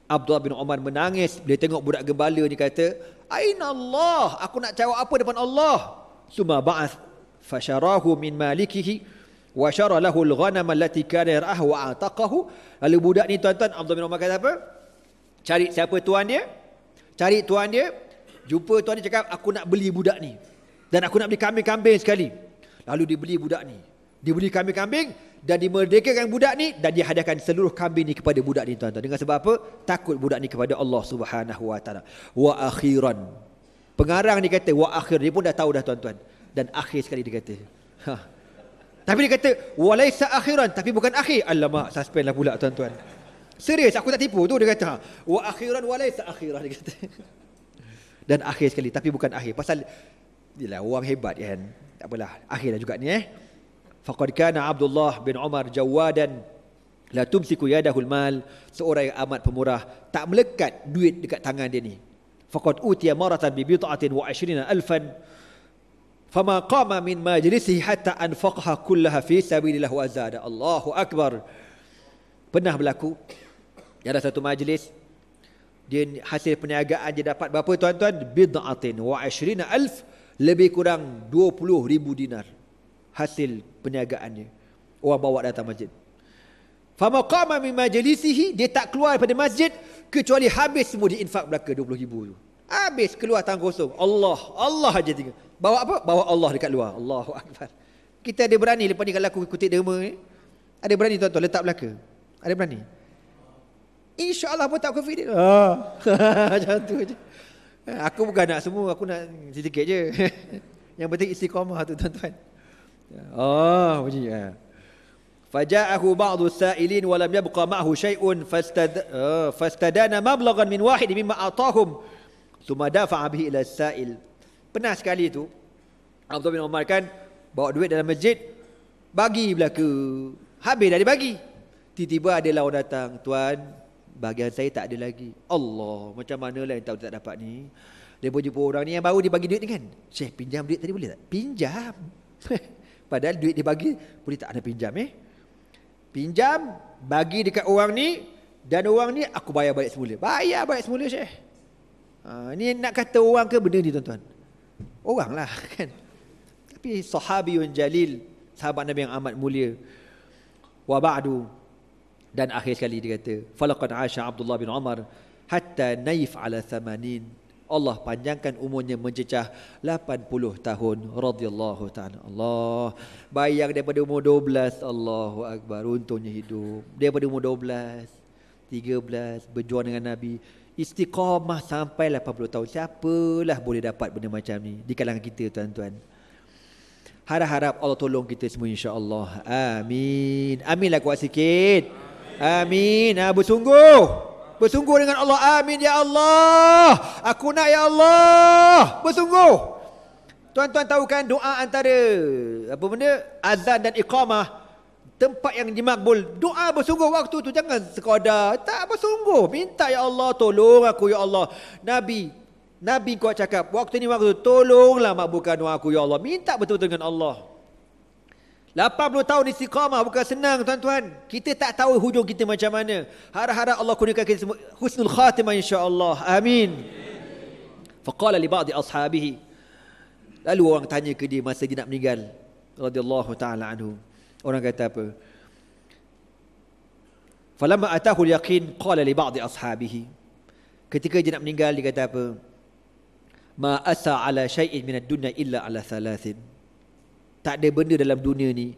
Abdullah bin Umar menangis. Dia tengok budak gembala ni kata, Aina Allah, aku nak jawab apa depan Allah. Suma ba'as fasharahu min malikihi wa syara lahu al-ghanam allati kana yar'ahu wa ataqahu. Lalu budak ni tuan-tuan, Abdullah bin Umar kata apa? Cari siapa tuan dia? Cari tuan dia. Jumpa tuan dia cakap aku nak beli budak ni. Dan aku nak beli kambing-kambing sekali. Lalu dibeli budak ni. Dibeli kambing-kambing dan dimerdekakan budak ni dan dihadiahkan seluruh kambing ni kepada budak ni tuan-tuan. Dengan sebab apa? Takut budak ni kepada Allah Subhanahu Wa Taala. Wa akhiran. Pengarang ni kata wa akhir dia pun dah tahu dah tuan-tuan. Dan akhir sekali dia kata. Ha. Tapi dia kata walaisa akhiran tapi bukan akhir. Alamak, suspend lah pula tuan-tuan. Serius aku tak tipu tu dia kata. Wa akhiran wa laysa akhirah dia kata. Dan akhir sekali tapi bukan akhir pasal yalah orang hebat kan. Tak apalah. Akhirlah juga ni eh. Faqad kana Abdullah bin Umar jawadan la tumsiku yadahul mal seorang yang amat pemurah tak melekat duit dekat tangan dia ni. Faqad utiya maratan bi bid'atin wa ashrina alfan fama qama min majlisih hatta anfaqaha kullaha fi sabilillah wa zada Allahu akbar pernah berlaku dia ada satu majlis dia hasil perniagaan dia dapat berapa tuan-tuan? Bid'atin wa ashrina alf lebih kurang 20 ribu dinar hasil perniagaan dia. Orang bawa datang masjid. Fama qama min majlisihi dia tak keluar daripada masjid kecuali habis semua diinfak belaka 20 ribu tu. Habis keluar tangan kosong. Allah, Allah aja tinggal. Bawa apa? Bawa Allah dekat luar. Allahu akbar. Kita ada berani lepas ni kalau aku kutip derma ni. Ada berani tuan-tuan letak belaka? Ada berani? InsyaAllah pun tak covid dia. Ha. Macam tu je. Eh, aku bukan nak semua, aku nak sedikit je. Yang penting isi istiqamah tu tuan-tuan. Oh, puji. Ya. Faja'ahu ba'du sa'ilin walam yabqa ma'ahu syai'un ha, fastadana mablagan min wahid mimma atahum. Suma dafa'a bihi ila sa'il. Pernah sekali tu, Abdul bin Umar kan, bawa duit dalam masjid, bagi belaka. Habis dah dia bagi. Tiba-tiba ada lawan datang. Tuan, bahagian saya tak ada lagi. Allah, macam mana lah yang tahu tak dapat ni. Dia pun jumpa orang ni yang baru dia bagi duit ni kan. Syekh, pinjam duit tadi boleh tak? Pinjam. Padahal duit dia bagi, boleh tak ada pinjam eh? Pinjam, bagi dekat orang ni, dan orang ni aku bayar balik semula. Bayar balik semula Syekh. Ha, ni nak kata orang ke benda ni tuan-tuan? Orang lah kan. Tapi sahabi yang jalil, sahabat Nabi yang amat mulia. Wa ba'du, dan akhir sekali dia kata falaqad asha Abdullah bin Umar hatta naif ala 80 Allah panjangkan umurnya mencecah 80 tahun radhiyallahu ta'ala Allah bayang daripada umur 12 Allahu akbar untungnya hidup daripada umur 12 13 berjuang dengan Nabi istiqamah sampai 80 tahun siapalah boleh dapat benda macam ni di kalangan kita tuan-tuan Harap-harap Allah tolong kita semua insya-Allah. Amin. Aminlah kuat sikit. Amin. Amin. Ha, ah, bersungguh. Bersungguh dengan Allah. Amin ya Allah. Aku nak ya Allah. Bersungguh. Tuan-tuan tahu kan doa antara apa benda? Azan dan iqamah. Tempat yang dimakbul. Doa bersungguh waktu tu jangan sekadar. Tak bersungguh. Minta ya Allah tolong aku ya Allah. Nabi Nabi kau cakap, waktu ni waktu tolonglah makbulkan doa aku ya Allah. Minta betul-betul dengan Allah. 80 tahun istiqamah bukan senang tuan-tuan. Kita tak tahu hujung kita macam mana. Harap-harap Allah kurniakan kita semua husnul khatimah insya-Allah. Amin. Faqala li ba'di ashabihi. Lalu orang tanya ke dia masa dia nak meninggal radhiyallahu taala anhu. Orang kata apa? Falamma atahu al-yaqin qala li ba'di ashabihi. Ketika dia nak meninggal dia kata apa? Ma asa ala syai'in min ad-dunya illa ala thalathin. Tak ada benda dalam dunia ni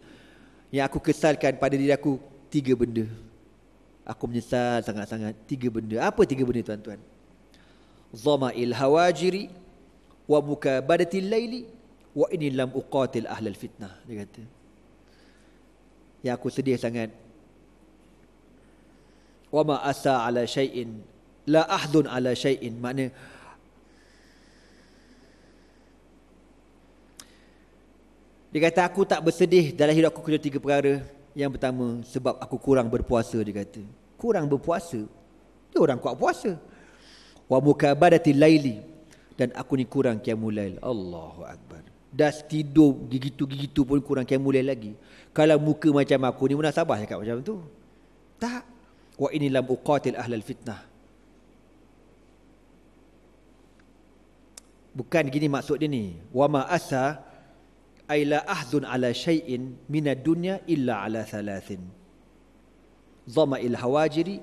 Yang aku kesalkan pada diri aku Tiga benda Aku menyesal sangat-sangat Tiga benda Apa tiga benda tuan-tuan? Zama il hawajiri Wa buka badatil layli Wa ini lam uqatil ahlal fitnah Dia kata Yang aku sedih sangat Wa ma asa ala syai'in La ahdun ala syai'in Maknanya Dia kata aku tak bersedih dalam hidup aku kerana tiga perkara. Yang pertama sebab aku kurang berpuasa dia kata. Kurang berpuasa. Dia orang kuat puasa. Wa mukabadati laili dan aku ni kurang qiyamul lail. Allahu akbar. Dah tidur gigitu-gigitu pun kurang qiyamul lail lagi. Kalau muka macam aku ni mana sabar cakap macam tu. Tak. Wa ini lam uqatil ahlal fitnah. Bukan gini maksud dia ni. Wa ma asa Aila la ahzun ala syai'in minad dunya illa ala thalathin dhama'il hawajiri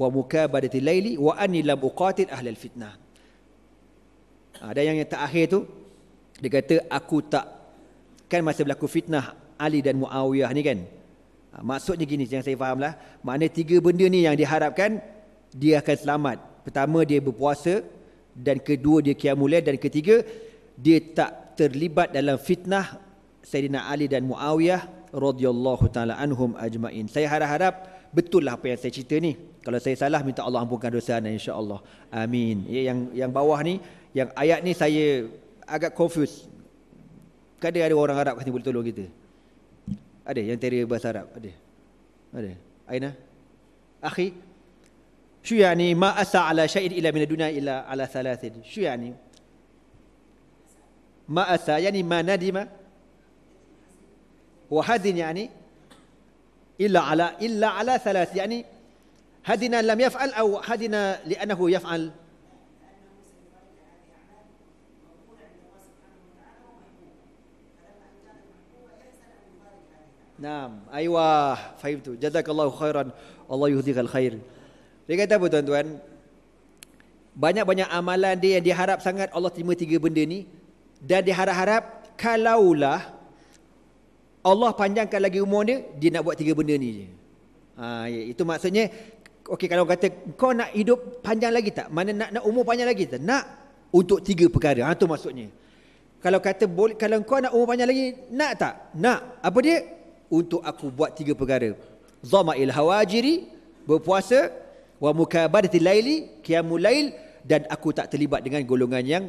wa mukabadati laili wa anni lam uqatil ahli fitnah ada yang yang tak akhir tu dia kata aku tak kan masa berlaku fitnah Ali dan Muawiyah ni kan ha, maksudnya gini yang saya faham lah, makna tiga benda ni yang diharapkan dia akan selamat pertama dia berpuasa dan kedua dia qiyamul dan ketiga dia tak terlibat dalam fitnah Sayyidina Ali dan Muawiyah radhiyallahu taala anhum ajmain. Saya harap-harap betul lah apa yang saya cerita ni. Kalau saya salah minta Allah ampunkan dosa saya. insya-Allah. Amin. Ya, yang yang bawah ni yang ayat ni saya agak confuse. Kadang ada orang Arab kat sini boleh tolong kita. Ada yang terjemah bahasa Arab, ada. Ada. Aina? Akhi, Shu yani ma asa ala syai'in ila min dunya ila ala thalathin. Shu yani? ما أسى يعني ما ندم وحزن يعني إلا على إلا على ثلاث يعني حزن لم يفعل أو حزن لأنه يفعل نعم أيوة فهمت جزاك الله khairan Allah yuhdikal khair dia kata apa tuan-tuan banyak-banyak amalan dia yang diharap sangat Allah terima tiga benda ni Dan diharap-harap kalaulah Allah panjangkan lagi umur dia, dia nak buat tiga benda ni je. Ha, ya, itu maksudnya, okay, kalau kata kau nak hidup panjang lagi tak? Mana nak, nak umur panjang lagi tak? Nak untuk tiga perkara. Ha, maksudnya. Kalau kata boleh, kalau kau nak umur panjang lagi, nak tak? Nak. Apa dia? Untuk aku buat tiga perkara. Zama'il hawajiri, berpuasa, wa mukabadati laili, kiamu lail, dan aku tak terlibat dengan golongan yang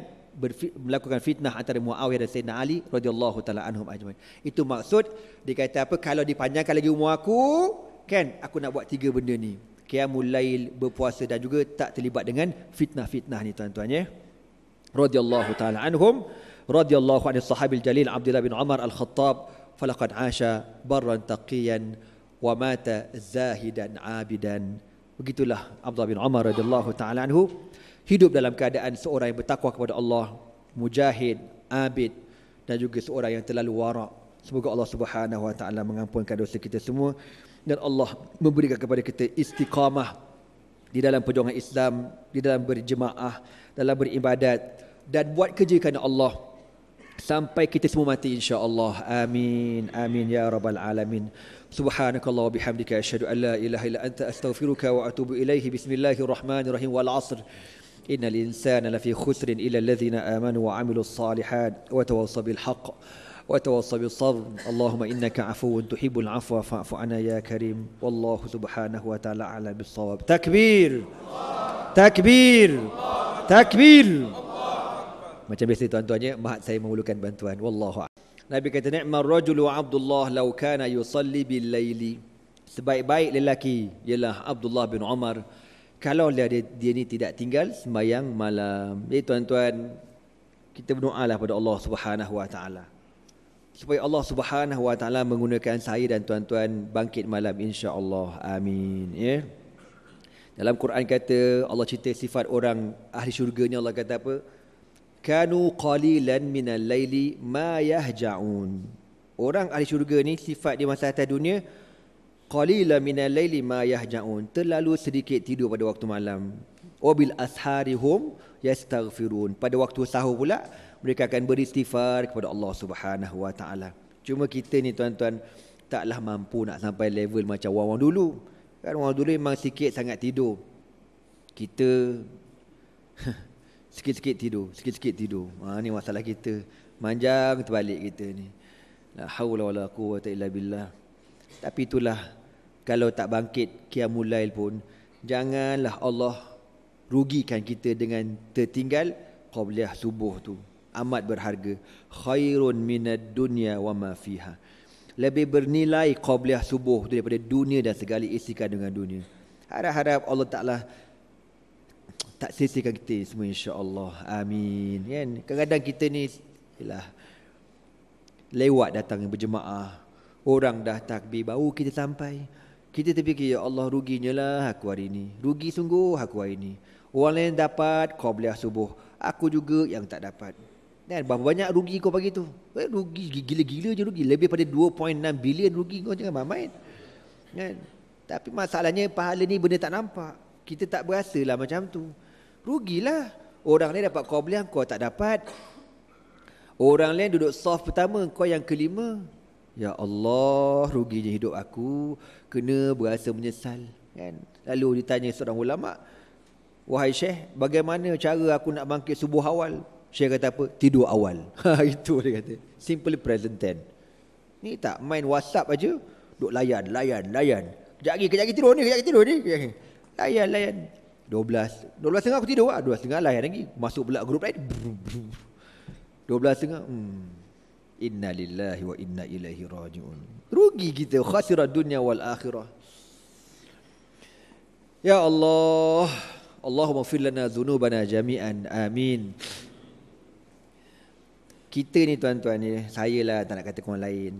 melakukan fitnah antara Muawiyah dan Sayyidina Ali radhiyallahu taala anhum ajmain. Itu maksud dikatakan apa kalau dipanjangkan lagi umur aku, kan aku nak buat tiga benda ni. Qiyamul lail, berpuasa dan juga tak terlibat dengan fitnah-fitnah ni tuan-tuan ya. Radhiyallahu taala anhum, radhiyallahu anil sahabil jalil Abdullah bin Umar al-Khattab, falaqad asha barran taqiyan wa mata zahidan abidan. Begitulah Abdullah bin Umar radhiyallahu taala anhu hidup dalam keadaan seorang yang bertakwa kepada Allah, mujahid, abid dan juga seorang yang terlalu warak. Semoga Allah Subhanahu Wa Taala mengampunkan dosa kita semua dan Allah memberikan kepada kita istiqamah di dalam perjuangan Islam, di dalam berjemaah, dalam beribadat dan buat kerja kerana Allah sampai kita semua mati insya-Allah. Amin. Amin ya rabbal alamin. Subhanakallah الله وبحمدك أشهد أن لا إله إلا أنت أستغفرك وأتوب إليه بسم الله الرحمن إن الإنسان لفي خسر إلا الذين آمنوا وعملوا الصالحات وتواصوا بالحق وتواصوا بالصبر اللهم إنك عفو تحب العفو فاعف عنا يا كريم والله سبحانه وتعالى أعلى بالصواب تكبير تكبير تكبير Macam biasa tuan-tuannya, mahat saya memerlukan bantuan. Wallahu a'lam Nabi kata, Ni'mar rajulu Abdullah law kana yusalli bil laili. Sebaik-baik lelaki ialah Abdullah bin Umar kalau dia, dia, dia ni tidak tinggal sembahyang malam. Jadi eh, tuan-tuan, kita berdoa lah pada Allah Subhanahu Wa Taala supaya Allah Subhanahu Wa Taala menggunakan saya dan tuan-tuan bangkit malam insya-Allah. Amin. Ya. Yeah. Dalam Quran kata Allah cerita sifat orang ahli syurga ni Allah kata apa? Kanu qalilan minal laili ma yahjaun. Orang ahli syurga ni sifat di masa atas dunia qalila minal laili ma yahjaun terlalu sedikit tidur pada waktu malam wabil asharihum yastaghfirun pada waktu sahur pula mereka akan beristighfar kepada Allah Subhanahu wa taala cuma kita ni tuan-tuan taklah mampu nak sampai level macam wawang dulu kan wawang dulu memang sikit sangat tidur kita sikit-sikit tidur sikit-sikit tidur ha ni masalah kita manjang terbalik kita ni la haula wala quwwata illa billah tapi itulah kalau tak bangkit Qiyamul Lail pun janganlah Allah rugikan kita dengan tertinggal qabliyah subuh tu amat berharga khairun minad dunia wa ma fiha lebih bernilai qabliyah subuh tu daripada dunia dan segala isi kandungan dunia harap-harap Allah Taala tak sisihkan kita semua insya-Allah amin kan kadang-kadang kita ni ialah lewat datang berjemaah orang dah takbir baru kita sampai kita terfikir, Ya Allah ruginya lah aku hari ini. Rugi sungguh aku hari ini. Orang lain dapat, kau beli lah subuh. Aku juga yang tak dapat. Dan berapa banyak rugi kau pagi tu? Eh, rugi, gila-gila je rugi. Lebih pada 2.6 bilion rugi kau jangan main-main. Kan? Tapi masalahnya pahala ni benda tak nampak. Kita tak berasa lah macam tu. Rugilah. Orang lain dapat kau beli, kau tak dapat. Orang lain duduk soft pertama, kau yang kelima. Ya Allah, ruginya hidup aku kena berasa menyesal kan lalu ditanya seorang ulama wahai syekh bagaimana cara aku nak bangkit subuh awal syekh kata apa tidur awal ha itu dia kata simple present ten. ni tak main whatsapp aja duk layan layan layan kejap lagi kejap lagi tidur ni kejap lagi tidur ni layan layan 12 12 setengah aku tidur ah 12 setengah layan lagi masuk pula grup lain 12 tengah hmm Inna lillahi wa inna ilaihi raji'un. Rugi kita khasirat dunia wal akhirah. Ya Allah, Allahumma fir lana dhunubana jami'an. Amin. Kita ni tuan-tuan ni, saya lah tak nak kata orang lain.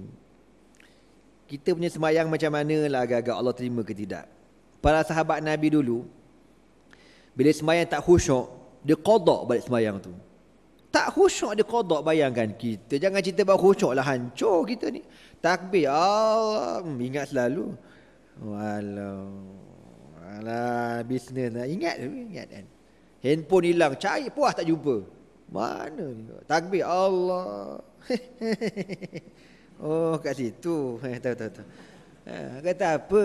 Kita punya semayang macam mana lah agak-agak Allah terima ke tidak. Para sahabat Nabi dulu, bila semayang tak khusyuk, dia kodok balik semayang tu. Tak khusyuk dia kodok bayangkan kita. Jangan cerita bahawa khusyuk lah hancur kita ni. Takbir. Allah. ingat selalu. Walau. Alah, bisnes lah. Ingat ingat kan. Handphone hilang, cari puas tak jumpa. Mana ni? Takbir, Allah. oh, kat situ. Eh, tahu, tahu, tahu. Ha, kata apa?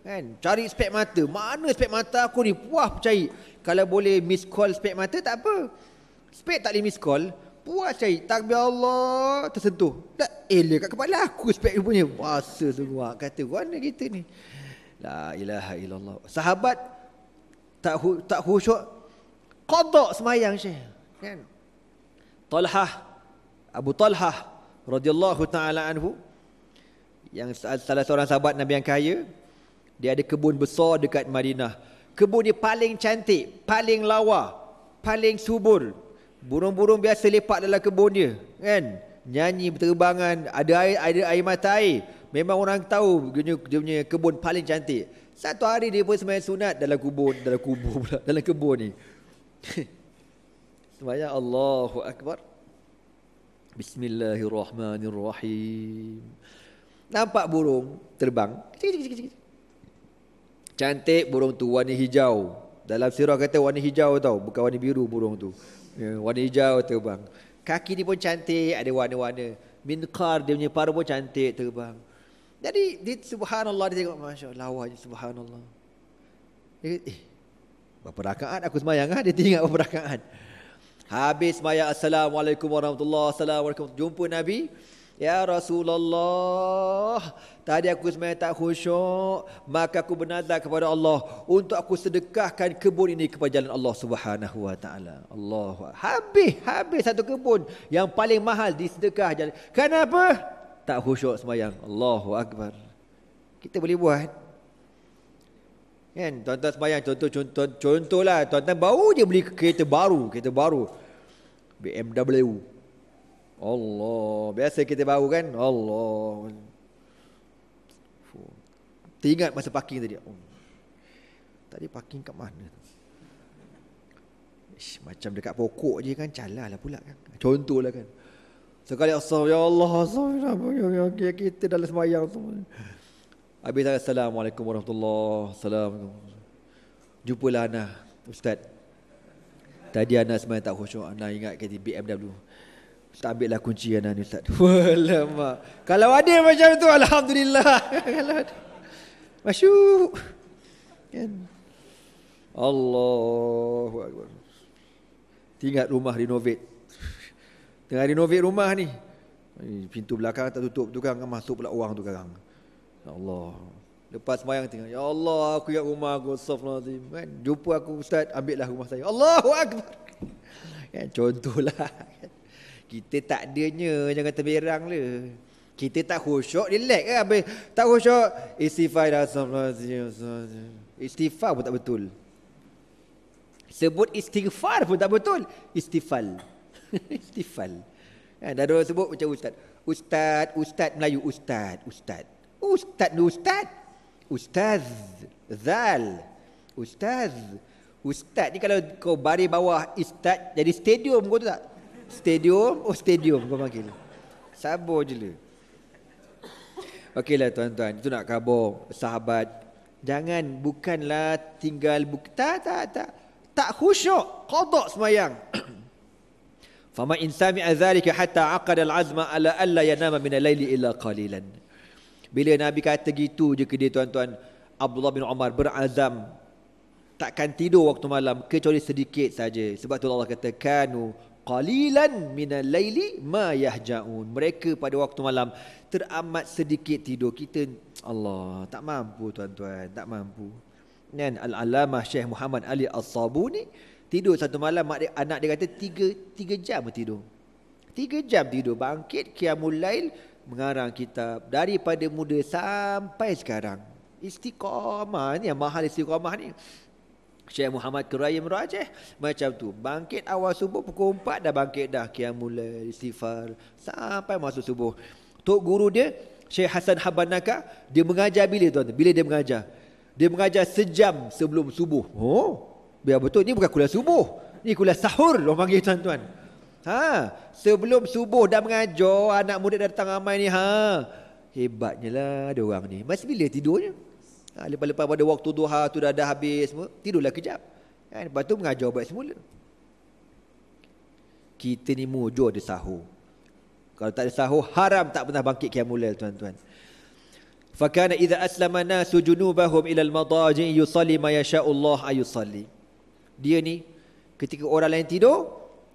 Kan? Cari spek mata. Mana spek mata aku ni? Puas cari. Kalau boleh miss call spek mata, tak apa. Spek tak boleh miss call Puas cari Takbir Allah Tersentuh Tak elok eh, kat kepala aku Spek dia punya Bahasa semua ah, Kata mana kita ni La ilaha illallah Sahabat Tak hu, tak khusyuk Kodok semayang Syekh Kan Talha Abu Talha radhiyallahu ta'ala anhu Yang salah seorang sahabat Nabi yang kaya Dia ada kebun besar dekat Madinah Kebun ni paling cantik Paling lawa Paling subur Burung-burung biasa lepak dalam kebun dia kan nyanyi berterbangan ada air ada air mata air memang orang tahu dia punya, dia punya kebun paling cantik satu hari dia pun sembahyang sunat dalam kubur dalam kubur pula dalam kebun ni Semuanya Allahu akbar Bismillahirrahmanirrahim nampak burung terbang cantik burung tu warna hijau dalam sirah kata warna hijau tau bukan warna biru burung tu ya, warna hijau terbang. Kaki dia pun cantik, ada warna-warna. Minqar dia punya paru pun cantik terbang. Jadi di subhanallah dia tengok Masya Allah lawa subhanallah. Dia eh berapa rakaat aku semayang ah dia tinggal berapa rakaat. Habis semayang assalamualaikum warahmatullahi wabarakatuh. Jumpa Nabi Ya Rasulullah Tadi aku sebenarnya tak khusyuk Maka aku bernadar kepada Allah Untuk aku sedekahkan kebun ini kepada jalan Allah subhanahu wa ta'ala Allah Habis, habis satu kebun Yang paling mahal disedekah jalan Kenapa? Tak khusyuk semayang Allahu Akbar Kita boleh buat Kan, tuan-tuan semayang contoh, contoh, contoh, contohlah Tuan-tuan baru je beli kereta baru Kereta baru BMW Allah. Biasa kita bau kan? Allah. Teringat masa parking tadi. Oh. Tadi parking kat mana? Ish, macam dekat pokok je kan. Calah lah pula kan. Contoh lah kan. Sekali asal. Ya Allah. Asal. Ya, kita dah semayang. Habis Assalamualaikum warahmatullahi wabarakatuh. Jumpalah Ana. Ustaz. Tadi Ana semayang tak khusyuk. Ana ingat kat BMW tak ambil lah kunci anak ni Ustaz. Walamak. Kalau ada macam tu, Alhamdulillah. Kalau ada. Masyuk. Kan? Allahu Akbar. Tinggal rumah renovate. Tengah renovate rumah ni. Pintu belakang tak tutup tu kan. Masuk pula orang tu sekarang. Allah. Lepas semayang tengok. Ya Allah, aku ingat rumah aku. Astaghfirullahaladzim. Kan? Jumpa aku Ustaz, lah rumah saya. Allahu Akbar. Kan? Contohlah. Kan? Kita tak adanya jangan terberang le. Kita tak khusyuk relax ke kan. habis tak khusyuk istighfar Istighfar pun tak betul. Sebut istighfar pun tak betul. Istifal. Istifal. Ya, kan, dah dulu sebut macam ustaz. Ustaz, ustaz Melayu ustaz, ustaz. Ustaz ni ustaz. Ustaz. Zal. Ustaz. Ustaz ni kalau kau bari bawah istad jadi stadium kau tu tak? stadium oh stadium kau panggil sabar je lah okeylah tuan-tuan itu nak kabur sahabat jangan bukanlah tinggal buk tak tak tak tak khusyuk qada semayang fama in sami azalika hatta aqada al-azma ala alla yanama min al layli illa qalilan bila nabi kata gitu je ke dia tuan-tuan Abdullah bin Umar berazam takkan tidur waktu malam kecuali sedikit saja sebab tu Allah kata qalilan minal laili ma yahjaun. Mereka pada waktu malam teramat sedikit tidur. Kita Allah, tak mampu tuan-tuan, tak mampu. Dan al-alamah Syekh Muhammad Ali As-Sabuni tidur satu malam mak dia, anak dia kata tiga 3 jam lah tidur. Tiga jam tidur bangkit qiyamul lail mengarang kitab daripada muda sampai sekarang. Istiqamah ni yang mahal istiqamah ni. Syekh Muhammad Kerayim Rajah Macam tu Bangkit awal subuh pukul 4 dah bangkit dah Qiyam mula istighfar Sampai masuk subuh Tok guru dia Syekh Hasan Habanaka Dia mengajar bila tuan Bila dia mengajar Dia mengajar sejam sebelum subuh Oh Biar betul ni bukan kuliah subuh Ni kuliah sahur Orang panggil tuan-tuan Ha, sebelum subuh dah mengajar anak muda datang ramai ni ha. Hebatnya lah ada orang ni. Masih bila tidurnya? Ha, lepas-lepas pada waktu duha tu dah, dah habis semua, tidurlah kejap. Ha, lepas tu mengajar balik semula. Kita ni mujur ada sahur. Kalau tak ada sahur, haram tak pernah bangkit kiamulail, tuan-tuan. Fakana idza aslama nasu junubahum ila al-madaji yusalli ma yasha Allah ayusalli. Dia ni ketika orang lain tidur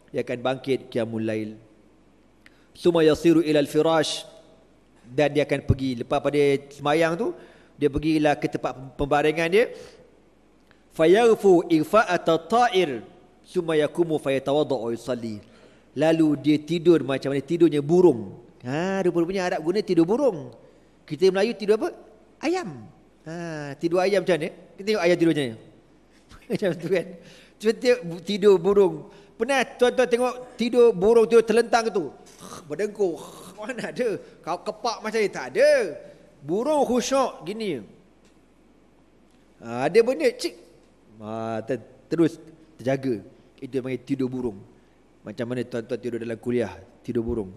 dia akan bangkit kiamulail. lail. Suma yasiru ila al-firash dan dia akan pergi lepas pada semayang tu dia pergilah ke tempat pembaringan dia fayarfu irfa'at ta'ir summa yakumu fayatawaddau yusalli lalu dia tidur macam mana tidurnya burung ha rupa-rupanya Arab guna tidur burung kita Melayu tidur apa ayam ha tidur ayam macam ni. kita tengok ayam tidurnya macam tu kan Cuma tidur burung pernah tuan-tuan tengok tidur burung tidur terlentang tu berdengkur mana ada kau kepak macam ni tak ada Burung khusyuk gini. Ha, ada bunyi cik. Ha, ter terus terjaga. Itu panggil tidur burung. Macam mana tuan-tuan tidur dalam kuliah. Tidur burung.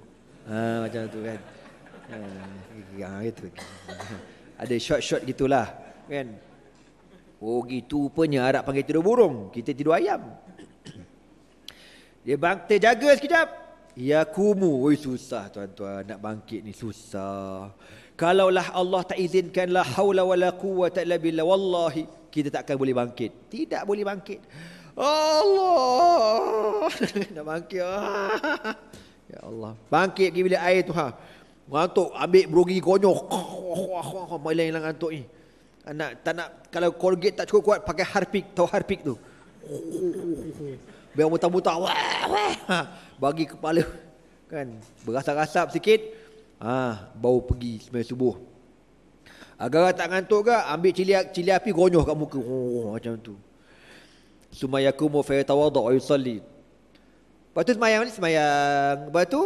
Ha, macam tu kan. Ha, gitu. Ada shot-shot gitulah. Kan. Oh gitu punya Arab panggil tidur burung. Kita tidur ayam. Dia bang terjaga sekejap. Ya kumu. Oi, susah tuan-tuan nak bangkit ni. Susah kalaulah Allah tak izinkan la haula wala quwwata illa billah wallahi kita takkan boleh bangkit tidak boleh bangkit Allah nak bangkit ya Allah bangkit pergi bilik air tu ha ngantuk ambil brogi konyok boleh hilang ngantuk ni anak tak nak kalau Colgate tak cukup kuat pakai harpic. tahu harpic tu biar muta-muta ha, bagi kepala kan berasa-rasap sikit Ah, ha, bau pergi sampai subuh. Agar tak ngantuk ke, ambil cili, cili api gonyoh kat muka. Oh, oh, oh, macam tu. Sumayakum wa fayatawadha wa yusalli. Lepas tu semayang ni, semayang. Lepas tu,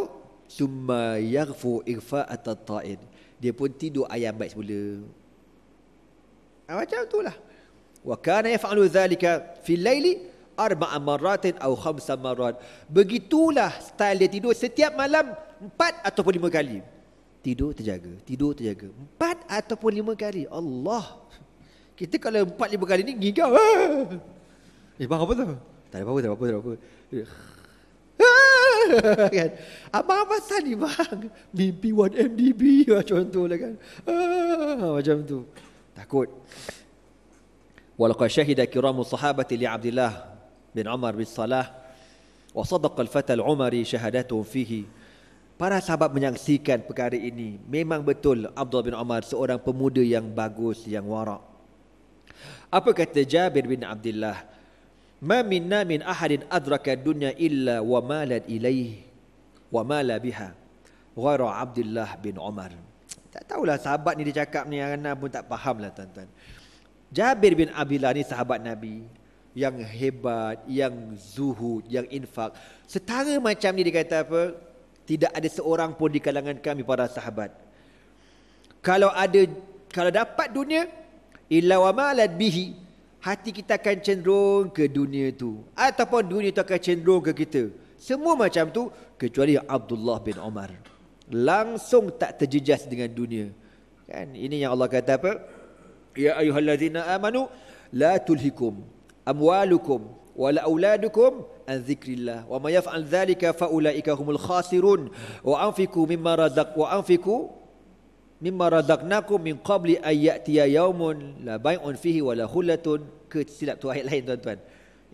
sumayaghfu irfa atatain. Dia pun tidur ayam baik semula. Ha, macam tu lah. Wa kana yaf'alu zalika fil laili arba'a marratin aw khamsa marrat. Begitulah style dia tidur setiap malam empat ataupun lima kali. Tidur terjaga Tidur terjaga Empat ataupun lima kali Allah Kita kalau empat lima kali ni Gigau Eh bang apa tu Tak ada apa-apa Tak ada apa-apa, apa-apa. Abang apa asal ni bang Mimpi 1 MDB ah, Macam tu lah kan ah, Macam tu Takut Walaqa syahidah kiramu sahabati li Abdullah Bin Umar bin Salah Wa sadaqal fatal Umari syahadatuhum fihi Para sahabat menyaksikan perkara ini. Memang betul Abdul bin Omar seorang pemuda yang bagus, yang warak. Apa kata Jabir bin Abdullah? Ma minna min ahadin adraka dunya illa wa malat ilaih wa mala Ghara Abdullah bin Umar. Tak tahulah sahabat ni dia cakap ni. yang Ana pun tak faham lah tuan-tuan. Jabir bin Abdullah ni sahabat Nabi yang hebat, yang zuhud, yang infak. Setara macam ni dia kata apa? tidak ada seorang pun di kalangan kami para sahabat kalau ada kalau dapat dunia illa wa malad bihi hati kita akan cenderung ke dunia itu, ataupun dunia itu akan cenderung ke kita semua macam tu kecuali Abdullah bin Omar. langsung tak terjejas dengan dunia kan ini yang Allah kata apa ya ayuhallazina amanu la tulhikum amwalukum wala auladukum an zikrillah wa may yaf'al dhalika fa ulaika humul khasirun wa anfiku mimma razaq wa anfiku mimma razaqnakum min qabli ay ya'tiya yawmun la bai'un fihi wa la khullatun kecilap tu ayat lain tuan-tuan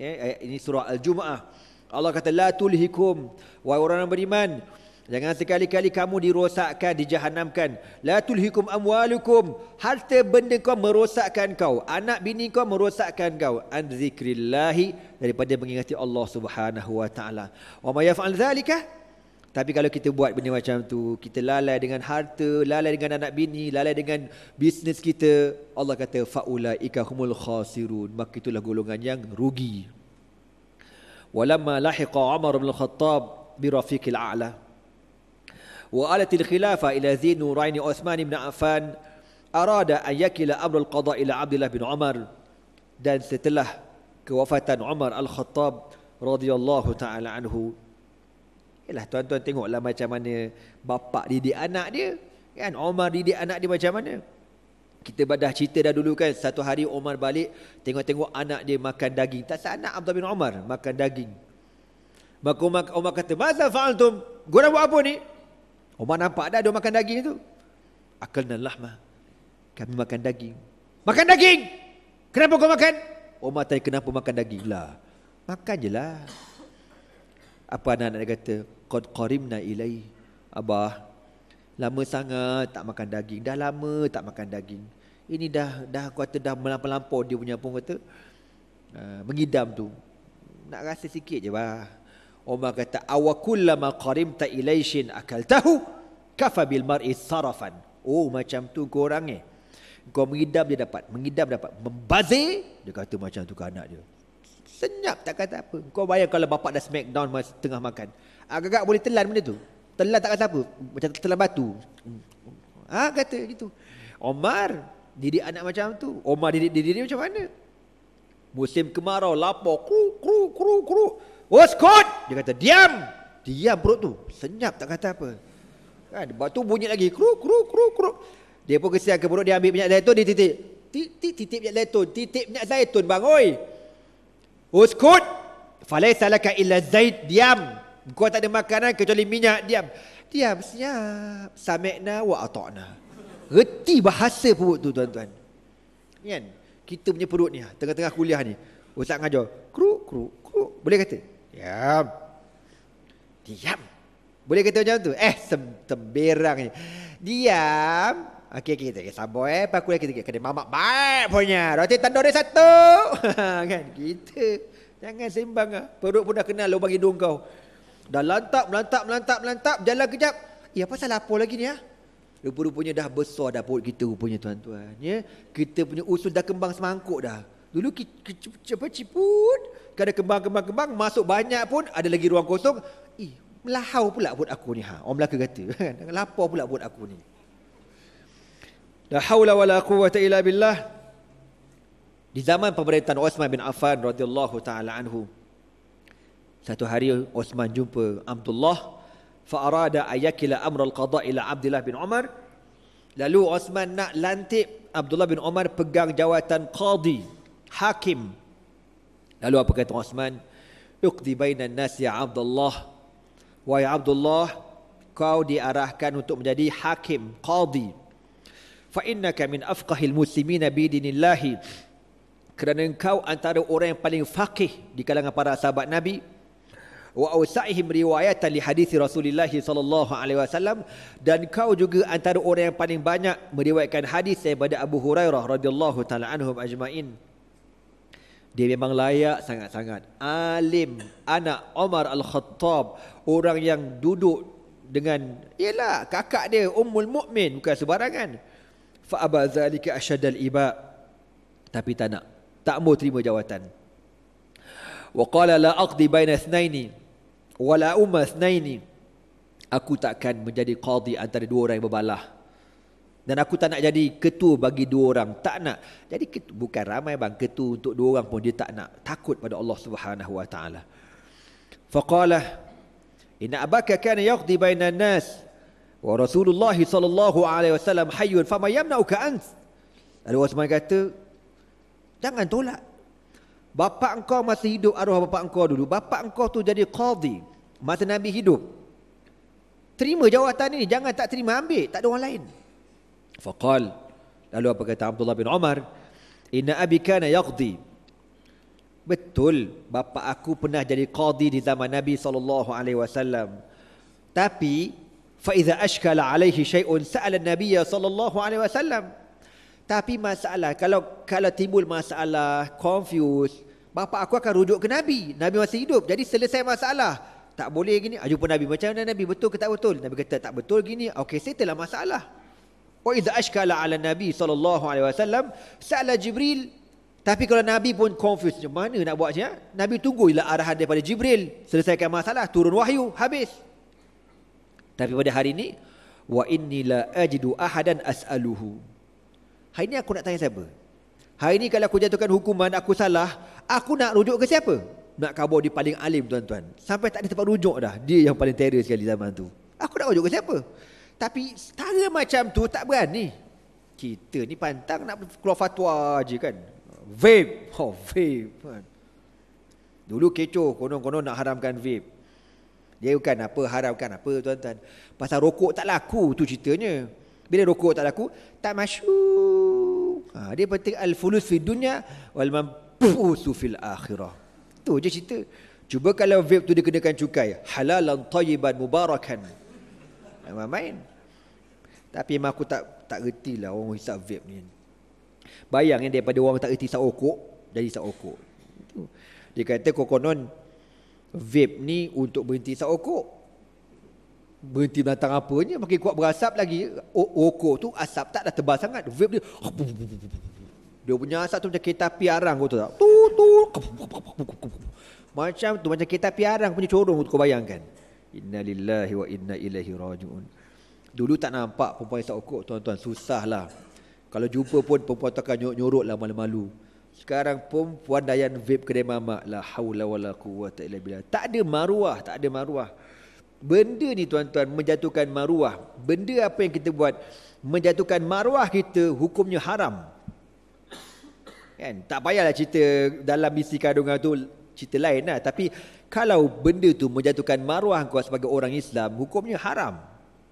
ya ini surah al-jumuah Allah kata la tulhikum wa orang beriman Jangan sekali-kali kamu dirosakkan, dijahanamkan. La tulhikum amwalukum. Harta benda kau merosakkan kau. Anak bini kau merosakkan kau. An zikrillahi daripada mengingati Allah Subhanahu wa taala. Wa may yaf'al zalika? Tapi kalau kita buat benda macam tu, kita lalai dengan harta, lalai dengan anak bini, lalai dengan bisnes kita, Allah kata faula ikahumul khasirun. Maka itulah golongan yang rugi. Walamma lahiqa Umar bin Khattab bi rafiqil a'la. وآلة الخلافة إلى ذي نورين عثمان بن عفان أراد أن يكل أمر القضاء إلى عبد الله بن عمر dan setelah kewafatan Umar Al-Khattab radhiyallahu taala anhu ialah tuan-tuan tengoklah macam mana bapak didik anak dia kan Umar didik anak dia macam mana kita dah cerita dah dulu kan satu hari Umar balik tengok-tengok anak dia makan daging tak sah anak Abdullah bin Umar makan daging maka Umar, kata mazal fa'altum gua nak buat apa ni Umar nampak dah dia makan daging itu. Akalna lahma. Kami makan daging. Makan daging! Kenapa kau makan? Umar oh, tanya kenapa makan daging lah. Makan je lah. Apa anak-anak kata? Qad qarimna ilai. Abah, lama sangat tak makan daging. Dah lama tak makan daging. Ini dah dah kuatnya dah melampau-lampau dia punya pun kata. Uh, mengidam tu. Nak rasa sikit je bah. Umar kata awakullama qarimta ilaysin akaltahu kafa bil mar'i sarafan. Oh macam tu kau orang eh. Kau mengidam dia dapat, mengidam dapat, membazir dia kata macam tu ke anak dia. Senyap tak kata apa. Kau bayang kalau bapak dah smack down masa tengah makan. Agak-agak boleh telan benda tu. Telan tak kata apa. Macam telan batu. Ha kata gitu. Omar didik anak macam tu. Omar didik diri macam mana? Musim kemarau lapar kru kru kru. kru. Oh skut Dia kata diam Diam perut tu Senyap tak kata apa Kan Lepas tu bunyi lagi Kru kru kru kru Dia pun kesian ke perut Dia ambil minyak zaitun Dia titik Titik titik minyak zaitun Titik minyak zaitun bang oi Oh skut Falai salaka illa zait Diam Kau tak ada makanan kecuali minyak Diam Diam senyap Samekna wa ato'na Reti bahasa perut tu tuan-tuan Kan kita punya perut ni tengah-tengah kuliah ni ustaz ngajar kru kru kru boleh kata Diam. Diam. Boleh kata macam tu? Eh, temberang ni. Diam. Okey, kita okey. Sabar eh. Lepas aku lagi kena mamak baik punya. Roti tandoor dia satu. kan? Kita. Jangan sembang lah. Perut pun dah kenal. lubang hidung kau. Dah lantap, melantap, melantap, melantap. Jalan kejap. Ya, apa salah apa lagi ni ya? Rupa-rupanya dah besar dah perut kita rupanya tuan-tuan. Ya? Kita punya usus dah kembang semangkuk dah. Dulu apa ciput, kadang kan kembang-kembang-kembang masuk banyak pun ada lagi ruang kosong. Ih, melahau pula buat aku ni ha. Orang Melaka kata kan. Lapar pula buat aku ni. La haula wala quwwata illa billah. Di zaman pemerintahan Osman bin Affan radhiyallahu taala anhu. Satu hari Osman jumpa Abdullah fa arada ayakila amra al-qada ila Abdullah bin Omar. Lalu Osman nak lantik Abdullah bin Omar pegang jawatan qadi hakim. Lalu apa kata Osman? Iqdi bainan nasi ya Abdullah. Wahai Abdullah, kau diarahkan untuk menjadi hakim, qadi. Fa innaka min afqahil muslimin bi dinillah. Kerana engkau antara orang yang paling faqih di kalangan para sahabat Nabi wa awsa'ihim riwayatan li hadis Rasulullah sallallahu alaihi wasallam dan kau juga antara orang yang paling banyak meriwayatkan hadis daripada Abu Hurairah radhiyallahu taala anhum ajmain. Dia memang layak sangat-sangat. Alim anak Omar Al-Khattab. Orang yang duduk dengan, ialah kakak dia Ummul Mu'min. Bukan sebarangan. Fa'abazalika asyadal iba. Tapi tak nak. Tak mau terima jawatan. Wa qala la aqdi baina thnaini. Wa la umma thnaini. Aku takkan menjadi qadi antara dua orang yang berbalah. Dan aku tak nak jadi ketua bagi dua orang. Tak nak. Jadi ketua, bukan ramai bang. Ketua untuk dua orang pun dia tak nak. Takut pada Allah subhanahu wa ta'ala. Faqalah. Inna abaka kana yaqdi bainan nas. Wa Rasulullah sallallahu alaihi wasallam hayyun fama yamna'uka ant. Lalu Osman kata, jangan tolak. Bapa engkau masih hidup arwah bapa engkau dulu. Bapa engkau tu jadi qadhi masa Nabi hidup. Terima jawatan ini, jangan tak terima ambil, tak ada orang lain. Fakal, Lalu apa kata Abdullah bin Umar Inna abikana yaqdi Betul bapa aku pernah jadi qadi di zaman Nabi sallallahu alaihi wasallam. Tapi faizah iza ashkala alaihi syai'un sa'ala Nabi sallallahu alaihi wasallam. Tapi masalah kalau kalau timbul masalah, confused, bapa aku akan rujuk ke Nabi. Nabi masih hidup. Jadi selesai masalah. Tak boleh gini. Ajuk ah, pun Nabi macam mana Nabi betul ke tak betul? Nabi kata tak betul gini. Okey, settle lah masalah. وإذا أشكال على النبي Nabi Sallallahu Alaihi Wasallam, سأل Jibril, tapi kalau Nabi pun confused macam mana nak buat macam ha? Nabi tunggu ialah arahan daripada Jibril. Selesaikan masalah. Turun wahyu. Habis. Tapi pada hari ini. Wa inni la ajidu ahadan as'aluhu. Hari ini aku nak tanya siapa? Hari ini kalau aku jatuhkan hukuman aku salah. Aku nak rujuk ke siapa? Nak kabur di paling alim tuan-tuan. Sampai tak ada tempat rujuk dah. Dia yang paling teror sekali zaman tu. Aku nak rujuk ke siapa? Tapi setara macam tu tak berani. Kita ni pantang nak keluar fatwa je kan. Vape. Oh, vape. Kan. Dulu kecoh, konon-konon nak haramkan vape. Dia bukan apa, haramkan apa tuan-tuan. Pasal rokok tak laku tu ceritanya. Bila rokok tak laku, tak masuk. Ha, dia penting al-fulus fi dunya wal mampusu fil akhirah. Tu je cerita. Cuba kalau vape tu dikenakan cukai. Halalan tayiban mubarakan. Memang main. Tapi memang aku tak tak reti lah orang hisap vape ni. Bayang yang eh, daripada orang tak reti hisap okok, jadi hisap okok. Dia kata kokonon vape ni untuk berhenti hisap okok. Berhenti menatang apanya, makin kuat berasap lagi. Okok tu asap tak dah tebal sangat. Vape dia... Dia punya asap tu macam kereta api arang kau tahu tak? Tu tu. Macam tu macam kereta api arang punya corong tu kau bayangkan. Inna lillahi wa inna Ilahi raji'un. Dulu tak nampak perempuan yang tak ukur tuan-tuan. lah. Kalau jumpa pun perempuan tak akan nyorok lah malu-malu. Sekarang perempuan dayan vape kedai mamak. La hawla wa la quwwata illa billah. Tak ada maruah. Tak ada maruah. Benda ni tuan-tuan menjatuhkan maruah. Benda apa yang kita buat menjatuhkan maruah kita hukumnya haram. Kan? Tak payahlah cerita dalam misi kandungan tu cerita lain lah. Tapi kalau benda tu menjatuhkan maruah kau sebagai orang Islam hukumnya haram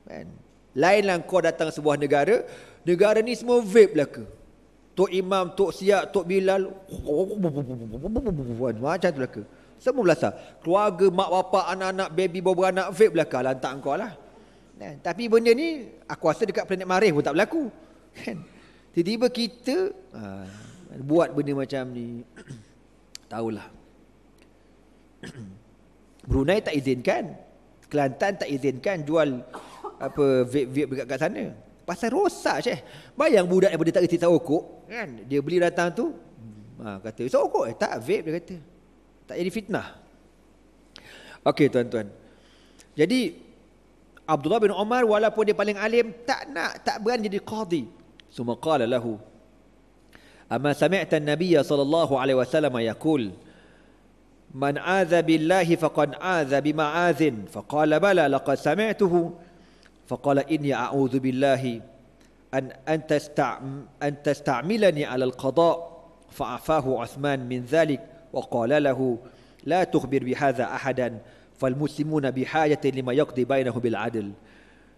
kan lainlah kau datang sebuah negara negara ni semua vape lah ke tok imam tok siak tok bilal macam tu lah semua belasah keluarga mak bapa anak-anak baby beranak vape lah ke lantak kau lah kan? tapi benda ni aku rasa dekat planet marikh pun tak berlaku kan tiba-tiba kita ha, buat benda macam ni tahulah Brunei tak izinkan. Kelantan tak izinkan jual apa vape-vape dekat kat sana. Pasal rosak je. Bayang budak yang daripada tak reti tahu kok kan. Dia beli datang tu. Ha, kata, so kok eh, tak vape dia kata. Tak jadi fitnah. Okey tuan-tuan. Jadi Abdullah bin Omar walaupun dia paling alim tak nak tak berani jadi qadi. Suma qala lahu. Amma sami'ta an-nabiyya sallallahu alaihi wasallam yaqul من عاذ بالله فقد آذى بمعاذ فقال بلى لقد سمعته فقال إني أعوذ بالله أن أن تستعم أن تستعملني على القضاء فعفاه عثمان من ذلك وقال له لا تخبر بهذا أحدا فالمسلمون بحاجة لما يقضي بينه بالعدل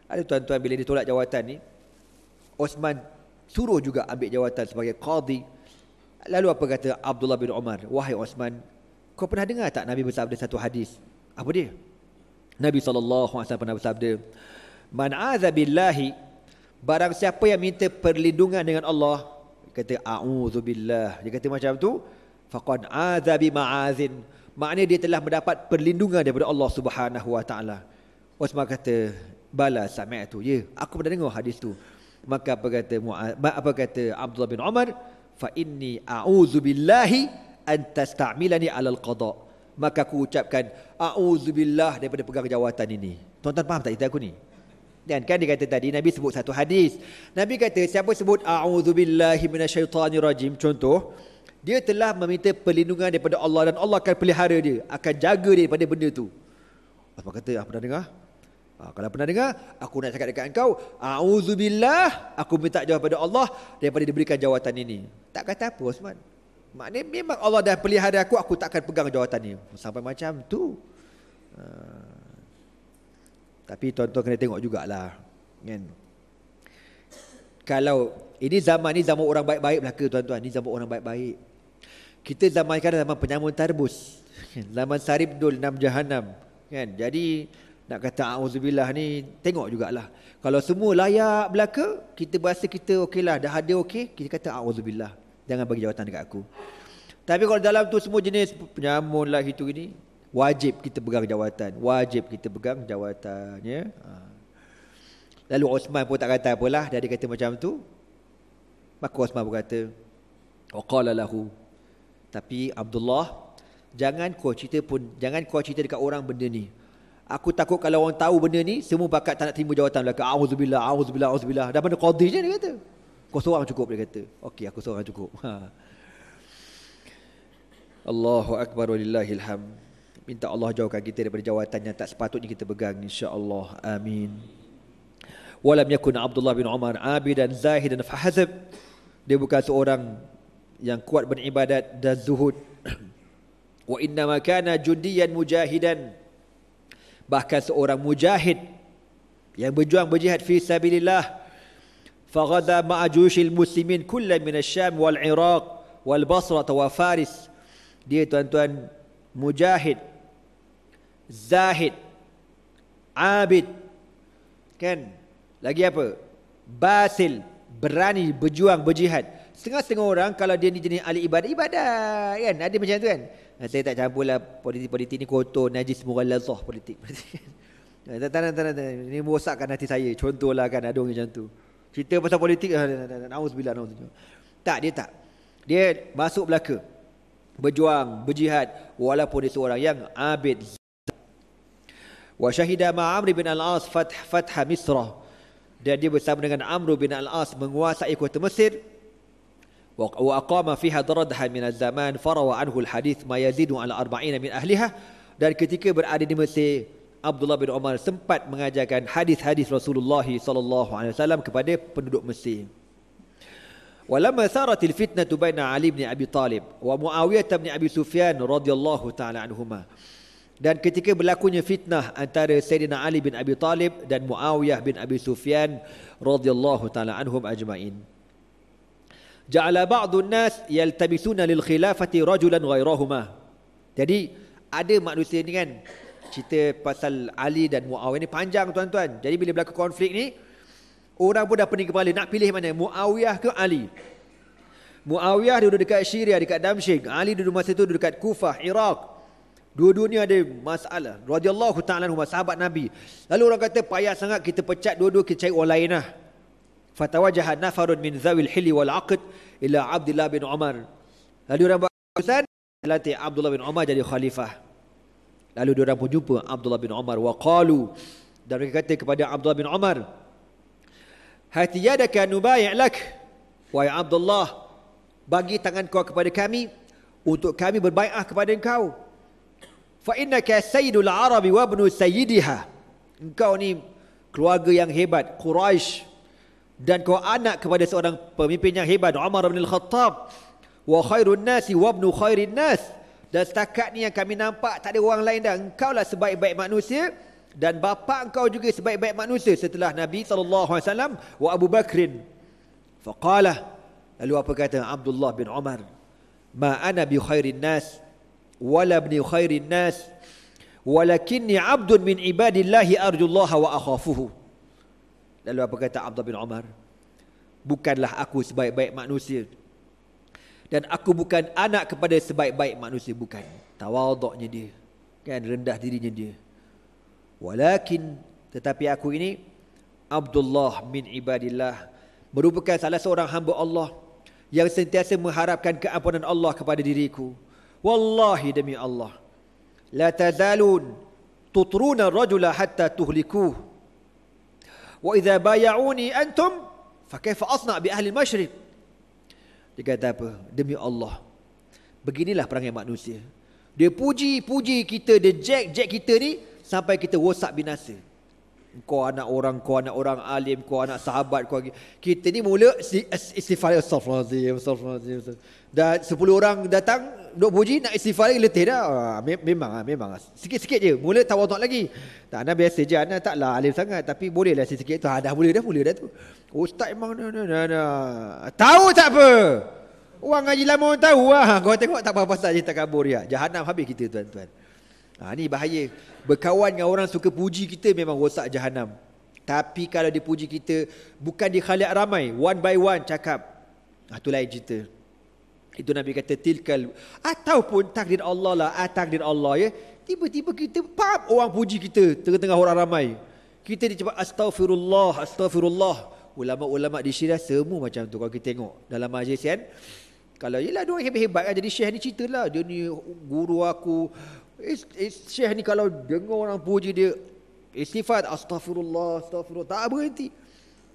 ada tuan-tuan bila ditolak jawatan ni Osman suruh juga ambil jawatan sebagai qadi lalu apa kata Abdullah bin Umar wahai Osman Kau pernah dengar tak Nabi bersabda satu hadis? Apa dia? Nabi SAW pernah bersabda, Man azabillahi, barang siapa yang minta perlindungan dengan Allah, dia kata, A'udzubillah. Dia kata macam tu, Faqad azabi ma'azin. Maknanya dia telah mendapat perlindungan daripada Allah Subhanahu Wa Taala. Osman kata, Bala sami' tu. Ya, aku pernah dengar hadis tu. Maka apa kata, apa kata Abdullah bin Umar, Fa inni a'udzubillahi, an tastamilani alal qada maka aku ucapkan auzubillah daripada pegang jawatan ini tuan-tuan faham tak cerita aku ni dan kan dia kata tadi nabi sebut satu hadis nabi kata siapa sebut auzubillahi rajim contoh dia telah meminta perlindungan daripada Allah dan Allah akan pelihara dia akan jaga dia daripada benda tu apa kata apa ah, pernah dengar Ha, kalau pernah dengar, aku nak cakap dekat engkau, A'udzubillah, aku minta jawab pada Allah, daripada diberikan jawatan ini. Tak kata apa, Osman. Maknanya memang Allah dah pelihara aku, aku tak akan pegang jawatan ni. Sampai macam tu. Uh, tapi tuan-tuan kena tengok jugalah. Kan? Kalau ini zaman ni zaman orang baik-baik belaka tuan-tuan. Ini zaman orang baik-baik. Kita zaman sekarang zaman penyamun tarbus. Kan? Zaman sarib dul enam jahanam. Kan? Jadi nak kata A'udzubillah ni tengok jugalah. Kalau semua layak belaka, kita berasa kita okeylah. Dah ada okey, kita kata A'udzubillah. Jangan bagi jawatan dekat aku. Tapi kalau dalam tu semua jenis penyamun lah itu ini. Wajib kita pegang jawatan. Wajib kita pegang jawatan. Ya? Ha. Lalu Osman pun tak kata apalah. Dia kata macam tu. Maka Osman pun kata. Waqala lahu. Tapi Abdullah. Jangan kau cerita pun. Jangan kau cerita dekat orang benda ni. Aku takut kalau orang tahu benda ni. Semua bakat tak nak terima jawatan belakang. A'udzubillah, a'udzubillah, a'udzubillah. Dah mana qadir je dia kata. Kau seorang cukup dia kata. Okey aku seorang cukup. Ha. Allahu akbar walillahil ham. Minta Allah jauhkan kita daripada jawatan yang tak sepatutnya kita pegang insya-Allah. Amin. Walam yakun Abdullah bin Umar abidan zahidan fahazab. Dia bukan seorang yang kuat beribadat dan zuhud. Wa inna ma kana judiyan mujahidan. Bahkan seorang mujahid yang berjuang berjihad fi sabilillah. فغدا مع جيوش المسلمين كل من الشام والعراق والبصرة وفارس دي تنتون مجاهد زاهد عابد كان kan? lagi apa باسل berani berjuang berjihad Setengah-setengah orang kalau dia ni jenis ahli ibadah, ibadah kan? Ada macam tu kan? Ah, saya tak campur lah politik-politik ni kotor, najis, murah, lezah politik. tak, tak, tak, tak, tak, Ini merosakkan hati saya. contohlah kan ada orang macam tu. Cerita pasal politik ah, Nauzubillah Nauzubillah Tak dia tak Dia masuk Melaka Berjuang Berjihad Walaupun dia seorang yang Abid Wa syahida ma'amri bin al-As Fath Fatha Misra Dan dia bersama dengan Amru bin al-As Menguasai kota Mesir Wa aqama fiha daradha min al zaman Farawa anhu al-hadith Ma yazidu al-arba'ina min ahliha Dan ketika berada di Mesir Abdullah bin Omar sempat mengajarkan hadis-hadis Rasulullah SAW kepada penduduk Mesir. Walamma sarat al-fitnah baina Ali bin Abi Talib wa Muawiyah bin Abi Sufyan radhiyallahu taala anhuma. Dan ketika berlakunya fitnah antara Sayyidina Ali bin Abi Talib dan Muawiyah bin Abi Sufyan radhiyallahu taala anhum ajmain. Ja'ala ba'dun nas yaltabisuna lil khilafati rajulan ghairahuma. Jadi ada manusia ni kan cerita pasal Ali dan Muawiyah ni panjang tuan-tuan. Jadi bila berlaku konflik ni, orang pun dah pening kepala nak pilih mana, Muawiyah ke Ali. Muawiyah duduk dekat Syria, dekat Damsyik. Ali duduk masa itu duduk dekat Kufah, Iraq. Dua-dua ni ada masalah. Radiyallahu ta'ala huma, sahabat Nabi. Lalu orang kata, payah sangat kita pecat dua-dua, kita cari orang lain lah. Fatawajah nafarun min zawil hili wal aqd ila Abdullah bin Umar. Lalu orang buat keputusan, dilantik Abdullah bin Umar jadi khalifah. Lalu dia orang pun jumpa Abdullah bin Umar wa qalu dan mereka kata kepada Abdullah bin Umar Hati yadaka nubai' lak wa ya Abdullah bagi tangan kau kepada kami untuk kami berbaiat kepada engkau fa innaka sayyidul arabi wa ibnu sayyidiha engkau ni keluarga yang hebat Quraisy dan kau anak kepada seorang pemimpin yang hebat Umar bin Al-Khattab wa khairun nasi wa ibnu khairin nasi dan setakat ni yang kami nampak tak ada orang lain dah. Engkau lah sebaik-baik manusia dan bapa engkau juga sebaik-baik manusia setelah Nabi SAW wa Abu Bakrin. Faqala lalu apa kata Abdullah bin Umar? Ma ana bi khairin nas wala ibn khairin nas walakinni abdun min ibadillah arjullaha wa akhafuhu. Lalu apa kata Abdullah bin Umar? Bukanlah aku sebaik-baik manusia dan aku bukan anak kepada sebaik-baik manusia bukan tawaduknya dia kan rendah dirinya dia walakin tetapi aku ini Abdullah min ibadillah merupakan salah seorang hamba Allah yang sentiasa mengharapkan keampunan Allah kepada diriku wallahi demi Allah la tadalun tutruna rajula hatta tuhliku wa idza bay'uni antum fa kayfa asna bi ahli al dia kata apa? Demi Allah. Beginilah perangai manusia. Dia puji-puji kita, dia jack-jack kita ni sampai kita rosak binasa kau anak orang, kau anak orang alim, kau anak sahabat, kau lagi. Kita ni mula istighfar astaghfirullahalazim, astaghfirullahalazim. Dan 10 orang datang duk puji nak istighfar lagi letih dah. Ah, memang lah, memang lah. sikit-sikit je. Mula tawaduk lagi. Tak ana biasa je ana taklah alim sangat tapi boleh lah sikit-sikit tu. Ha, dah boleh dah boleh dah tu. Ustaz memang dah dah dah. Da. Tahu tak apa? Orang ngaji lama tahu lah. Kau tengok tak apa-apa saja tak kabur ya. Jahanam habis kita tuan-tuan. Ha, ni bahaya. Berkawan dengan orang suka puji kita memang rosak jahanam. Tapi kalau dia puji kita, bukan di khaliat ramai. One by one cakap. Ha, itu lain cerita. Itu Nabi kata, tilkal. Ataupun takdir Allah lah. Ah, takdir Allah ya. Tiba-tiba kita, pap, orang puji kita. Tengah-tengah orang ramai. Kita dia cakap, astaghfirullah, astaghfirullah. Ulama-ulama di syirah semua macam tu. Kalau kita tengok dalam majlis kan. Kalau yelah, dia orang hebat-hebat kan. Jadi syekh ni cerita lah. Dia ni guru aku. Guru aku. Syekh ni kalau dengar orang puji dia istighfar astaghfirullah astaghfirullah tak berhenti.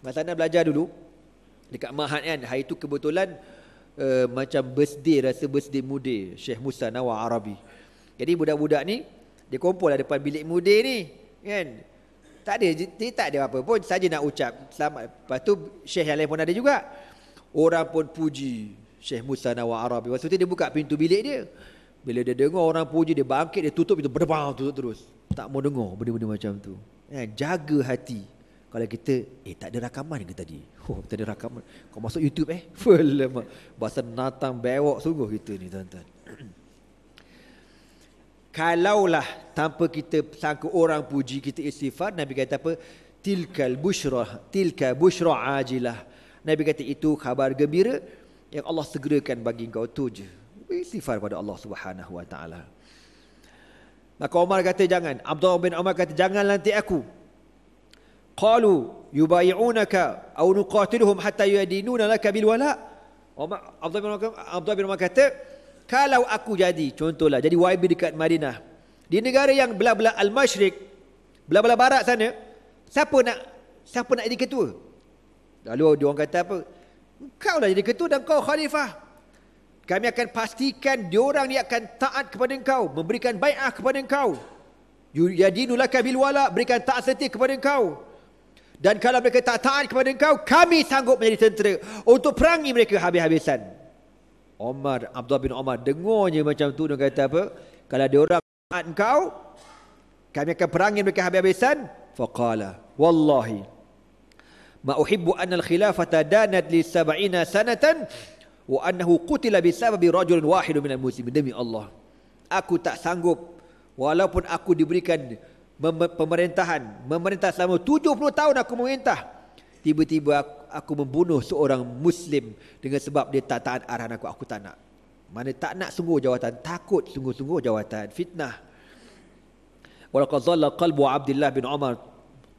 Masa nak belajar dulu dekat Mahat kan hari tu kebetulan uh, macam birthday rasa birthday muda Syekh Musa Nawawi Arabi. Jadi budak-budak ni dia kumpul lah depan bilik muda ni kan. Tak ada dia tak ada apa pun saja nak ucap selamat. Lepas tu Syekh yang lain pun ada juga. Orang pun puji Syekh Musa Nawawi Arabi. Waktu tu dia buka pintu bilik dia. Bila dia dengar orang puji dia bangkit dia tutup itu berdebang tutup terus. Tak mau dengar benda-benda macam tu. Eh, jaga hati. Kalau kita eh tak ada rakaman ke tadi? Oh, tak ada rakaman. Kau masuk YouTube eh. Full bahasa natang bewok sungguh kita ni tuan-tuan. Kalaulah tanpa kita sangka orang puji kita istighfar Nabi kata apa? Tilkal bushra, tilka bushra ajilah. Nabi kata itu khabar gembira yang Allah segerakan bagi kau tu je beristighfar kepada Allah Subhanahu wa taala. Maka Omar kata jangan. Abdullah bin Omar kata jangan nanti aku. Qalu yubai'unaka aw nuqatiluhum hatta yadinuna laka bil wala. Umar Abdullah bin Omar kata, kalau aku jadi contohlah jadi YB dekat Madinah di negara yang belah-belah al Mashriq, belah-belah barat sana siapa nak siapa nak jadi ketua lalu dia orang kata apa kau lah jadi ketua dan kau khalifah kami akan pastikan diorang ni akan taat kepada engkau memberikan bai'ah kepada engkau Jadi laka bil wala berikan taat setia kepada engkau dan kalau mereka tak taat kepada engkau kami sanggup menjadi tentera untuk perangi mereka habis-habisan Omar Abdul bin Omar dengarnya macam tu dia kata apa kalau dia orang taat engkau kami akan perangi mereka habis-habisan faqala wallahi ma anna al khilafata danat li 70 sanatan wa annahu qutila bi sababi rajulin wahidun minal muslimin demi Allah aku tak sanggup walaupun aku diberikan pemerintahan memerintah selama 70 tahun aku memerintah tiba-tiba aku, aku membunuh seorang muslim dengan sebab dia tak taat arahan aku aku tak nak mana tak nak sungguh jawatan takut sungguh-sungguh jawatan fitnah walaqad dhalla qalbu abdillah bin umar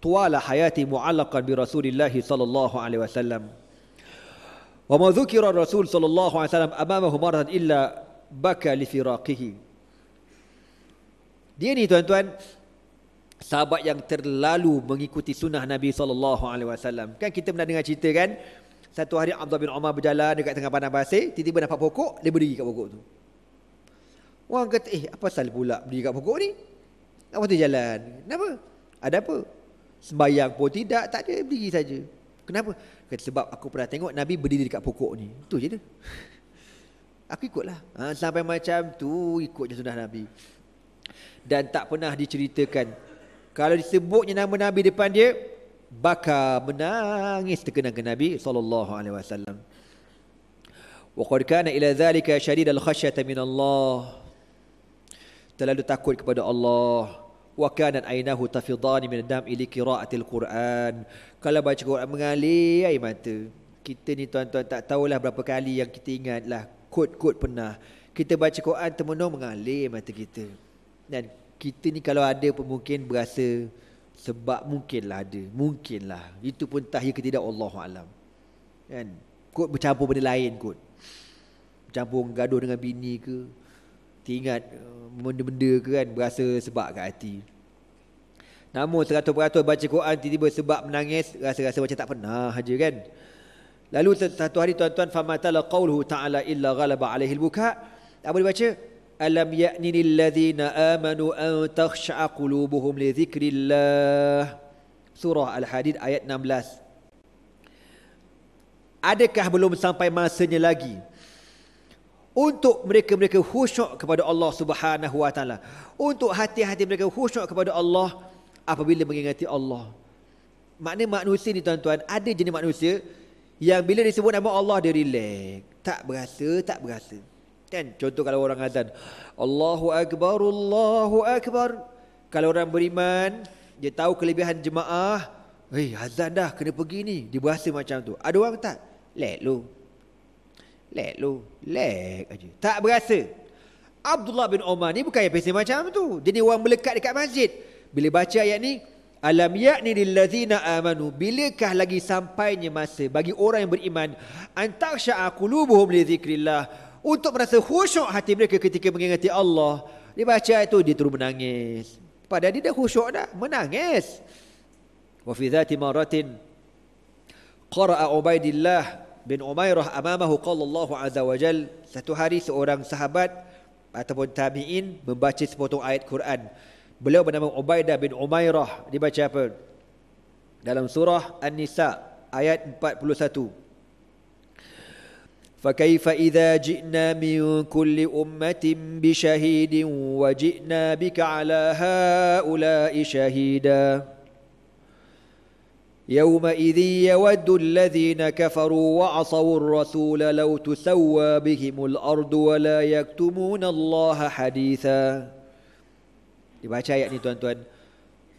tuwala hayati mu'allaqan bi rasulillahi sallallahu alaihi wasallam وما ذكر الرسول صلى الله عليه وسلم أمامه مرة إلا بكى لفراقه Dia ni tuan-tuan Sahabat yang terlalu mengikuti sunnah Nabi SAW Kan kita pernah dengar cerita kan Satu hari Abdullah bin Umar berjalan dekat tengah padang pasir Tiba-tiba nampak pokok, dia beri kat pokok tu Orang kata, eh apa asal pula berdiri kat pokok ni Apa tu jalan, kenapa? Ada apa? Sembayang pun tidak, tak ada, beri saja Kenapa? Kata, sebab aku pernah tengok Nabi berdiri dekat pokok ni. Tu je dia. aku ikutlah. Ha, sampai macam tu ikut je sunnah Nabi. Dan tak pernah diceritakan. Kalau disebutnya nama Nabi depan dia, bakar menangis terkenang ke Nabi SAW. Waqad kana ila zalika syadid al-khashyata min Allah. Terlalu takut kepada Allah wa kanat ainahu tafidani min dam ila qira'atil quran kalau baca quran mengalir air mata kita ni tuan-tuan tak tahulah berapa kali yang kita ingatlah kod-kod pernah kita baca quran termenung mengalir mata kita dan kita ni kalau ada pun mungkin berasa sebab mungkinlah ada mungkinlah itu pun tahir ketidak Allah alam kan kod bercampur benda lain kod bercampur gaduh dengan bini ke teringat eh, benda-benda ke kan berasa sebab kat hati namun 100% baca Quran tiba-tiba sebab menangis rasa-rasa macam tak pernah aja kan lalu satu hari tuan-tuan famatala qawluhu ta'ala illa ghalaba alaihi al-buka apa dia baca alam ya'ni lilladhina amanu an takhsha'a qulubuhum li dhikrillah surah al-hadid ayat 16 adakah belum sampai masanya lagi untuk mereka-mereka khusyuk kepada Allah Subhanahu wa taala untuk hati-hati mereka khusyuk kepada Allah apabila mengingati Allah maknanya manusia ni tuan-tuan ada jenis manusia yang bila disebut nama Allah dia relax tak berasa tak berasa kan contoh kalau orang azan Allahu akbar Allahu akbar kalau orang beriman dia tahu kelebihan jemaah Eh, hey, azan dah, kena pergi ni. Dia berasa macam tu. Ada orang tak? Let lu. Lek lu, lek aja. Tak berasa. Abdullah bin Omar ni bukan yang macam tu. Dia ni orang melekat dekat masjid. Bila baca ayat ni, Alam yakni lillazina amanu. Bilakah lagi sampainya masa bagi orang yang beriman. Antaksya'a kulubuhum li zikrillah. Untuk merasa khusyuk hati mereka ketika mengingati Allah. Dia baca ayat tu, dia terus menangis. Padahal dia dah khusyuk dah. Menangis. Wa fi maratin. Qara'a ubaidillah bin Umairah amamahu qala Allah azza wajal satu hari seorang sahabat ataupun tabi'in membaca sepotong ayat Quran beliau bernama Ubaidah bin Umairah dibaca baca apa dalam surah An-Nisa ayat 41 Fakaifa idza ji'na min kulli ummatin bi shahidin wa ji'na bika ala shahida يومئذ يود الذين كفروا وعصوا الرسول لو تسوى بهم الأرض ولا يكتمون الله حديثا Dibaca ayat ni tuan-tuan.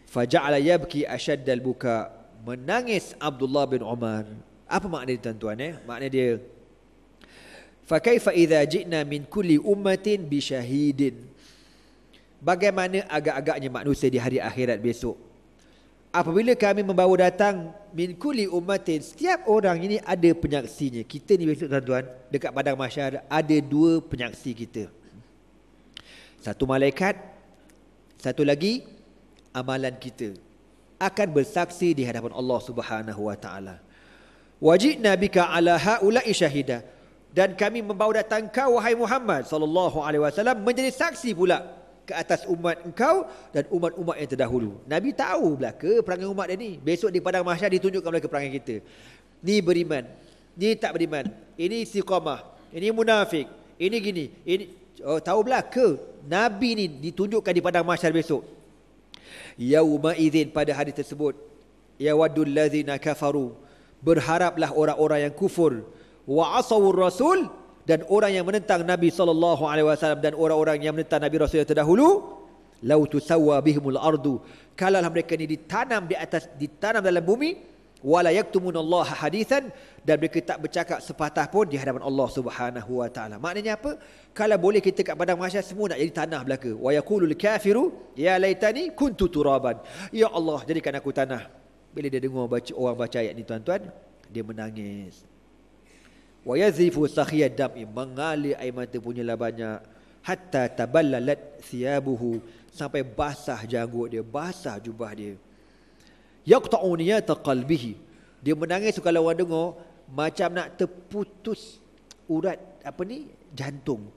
Faja'ala yabki ashadda al-buka. Menangis Abdullah bin Umar. Apa makna dia tuan-tuan eh? Makna dia. Fakaifa idha jikna min kulli ummatin bi syahidin. Bagaimana agak-agaknya manusia di hari akhirat besok apabila kami membawa datang min kulli ummatin setiap orang ini ada penyaksinya kita ni besok tuan-tuan dekat padang mahsyar ada dua penyaksi kita satu malaikat satu lagi amalan kita akan bersaksi di hadapan Allah Subhanahu wa taala wajib bika ala haula'i syahida dan kami membawa datang kau wahai Muhammad sallallahu alaihi wasallam menjadi saksi pula ke atas umat engkau dan umat-umat yang terdahulu. Nabi tahu belaka perangai umat dia ni. Besok di padang mahsyar ditunjukkan mereka perangai kita. Ni beriman. Ni tak beriman. Ini istiqamah. Ini munafik. Ini gini. Ini oh, tahu belaka Nabi ni ditunjukkan di padang mahsyar besok. Yauma idzin pada hari tersebut. Ya wadul ladzina kafaru. Berharaplah orang-orang yang kufur wa asawur rasul dan orang yang menentang Nabi saw dan orang-orang yang menentang Nabi Rasul yang terdahulu lau tusawwa bihumul ardu kalau mereka ini ditanam di atas ditanam dalam bumi wala yaktumun Allah hadisan dan mereka tak bercakap sepatah pun di hadapan Allah Subhanahu wa taala. Maknanya apa? Kalau boleh kita kat padang mahsyar semua nak jadi tanah belaka. Wa yaqulul kafiru ya laitani kuntu turaban. Ya Allah jadikan aku tanah. Bila dia dengar orang baca ayat ni tuan-tuan, dia menangis wa yadhifu sakhiyad dami mengalir air mata punya lah banyak hatta taballalat thiyabuhu sampai basah janggut dia basah jubah dia yaqta'u niyata qalbihi dia menangis kalau orang dengar macam nak terputus urat apa ni jantung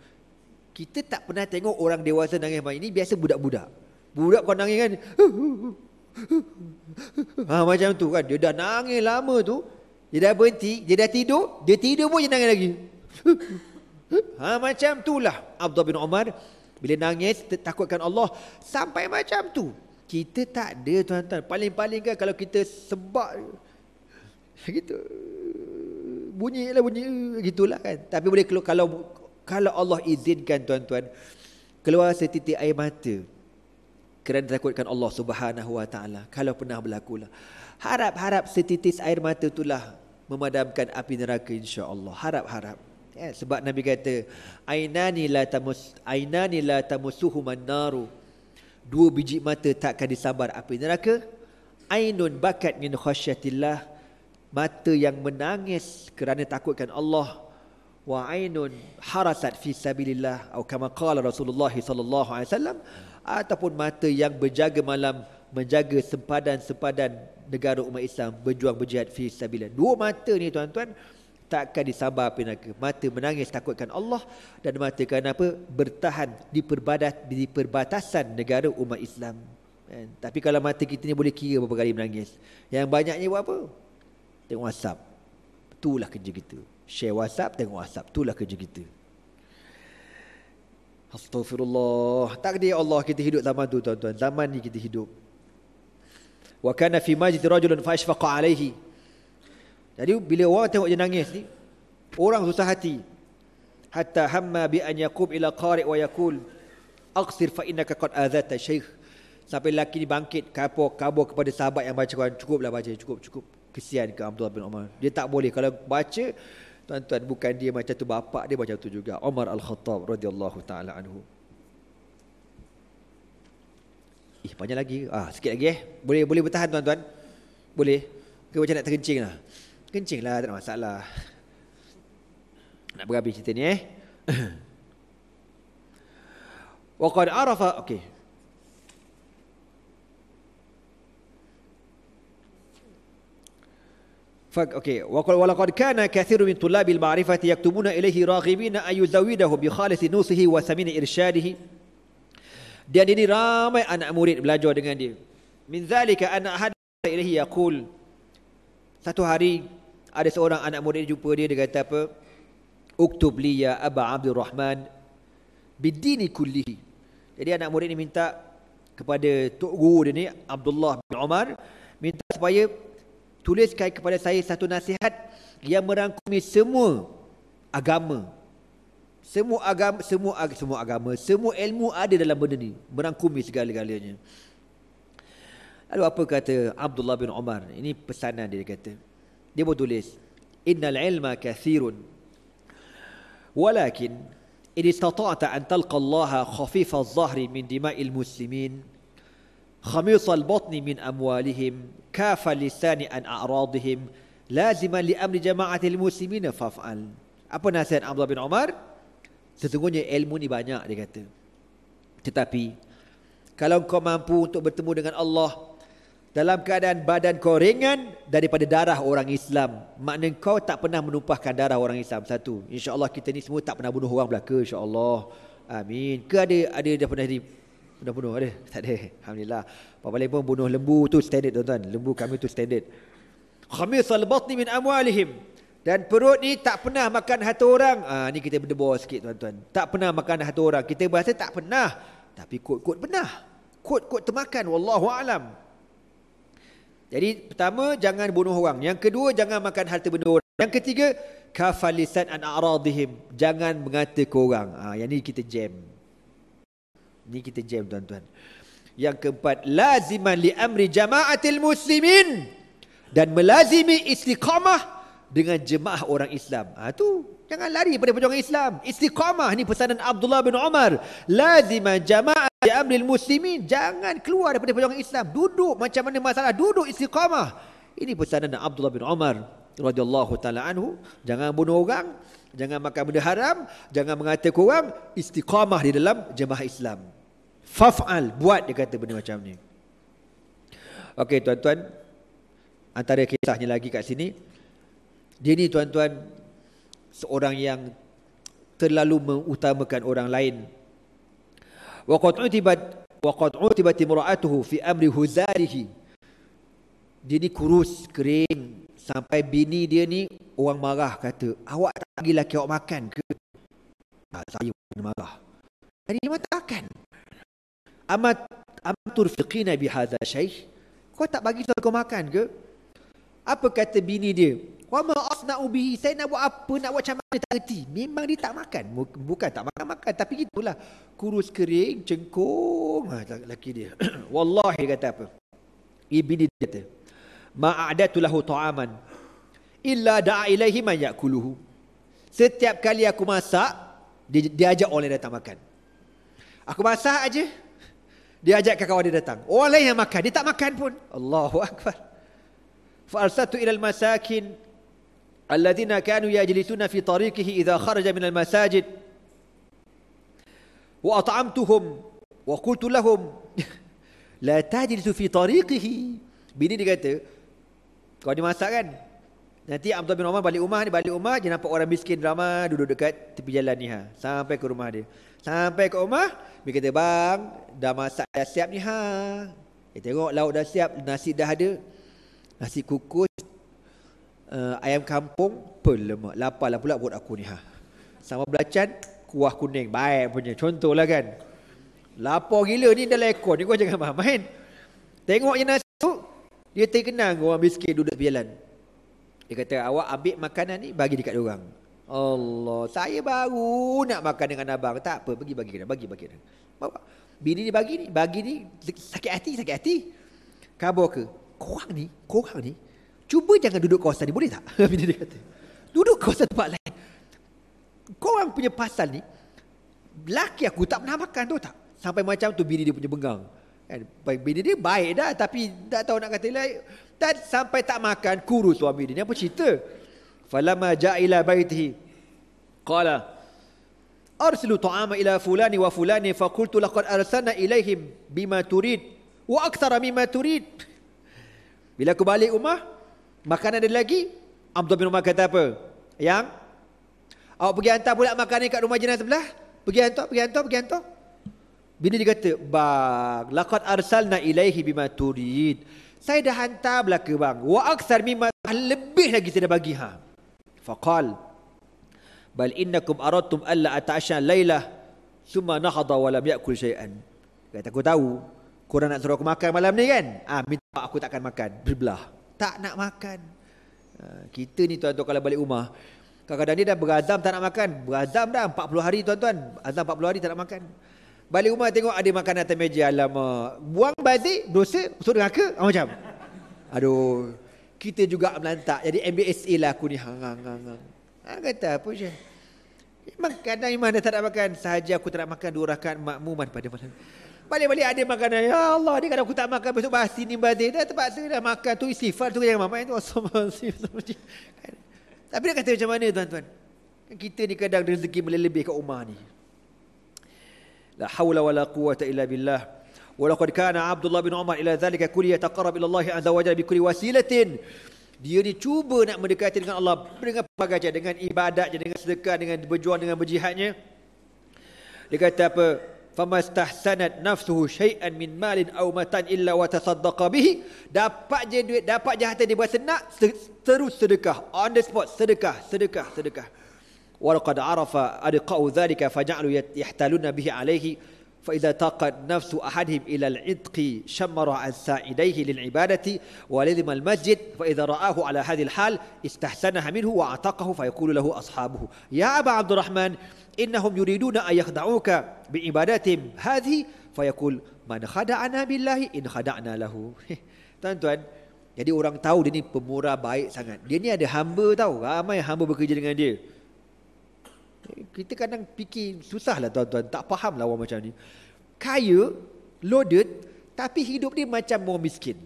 kita tak pernah tengok orang dewasa nangis macam ini biasa budak-budak budak kau nangis kan ha, macam tu kan dia dah nangis lama tu dia dah berhenti, dia dah tidur, dia tidur pun dia nangis lagi. ha, macam itulah Abdul bin Omar. Bila nangis, takutkan Allah sampai macam tu. Kita tak ada tuan-tuan. Paling-paling kan kalau kita sebab gitu bunyi lah bunyi eh, gitulah kan tapi boleh kalau kalau Allah izinkan tuan-tuan keluar setitik air mata kerana takutkan Allah Subhanahu Wa Taala. Kalau pernah berlaku lah. Harap-harap setitis air mata itulah memadamkan api neraka insya-Allah. Harap-harap. Ya, sebab Nabi kata, "Ainani la tamus ainani la tamusuhu naru." Dua biji mata takkan disabar api neraka. Ainun bakat min khasyatillah. Mata yang menangis kerana takutkan Allah. Wa ainun harasat fi sabilillah atau kama qala Rasulullah sallallahu alaihi wasallam, ataupun mata yang berjaga malam menjaga sempadan-sempadan negara umat Islam berjuang berjihad fi sabilillah. Dua mata ni tuan-tuan takkan disabar api neraka. Mata menangis takutkan Allah dan mata kenapa bertahan di perbadat di perbatasan negara umat Islam. Kan? Tapi kalau mata kita ni boleh kira berapa kali menangis. Yang banyaknya buat apa? Tengok WhatsApp. Itulah kerja kita. Share WhatsApp, tengok WhatsApp. Itulah kerja kita. Astaghfirullah. Takdir Allah kita hidup zaman tu tuan-tuan. Zaman ni kita hidup. Wa kana fi majid rajulun fa ashfaqa alayhi. Jadi bila orang tengok dia nangis ni, orang susah hati. Hatta hamma bi an yaqub ila qari' wa yaqul aqsir fa innaka qad azata shaykh. Sampai lelaki ni bangkit kabur, kabur kepada sahabat yang baca Quran. Cukuplah baca. Cukup, cukup. Kesian ke Abdullah bin Umar. Dia tak boleh. Kalau baca, Tuan-tuan bukan dia macam tu bapak dia macam tu juga. Omar Al-Khattab radhiyallahu taala anhu. Ih banyak lagi. Ah sikit lagi eh. Boleh boleh bertahan tuan-tuan. Boleh. Ke macam nak terkencing lah. Kencing lah tak ada masalah. Nak berhabis cerita ni eh. Wa qad arafa okey. Okay. Wakal walakad kana kathiru min tulab al ma'rifati yaktubuna ilahi raghibin ayuzawidahu bi khalis nusihi wa samin irshadihi. Dia ini ramai anak murid belajar dengan dia. Min zalika anak had ilahi yaqul. Satu hari ada seorang anak murid jumpa dia dengan apa? Uktub li ya Aba Abdul Rahman bidini kullihi. Jadi anak murid ini minta kepada tok guru dia ni Abdullah bin Umar minta supaya tuliskan kepada saya satu nasihat yang merangkumi semua agama. Semua agama, semua agama, semua agama, semua ilmu ada dalam benda ni, merangkumi segala-galanya. Lalu apa kata Abdullah bin Umar? Ini pesanan dia, kata. Dia pun tulis, "Innal ilma kathirun." Walakin, "In istata'ta an talqa Allah khafifa adh-dhahri min dima'il muslimin." خميص البطن من أموالهم كاف لسان عن أعراضهم لازما لأمر جماعة المسلمين فافعل apa nasihat Abdullah bin Umar sesungguhnya ilmu ni banyak dia tetapi kalau kau mampu untuk bertemu dengan Allah dalam keadaan badan kau ringan daripada darah orang Islam makna kau tak pernah menumpahkan darah orang Islam satu insyaallah kita ni semua tak pernah bunuh orang belaka insyaallah amin ke ada ada dah pernah jadi sudah bunuh ada? Tak ada. Alhamdulillah. Pak Malik pun bunuh lembu tu standard tuan-tuan. Lembu kami tu standard. Khamisal batni min amwalihim. Dan perut ni tak pernah makan harta orang. Ah ha, ni kita berdebar sikit tuan-tuan. Tak pernah makan harta orang. Kita berasa tak pernah. Tapi kot-kot pernah. Kot-kot termakan wallahu alam. Jadi pertama jangan bunuh orang. Yang kedua jangan makan harta benda orang. Yang ketiga kafalisan an aradihim. Jangan mengata ke orang. Ah ha, yang ni kita jam. Ini kita jam tuan-tuan. Yang keempat, laziman li amri jama'atil muslimin dan melazimi istiqamah dengan jemaah orang Islam. Ah ha, tu, jangan lari pada perjuangan Islam. Istiqamah ni pesanan Abdullah bin Umar. Laziman jama'at li amri muslimin, jangan keluar daripada perjuangan Islam. Duduk macam mana masalah, duduk istiqamah. Ini pesanan Abdullah bin Umar radhiyallahu taala anhu, jangan bunuh orang, jangan makan benda haram, jangan mengata kurang istiqamah di dalam jemaah Islam. Faf'al Buat dia kata benda macam ni Okey tuan-tuan Antara kisahnya lagi kat sini Dia ni tuan-tuan Seorang yang Terlalu mengutamakan orang lain Wa qat'utibat Wa qat'utibat imra'atuhu Fi amri huzarihi Dia ni kurus, kering Sampai bini dia ni Orang marah kata Awak tak pergi lelaki awak makan ke? Tak, ah, saya pun marah Jadi dia tak akan amat amtur fiqina bihadha syaih kau tak bagi saya kau makan ke apa kata bini dia wa ma asna'u bihi saya nak buat apa nak buat macam mana tak reti memang dia tak makan bukan tak makan makan tapi gitulah kurus kering cengkung ha, laki dia wallahi kata apa Ibu ibni dia kata ma a'datu lahu ta'aman illa da'a ilaihi man ya'kuluhu setiap kali aku masak dia, dia ajak orang datang makan aku masak aje dia ajak kawan dia datang. Orang lain yang makan, dia tak makan pun. Allahu akbar. Fa ilal ila al-masakin alladhina kanu yajlisuna fi tariqihi idza kharaja min al-masajid. Wa at'amtuhum wa qultu la tajlisu fi tariqihi. Bini dia kata, kau ni masak kan? Nanti Abdul bin Umar balik rumah ni balik rumah dia nampak orang miskin ramai duduk dekat tepi jalan ni ha. Sampai ke rumah dia. Sampai ke rumah, dia kata bang, dah masak dah siap ni ha. Dia tengok lauk dah siap, nasi dah ada. Nasi kukus, uh, ayam kampung, pelemak. Lapar lah pula buat aku ni ha. Sama belacan, kuah kuning. Baik punya, contoh lah kan. Lapar gila ni dah lekor ni kau jangan main. Tengok je nasi tu, dia terkenang orang miskin duduk tepi jalan. Dia kata awak ambil makanan ni bagi dekat orang. Allah, saya baru nak makan dengan abang. Tak apa, pergi bagi kena, bagi bagi kena. Bawa. Bini ni bagi ni, bagi ni sakit hati, sakit hati. Kabur ke? Korang ni, korang ni cuba jangan duduk kawasan ni boleh tak? Bini dia kata. Duduk kawasan tempat lain. Korang punya pasal ni laki aku tak pernah makan tu tak. Sampai macam tu bini dia punya bengang. Kan? Bini dia baik dah tapi tak tahu nak kata lain. Tak sampai tak makan kuru suami dia. Ni apa cerita? Falamma ja'ila baitihi qala arsilu ta'ama ila fulani wa fulani fa qultu laqad arsalna ilaihim bima turid wa akthara mimma turid. Bila aku balik rumah, makanan ada lagi. Abdul bin Umar kata apa? Yang awak pergi hantar pula makanan kat rumah jiran sebelah? Pergi hantar, pergi hantar, pergi hantar. Bini dia kata, "Ba, laqad arsalna ilaihi bima turid." Saya dah hantar belaka bang. Wa aksar mimma lebih lagi saya dah bagi ha. Faqal bal innakum aradtum alla ata'sha lailah thumma nahada wa lam ya'kul shay'an. Kata aku tahu kau orang nak suruh aku makan malam ni kan? Ah ha, minta aku takkan makan. Berbelah. Tak nak makan. Ha, kita ni tuan-tuan kalau balik rumah kadang-kadang ni dah berazam tak nak makan. Berazam dah 40 hari tuan-tuan. Azam 40 hari tak nak makan. Balik rumah tengok ada makanan atas meja lama. Buang balik dosa masuk neraka ah, macam. Aduh. Kita juga melantak. Jadi MBSA lah aku ni. Hang, hang, hang. Ha, kata apa je. Memang kadang iman dah tak nak makan. Sahaja aku tak nak makan dua rakan makmuman pada malam. Balik-balik ada makanan. Ya Allah, dia kalau aku tak makan besok basi ni berarti. Dah terpaksa dah makan. Tu istighfar tu yang makan tu. Tapi dia kata macam mana tuan-tuan. Kita ni kadang rezeki melebih kat rumah ni. لا حول ولا قوة إلا بالله ولقد كان عبد الله بن عمر إلى ذلك كل يتقرب إلى الله عز وجل بكل وسيلة Dia ni cuba nak mendekati dengan Allah dengan pelbagai cara dengan ibadat dengan sedekah dengan berjuang dengan berjihadnya. Dia kata apa? Famastahsanat nafsuhu shay'an min malin aw matan illa wa tasaddaqa bihi. Dapat je duit, dapat je harta dia buat senak terus sedekah on the spot sedekah, sedekah. sedekah walqad arafa adqa'u dhalika faja'alu yahtaluna bihi alayhi fa idza taqat nafsu ahadihim ila al-idqi shammara an sa'idayhi lil ibadati wa lazima al-masjid fa idza ra'ahu ala hadhihi al-hal istahsanaha minhu wa ataqahu fa yaqulu lahu ashabuhu ya aba abdurrahman innahum yuriduna an yakhda'uka bi ibadatihim hadhihi fa yaqul man khada'ana billahi in khada'na lahu tuan-tuan jadi orang tahu dia ni pemurah baik sangat dia ni ada hamba tahu ramai hamba bekerja dengan dia kita kadang fikir susah lah tuan-tuan. Tak faham lah orang macam ni. Kaya, loaded, tapi hidup dia macam orang miskin.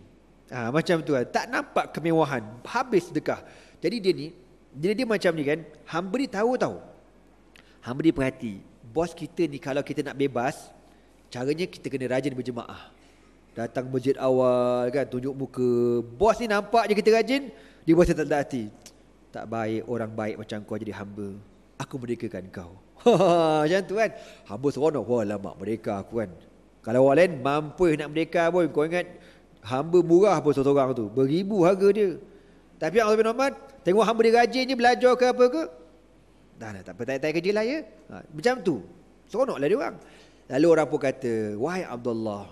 Ha, macam tu kan. Tak nampak kemewahan. Habis dekah. Jadi dia ni, jadi dia macam ni kan. Hamba dia tahu tahu. Hamba dia perhati. Bos kita ni kalau kita nak bebas, caranya kita kena rajin berjemaah. Datang masjid awal kan, tunjuk muka. Bos ni nampak je kita rajin, dia buat tak hati. Tak baik orang baik macam kau jadi hamba aku merdekakan kau. Macam tu kan. Hamba seronok. Wah lama merdeka aku kan. Kalau orang lain mampu nak merdeka pun. Kau ingat hamba murah pun seorang tu. Beribu harga dia. Tapi Allah bin Ahmad, tengok hamba dia rajin ni belajar ke apa ke. Dah lah, tak apa, kerja lah ya. Ha, macam tu. Seronok lah dia orang. Lalu orang pun kata, Wahai Abdullah,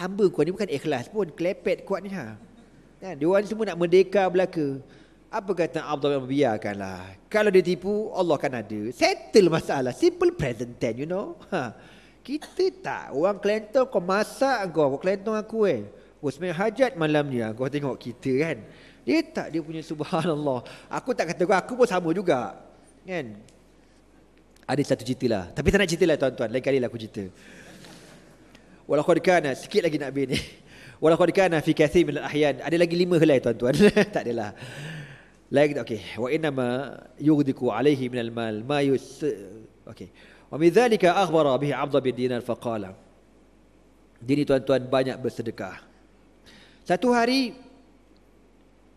hamba kau ni bukan ikhlas pun. Klepet kuat ni ha. Kan? Dia orang ni semua nak merdeka belaka. Apa kata Abdul Rahman lah? Kalau dia tipu, Allah akan ada. Settle masalah. Simple present tense, you know. Ha. Kita tak. Orang kelentong kau masak kau. Kau kelentong aku eh. Kau oh, sebenarnya hajat malam ni. Ah, kau tengok kita kan. Dia tak. Dia punya subhanallah. Aku tak kata kau. Aku pun sama juga. Kan? Ada satu cerita lah. Tapi tak nak cerita lah tuan-tuan. Lain kali lah aku cerita. Walau kau Sikit lagi nak habis ni. Walau kau dekat nak fikir min al-ahyan. Ada lagi lima helai tuan-tuan. tak adalah. لا يقدر أوكي وإنما يغدك عليه من المال ما يس أوكي ومن ذلك أخبر به عبد بن دينار فقال Jadi tuan-tuan banyak bersedekah Satu hari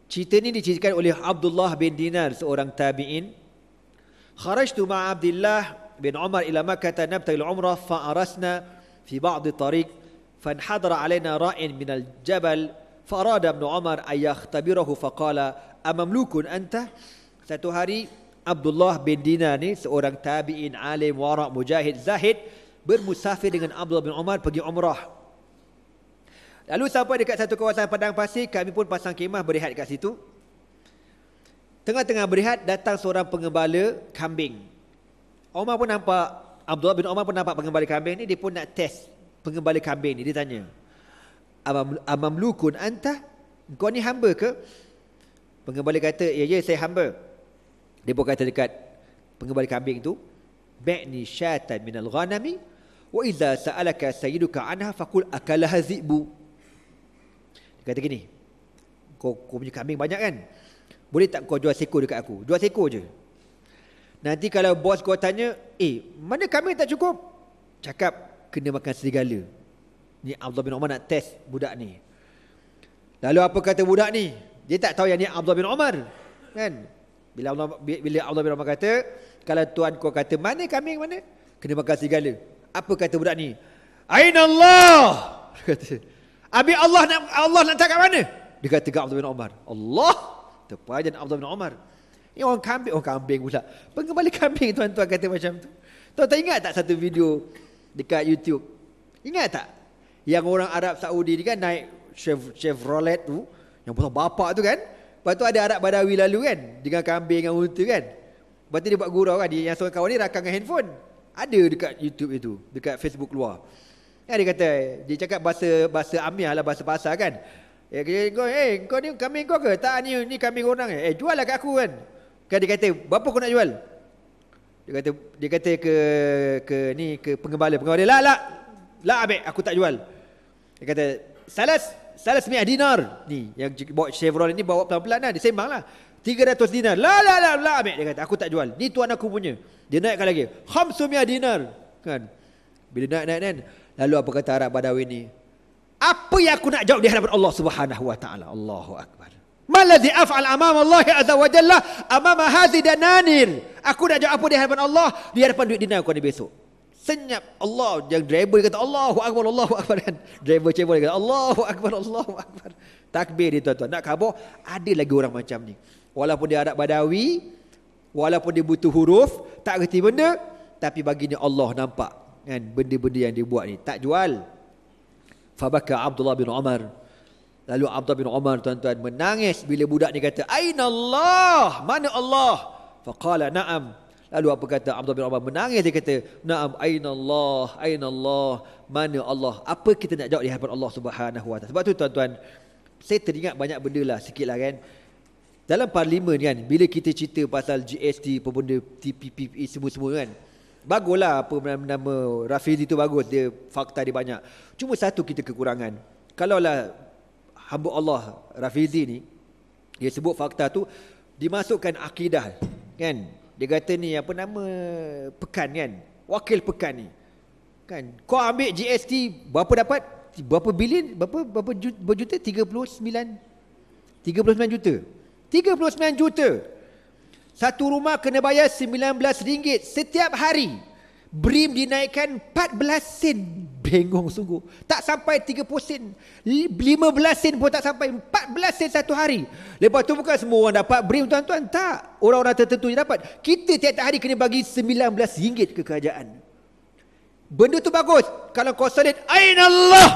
Cerita ini diceritakan oleh Abdullah bin Dinar Seorang tabi'in Kharajtu ma'a Abdullah bin Umar ila Makkah al umrah fa'arasna fi ba'di tariq fanhadara alaina ra'in minal jabal Farada bin Umar ayah tabirahu faqala amamlukun anta? Satu hari Abdullah bin Dinar ni seorang tabi'in alim wara' mujahid zahid bermusafir dengan Abdullah bin Umar pergi umrah. Lalu sampai dekat satu kawasan padang pasir kami pun pasang kemah berehat kat situ. Tengah-tengah berehat datang seorang pengembala kambing. Omar pun nampak Abdullah bin Omar pun nampak pengembala kambing ni dia pun nak test pengembala kambing ni dia tanya amamlukun anta kau ni hamba ke pengembala kata ya ya saya hamba dia pun kata dekat pengembala kambing tu ba'ni syatan minal ghanami wa idza sa'alaka sayyiduka anha fakul akalaha zibu. dia kata gini kau, kau punya kambing banyak kan boleh tak kau jual seekor dekat aku jual seekor je nanti kalau bos kau tanya eh mana kambing tak cukup cakap kena makan serigala Ni Abdullah bin Umar nak test budak ni. Lalu apa kata budak ni? Dia tak tahu yang ni Abdullah bin Umar. Kan? Bila Allah, bila Allah bin Umar kata, kalau tuan kau kata mana kami mana? Kena makan segala. Apa kata budak ni? Ain Allah. kata, Abi Allah nak Allah nak tak mana? Dia kata ke Abdullah bin Umar. Allah. dan Abdullah bin Umar. Ini orang kambing. Orang oh, kambing pula. Pengembali kambing tuan-tuan kata macam tu. Tuan-tuan ingat tak satu video dekat YouTube? Ingat tak? yang orang Arab Saudi ni kan naik Chev- Chevrolet tu yang besar bapak tu kan lepas tu ada Arab Badawi lalu kan dengan kambing dengan unta kan lepas tu dia buat gurau kan dia, yang seorang kawan ni rakam dengan handphone ada dekat YouTube itu dekat Facebook luar kan dia kata dia cakap bahasa bahasa Amiah lah bahasa pasar kan Ya, kata, kau, eh, hey, kau ni kambing kau ke? Tak, ni, ni kambing orang. Eh, eh jual lah kat aku kan. Kan dia kata, berapa kau nak jual? Dia kata dia kata ke ke ni ke pengembala. Pengembala, lah lah. Lah abek, aku tak jual. Dia kata salas salas mi dinar ni yang bawa Chevron ni bawa pelan-pelan lah. dia sembanglah. 300 dinar. La la la la ambil dia kata aku tak jual. Ni tuan aku punya. Dia naikkan lagi. 500 dinar kan. Bila naik naik naik lalu apa kata Arab Badawi ni? Apa yang aku nak jawab di hadapan Allah Subhanahu wa taala? Allahu akbar. Malazi af'al amam Allah azza wa jalla amama hadhi dananir. Aku nak jawab apa di hadapan Allah di hadapan duit dinar aku ni besok senyap Allah yang driver dia kata Allahu akbar Allahu akbar kan driver cebol dia kata Allahu akbar Allahu akbar takbir dia tuan-tuan nak khabar ada lagi orang macam ni walaupun dia Arab Badawi walaupun dia butuh huruf tak reti benda tapi baginya Allah nampak kan benda-benda yang dia buat ni tak jual fabaka Abdullah bin Umar lalu Abdullah bin Umar tuan-tuan menangis bila budak ni kata aina Allah mana Allah faqala na'am Lalu apa kata Abdullah bin Umar menangis dia kata, "Na'am aynallah, aynallah, mana Allah? Apa kita nak jawab di hadapan Allah Subhanahu wa Sebab tu tuan-tuan, saya teringat banyak benda lah sikitlah kan. Dalam parlimen kan, bila kita cerita pasal GST, pembenda TPP, semua-semua kan. Baguslah apa nama, -nama Rafizi tu bagus, dia fakta dia banyak. Cuma satu kita kekurangan. Kalaulah hamba Allah Rafizi ni, dia sebut fakta tu, dimasukkan akidah kan dia kata ni apa nama pekan kan? Wakil pekan ni. Kan? Kau ambil GST berapa dapat? Berapa bilion? Berapa berapa juta? Berjuta? 39 39 juta. 39 juta. Satu rumah kena bayar RM19 setiap hari. Brim dinaikkan 14 sen Bengong sungguh Tak sampai 30 sen 15 sen pun tak sampai 14 sen satu hari Lepas tu bukan semua orang dapat Brim tuan-tuan Tak Orang-orang tertentu yang dapat Kita tiap-tiap hari kena bagi RM19 ke kerajaan Benda tu bagus Kalau kau solid Aina Allah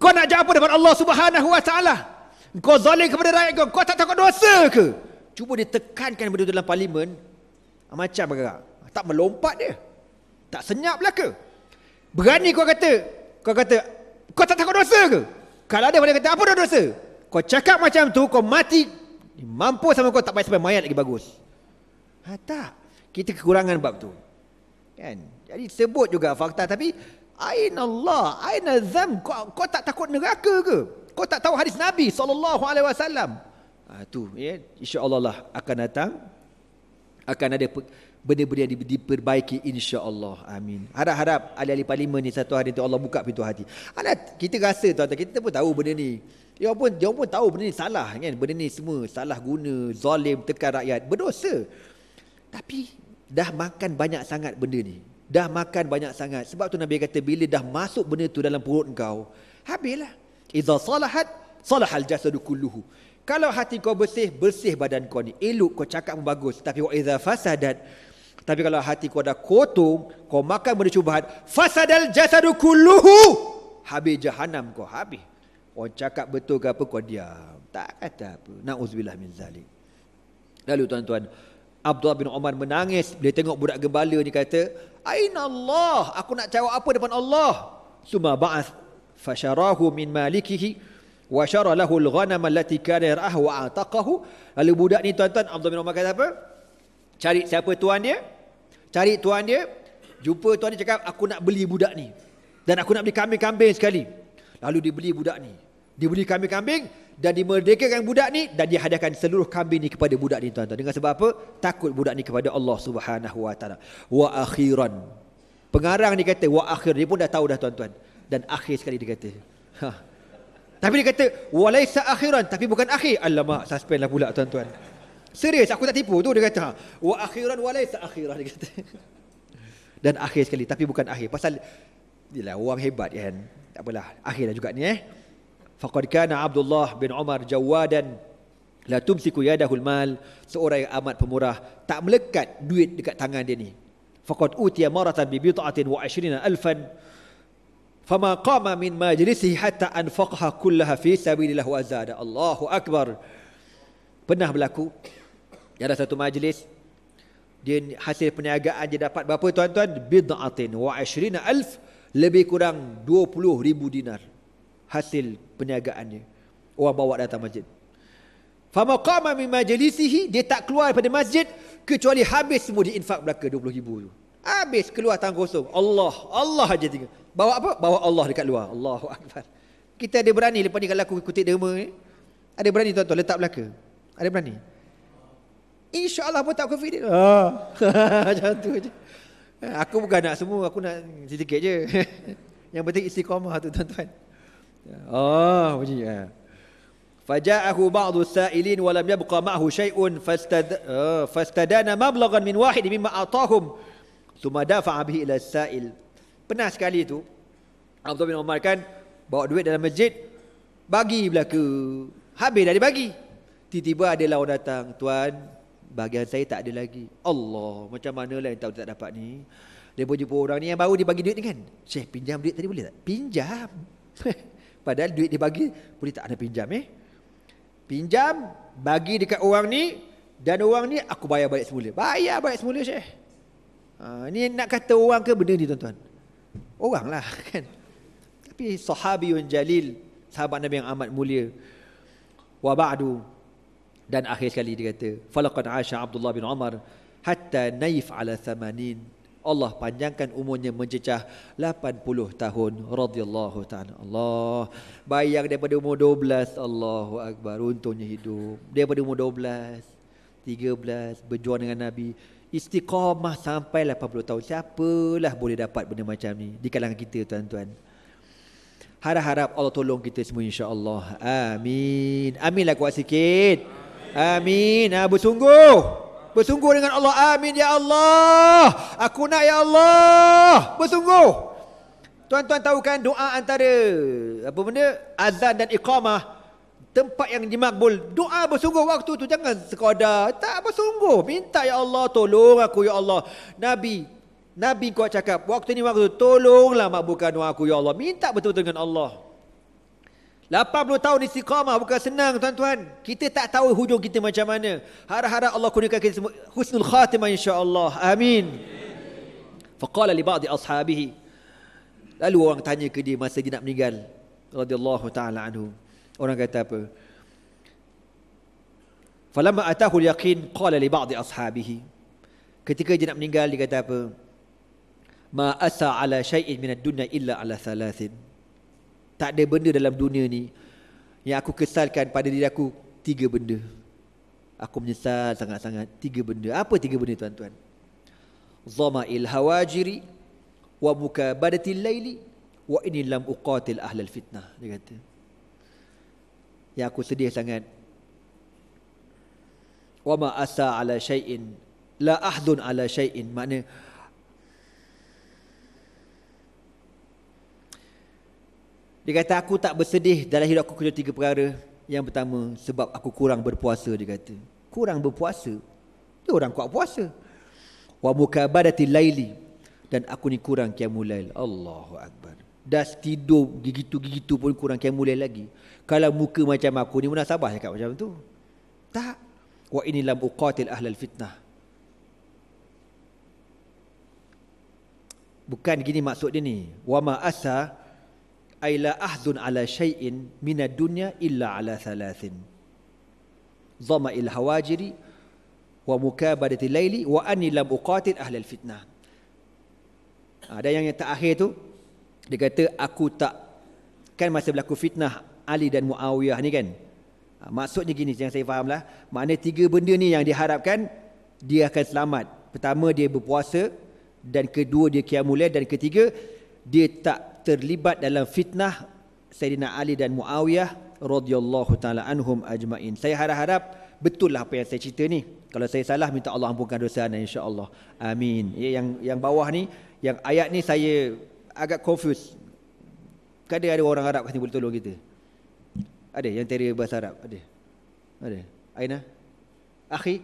Kau nak jawab apa dengan Allah subhanahu wa ta'ala Kau zalim kepada rakyat kau Kau tak takut dosa ke Cuba ditekankan benda tu dalam parlimen Macam bergerak Tak melompat dia tak senyap belaka. Berani kau kata, kau kata, kau tak takut dosa ke? Kalau ada orang kata, apa dah dosa? Kau cakap macam tu, kau mati, mampu sama kau tak payah sampai mayat lagi bagus. Ha, tak. Kita kekurangan bab tu. Kan? Jadi sebut juga fakta tapi Aina Allah, aina zam kau, kau tak takut neraka ke? Kau tak tahu hadis Nabi saw. alaihi wasallam. Ha, ya, insya-Allah lah akan datang akan ada pe- benda-benda yang diperbaiki insya-Allah. Amin. Harap-harap ahli-ahli parlimen ni satu hari nanti Allah buka pintu hati. Ala kita rasa tu, kita pun tahu benda ni. Dia pun dia pun tahu benda ni salah kan. Benda ni semua salah guna, zalim tekan rakyat, berdosa. Tapi dah makan banyak sangat benda ni. Dah makan banyak sangat. Sebab tu Nabi kata bila dah masuk benda tu dalam perut kau, habillah. Idza salahat salahal jasadu kulluhu. Kalau hati kau bersih, bersih badan kau ni. Elok kau cakap pun bagus. Tapi wa idha fasadat, tapi kalau hati kau dah kotor, kau makan benda syubhat, fasadal jasadu kulluhu. Habis jahanam kau, habis. Orang cakap betul ke apa kau diam. Tak kata apa. Nauzubillah min zalim. Lalu tuan-tuan, Abdullah bin Umar menangis bila tengok budak gembala ni kata, "Aina Allah? Aku nak jawab apa depan Allah?" Suma ba'ath fasharahu min malikihi wa shara lahu al-ghanam allati kana yarahu wa ataqahu. Lalu budak ni tuan-tuan, Abdullah bin Umar kata apa? Cari siapa tuan dia? cari tuan dia jumpa tuan dia cakap aku nak beli budak ni dan aku nak beli kambing-kambing sekali lalu dibeli budak ni dibeli kambing-kambing dan dimerdekakan budak ni dan dia dihadiahkan seluruh kambing ni kepada budak ni tuan-tuan dengan sebab apa takut budak ni kepada Allah Subhanahu wa taala wa akhiran pengarang ni kata wa akhir dia pun dah tahu dah tuan-tuan dan akhir sekali dia kata ha. tapi dia kata walaisa akhiran tapi bukan akhir alamak suspend lah pula tuan-tuan Serius aku tak tipu tu dia kata. Wa akhiran wa laysa akhirah dia kata. Dan akhir sekali tapi bukan akhir pasal yalah orang hebat kan. Tak apalah. Akhirlah juga ni eh. Faqad kana Abdullah bin Umar jawadan la tumsiku yadahul mal seorang yang amat pemurah tak melekat duit dekat tangan dia ni. Faqad utiya maratan bi bit'atin wa 20 alfan Fama qama min majlisihi hatta anfaqaha kullaha fi sabilillah wa zada Allahu akbar. Pernah berlaku dia ada satu majlis dia hasil perniagaan dia dapat berapa tuan-tuan? Bid'atin wa ashrina alf lebih kurang 20 ribu dinar hasil perniagaan dia. Orang bawa datang masjid. Fama qama min majlisihi dia tak keluar daripada masjid kecuali habis semua diinfak belaka 20 ribu tu. Habis keluar tangan kosong. Allah, Allah aja tinggal. Bawa apa? Bawa Allah dekat luar. Allahu akbar. Kita ada berani lepas ni kalau aku kutip derma ni. Ada berani tuan-tuan letak belaka? Ada Ada berani? InsyaAllah pun tak COVID dia. Oh. Macam tu je. Eh, aku bukan nak semua, aku nak sedikit je. Yang penting isi tu tuan-tuan. Oh, macam ni. Faja'ahu ba'du sa'ilin walam lam yabqa ma'hu syai'un ah, fastadana mablaghan min wahid mimma atahum thumma dafa'a bihi ila sa'il. Pernah sekali tu Abdul bin Umar kan bawa duit dalam masjid bagi belaka. Habis dah dibagi. Tiba-tiba ada lawan datang, tuan, bahagian saya tak ada lagi. Allah, macam mana lah yang tahu tak dapat ni. Dia pun jumpa orang ni yang baru dia bagi duit ni kan. Syekh, pinjam duit tadi boleh tak? Pinjam. Padahal duit dia bagi, boleh tak ada pinjam eh? Pinjam, bagi dekat orang ni, dan orang ni aku bayar balik semula. Bayar balik semula Syekh. Ha, ni nak kata orang ke benda ni tuan-tuan? Orang lah kan. Tapi sahabiyun jalil, sahabat Nabi yang amat mulia. Wa ba'du, dan akhir sekali dia kata falaqad aasha Abdullah bin Umar hatta naif ala 80 Allah panjangkan umurnya mencecah 80 tahun radhiyallahu ta'ala Allah bayang daripada umur 12 Allahu akbar untungnya hidup daripada umur 12 13 berjuang dengan nabi istiqamah sampai 80 tahun siapalah boleh dapat benda macam ni di kalangan kita tuan-tuan harap-harap Allah tolong kita semua insya-Allah amin amin lah kuat sikit Amin. Ha, ah, bersungguh. Bersungguh dengan Allah. Amin ya Allah. Aku nak ya Allah. Bersungguh. Tuan-tuan tahu kan doa antara apa benda? Azan dan iqamah tempat yang dimakbul. Doa bersungguh waktu tu jangan sekadar tak bersungguh. Minta ya Allah tolong aku ya Allah. Nabi Nabi kau cakap, waktu ni waktu tolonglah makbulkan doa aku ya Allah. Minta betul-betul dengan Allah. 80 tahun istiqamah bukan senang tuan-tuan. Kita tak tahu hujung kita macam mana. Harap-harap Allah kurniakan kita semua husnul khatimah insya-Allah. Amin. Faqala li ba'di ashabihi. Lalu orang tanya ke dia masa dia nak meninggal radhiyallahu taala anhu. Orang kata apa? Falamma atahu al-yaqin qala li ba'di ashabihi. Ketika dia nak meninggal dia kata apa? Ma asa ala syai'in min ad-dunya illa ala thalathin. Tak ada benda dalam dunia ni Yang aku kesalkan pada diri aku Tiga benda Aku menyesal sangat-sangat Tiga benda Apa tiga benda tuan-tuan? Zama il hawajiri Wa muka badatil layli Wa ini lam uqatil ahlal fitnah Dia kata Yang aku sedih sangat Wa ma asa ala syai'in La ahdun ala syai'in Maknanya Dia kata aku tak bersedih dalam hidup aku kerana tiga perkara. Yang pertama sebab aku kurang berpuasa dia kata. Kurang berpuasa. Dia orang kuat puasa. Wa mukabadati laili dan aku ni kurang qiyamul lail. Allahu akbar. Dah tidur gigitu-gigitu pun kurang qiyamul lail lagi. Kalau muka macam aku ni munasabah cakap macam tu. Tak. Wa ini lam uqatil ahlal fitnah. Bukan gini maksud dia ni. Wa ma asa aila ahdun ala syai'in minad dunya illa ala thalathin dhama il hawajiri wa mukabadati laili wa anni lam uqatil ahli fitnah ada yang yang terakhir tu dia kata aku tak kan masa berlaku fitnah Ali dan Muawiyah ni kan ah, maksudnya gini yang saya fahamlah makna tiga benda ni yang diharapkan dia akan selamat pertama dia berpuasa dan kedua dia kiamulai dan ketiga dia tak terlibat dalam fitnah Sayyidina Ali dan Muawiyah radhiyallahu taala anhum ajmain. Saya harap-harap betul lah apa yang saya cerita ni. Kalau saya salah minta Allah ampunkan dosa saya. insya-Allah. Amin. Ya, yang yang bawah ni yang ayat ni saya agak confused. Kadang ada orang Arab kat boleh tolong kita. Ada yang terer bahasa Arab, ada. Ada. Aina? Akhi.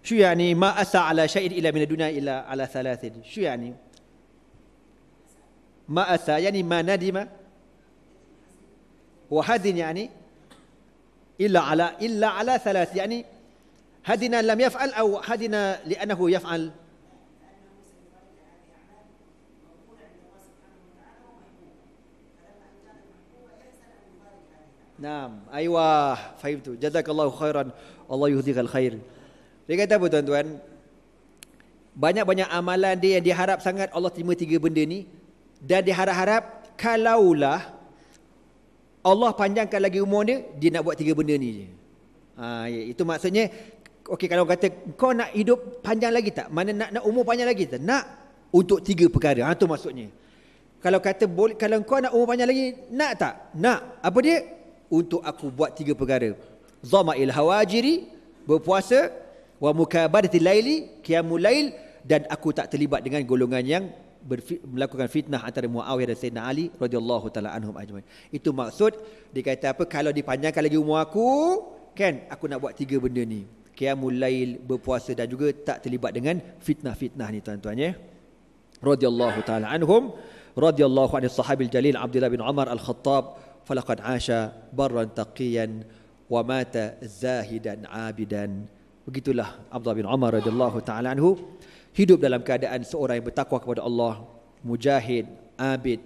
Shu yani ma asa ala syai'in ila min dunya ila ala thalathin. Shu yani? ما أسى يعني ما ندم وهدن يعني إلا على إلا على ثلاث يعني هدنا لم يفعل أو هدنا لأنه يفعل نعم أيوة فهمت جزاك الله khairan Allah yuhdihal khair dia kata apa tuan-tuan banyak-banyak amalan dia yang diharap sangat Allah terima tiga benda ni dan diharap-harap kalaulah Allah panjangkan lagi umur dia dia nak buat tiga benda ni je. Ha, ya, itu maksudnya okay, kalau kata kau nak hidup panjang lagi tak? Mana nak nak umur panjang lagi tak? Nak untuk tiga perkara. Ha, itu maksudnya. Kalau kata boleh kalau kau nak umur panjang lagi nak tak? Nak. Apa dia? Untuk aku buat tiga perkara. Zama'il hawajiri berpuasa wa mukabadati laili qiyamul lail dan aku tak terlibat dengan golongan yang melakukan fitnah antara Muawiyah dan Sayyidina Ali radhiyallahu taala anhum ajmain. Itu maksud dikatakan apa kalau dipanjangkan lagi umur aku, kan aku nak buat tiga benda ni. Qiyamul lail, berpuasa dan juga tak terlibat dengan fitnah-fitnah ni tuan-tuan ya. Radhiyallahu taala anhum, radhiyallahu anil sahabil jalil Abdullah bin Umar al-Khattab, falaqad asha barran taqiyan wa mata zahidan abidan. Begitulah Abdullah bin Umar radhiyallahu taala anhu hidup dalam keadaan seorang yang bertakwa kepada Allah, mujahid, abid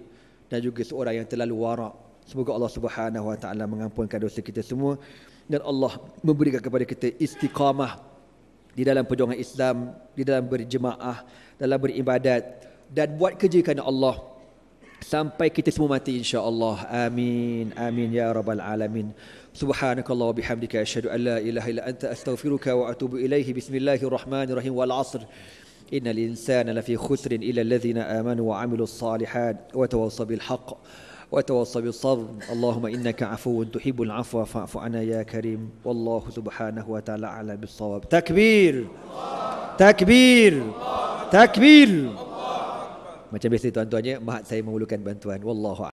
dan juga seorang yang terlalu warak. Semoga Allah Subhanahu Wa Taala mengampunkan dosa kita semua dan Allah memberikan kepada kita istiqamah di dalam perjuangan Islam, di dalam berjemaah, dalam beribadat dan buat kerja kerana Allah sampai kita semua mati insya-Allah. Amin. Amin ya rabbal alamin. Subhanakallah wa bihamdika asyhadu an la ilaha illa anta astaghfiruka wa atubu ilaihi. Bismillahirrahmanirrahim. Wal 'asr. إن الإنسان لفي خسر إلا الذين آمنوا وعملوا الصالحات وتواصوا بالحق وتواصوا بالصبر اللهم إنك عفو تحب العفو فاعف عنا يا كريم والله سبحانه وتعالى على بالصواب تكبير تكبير تكبير macam biasa tuan-tuannya mahat saya memerlukan bantuan wallahu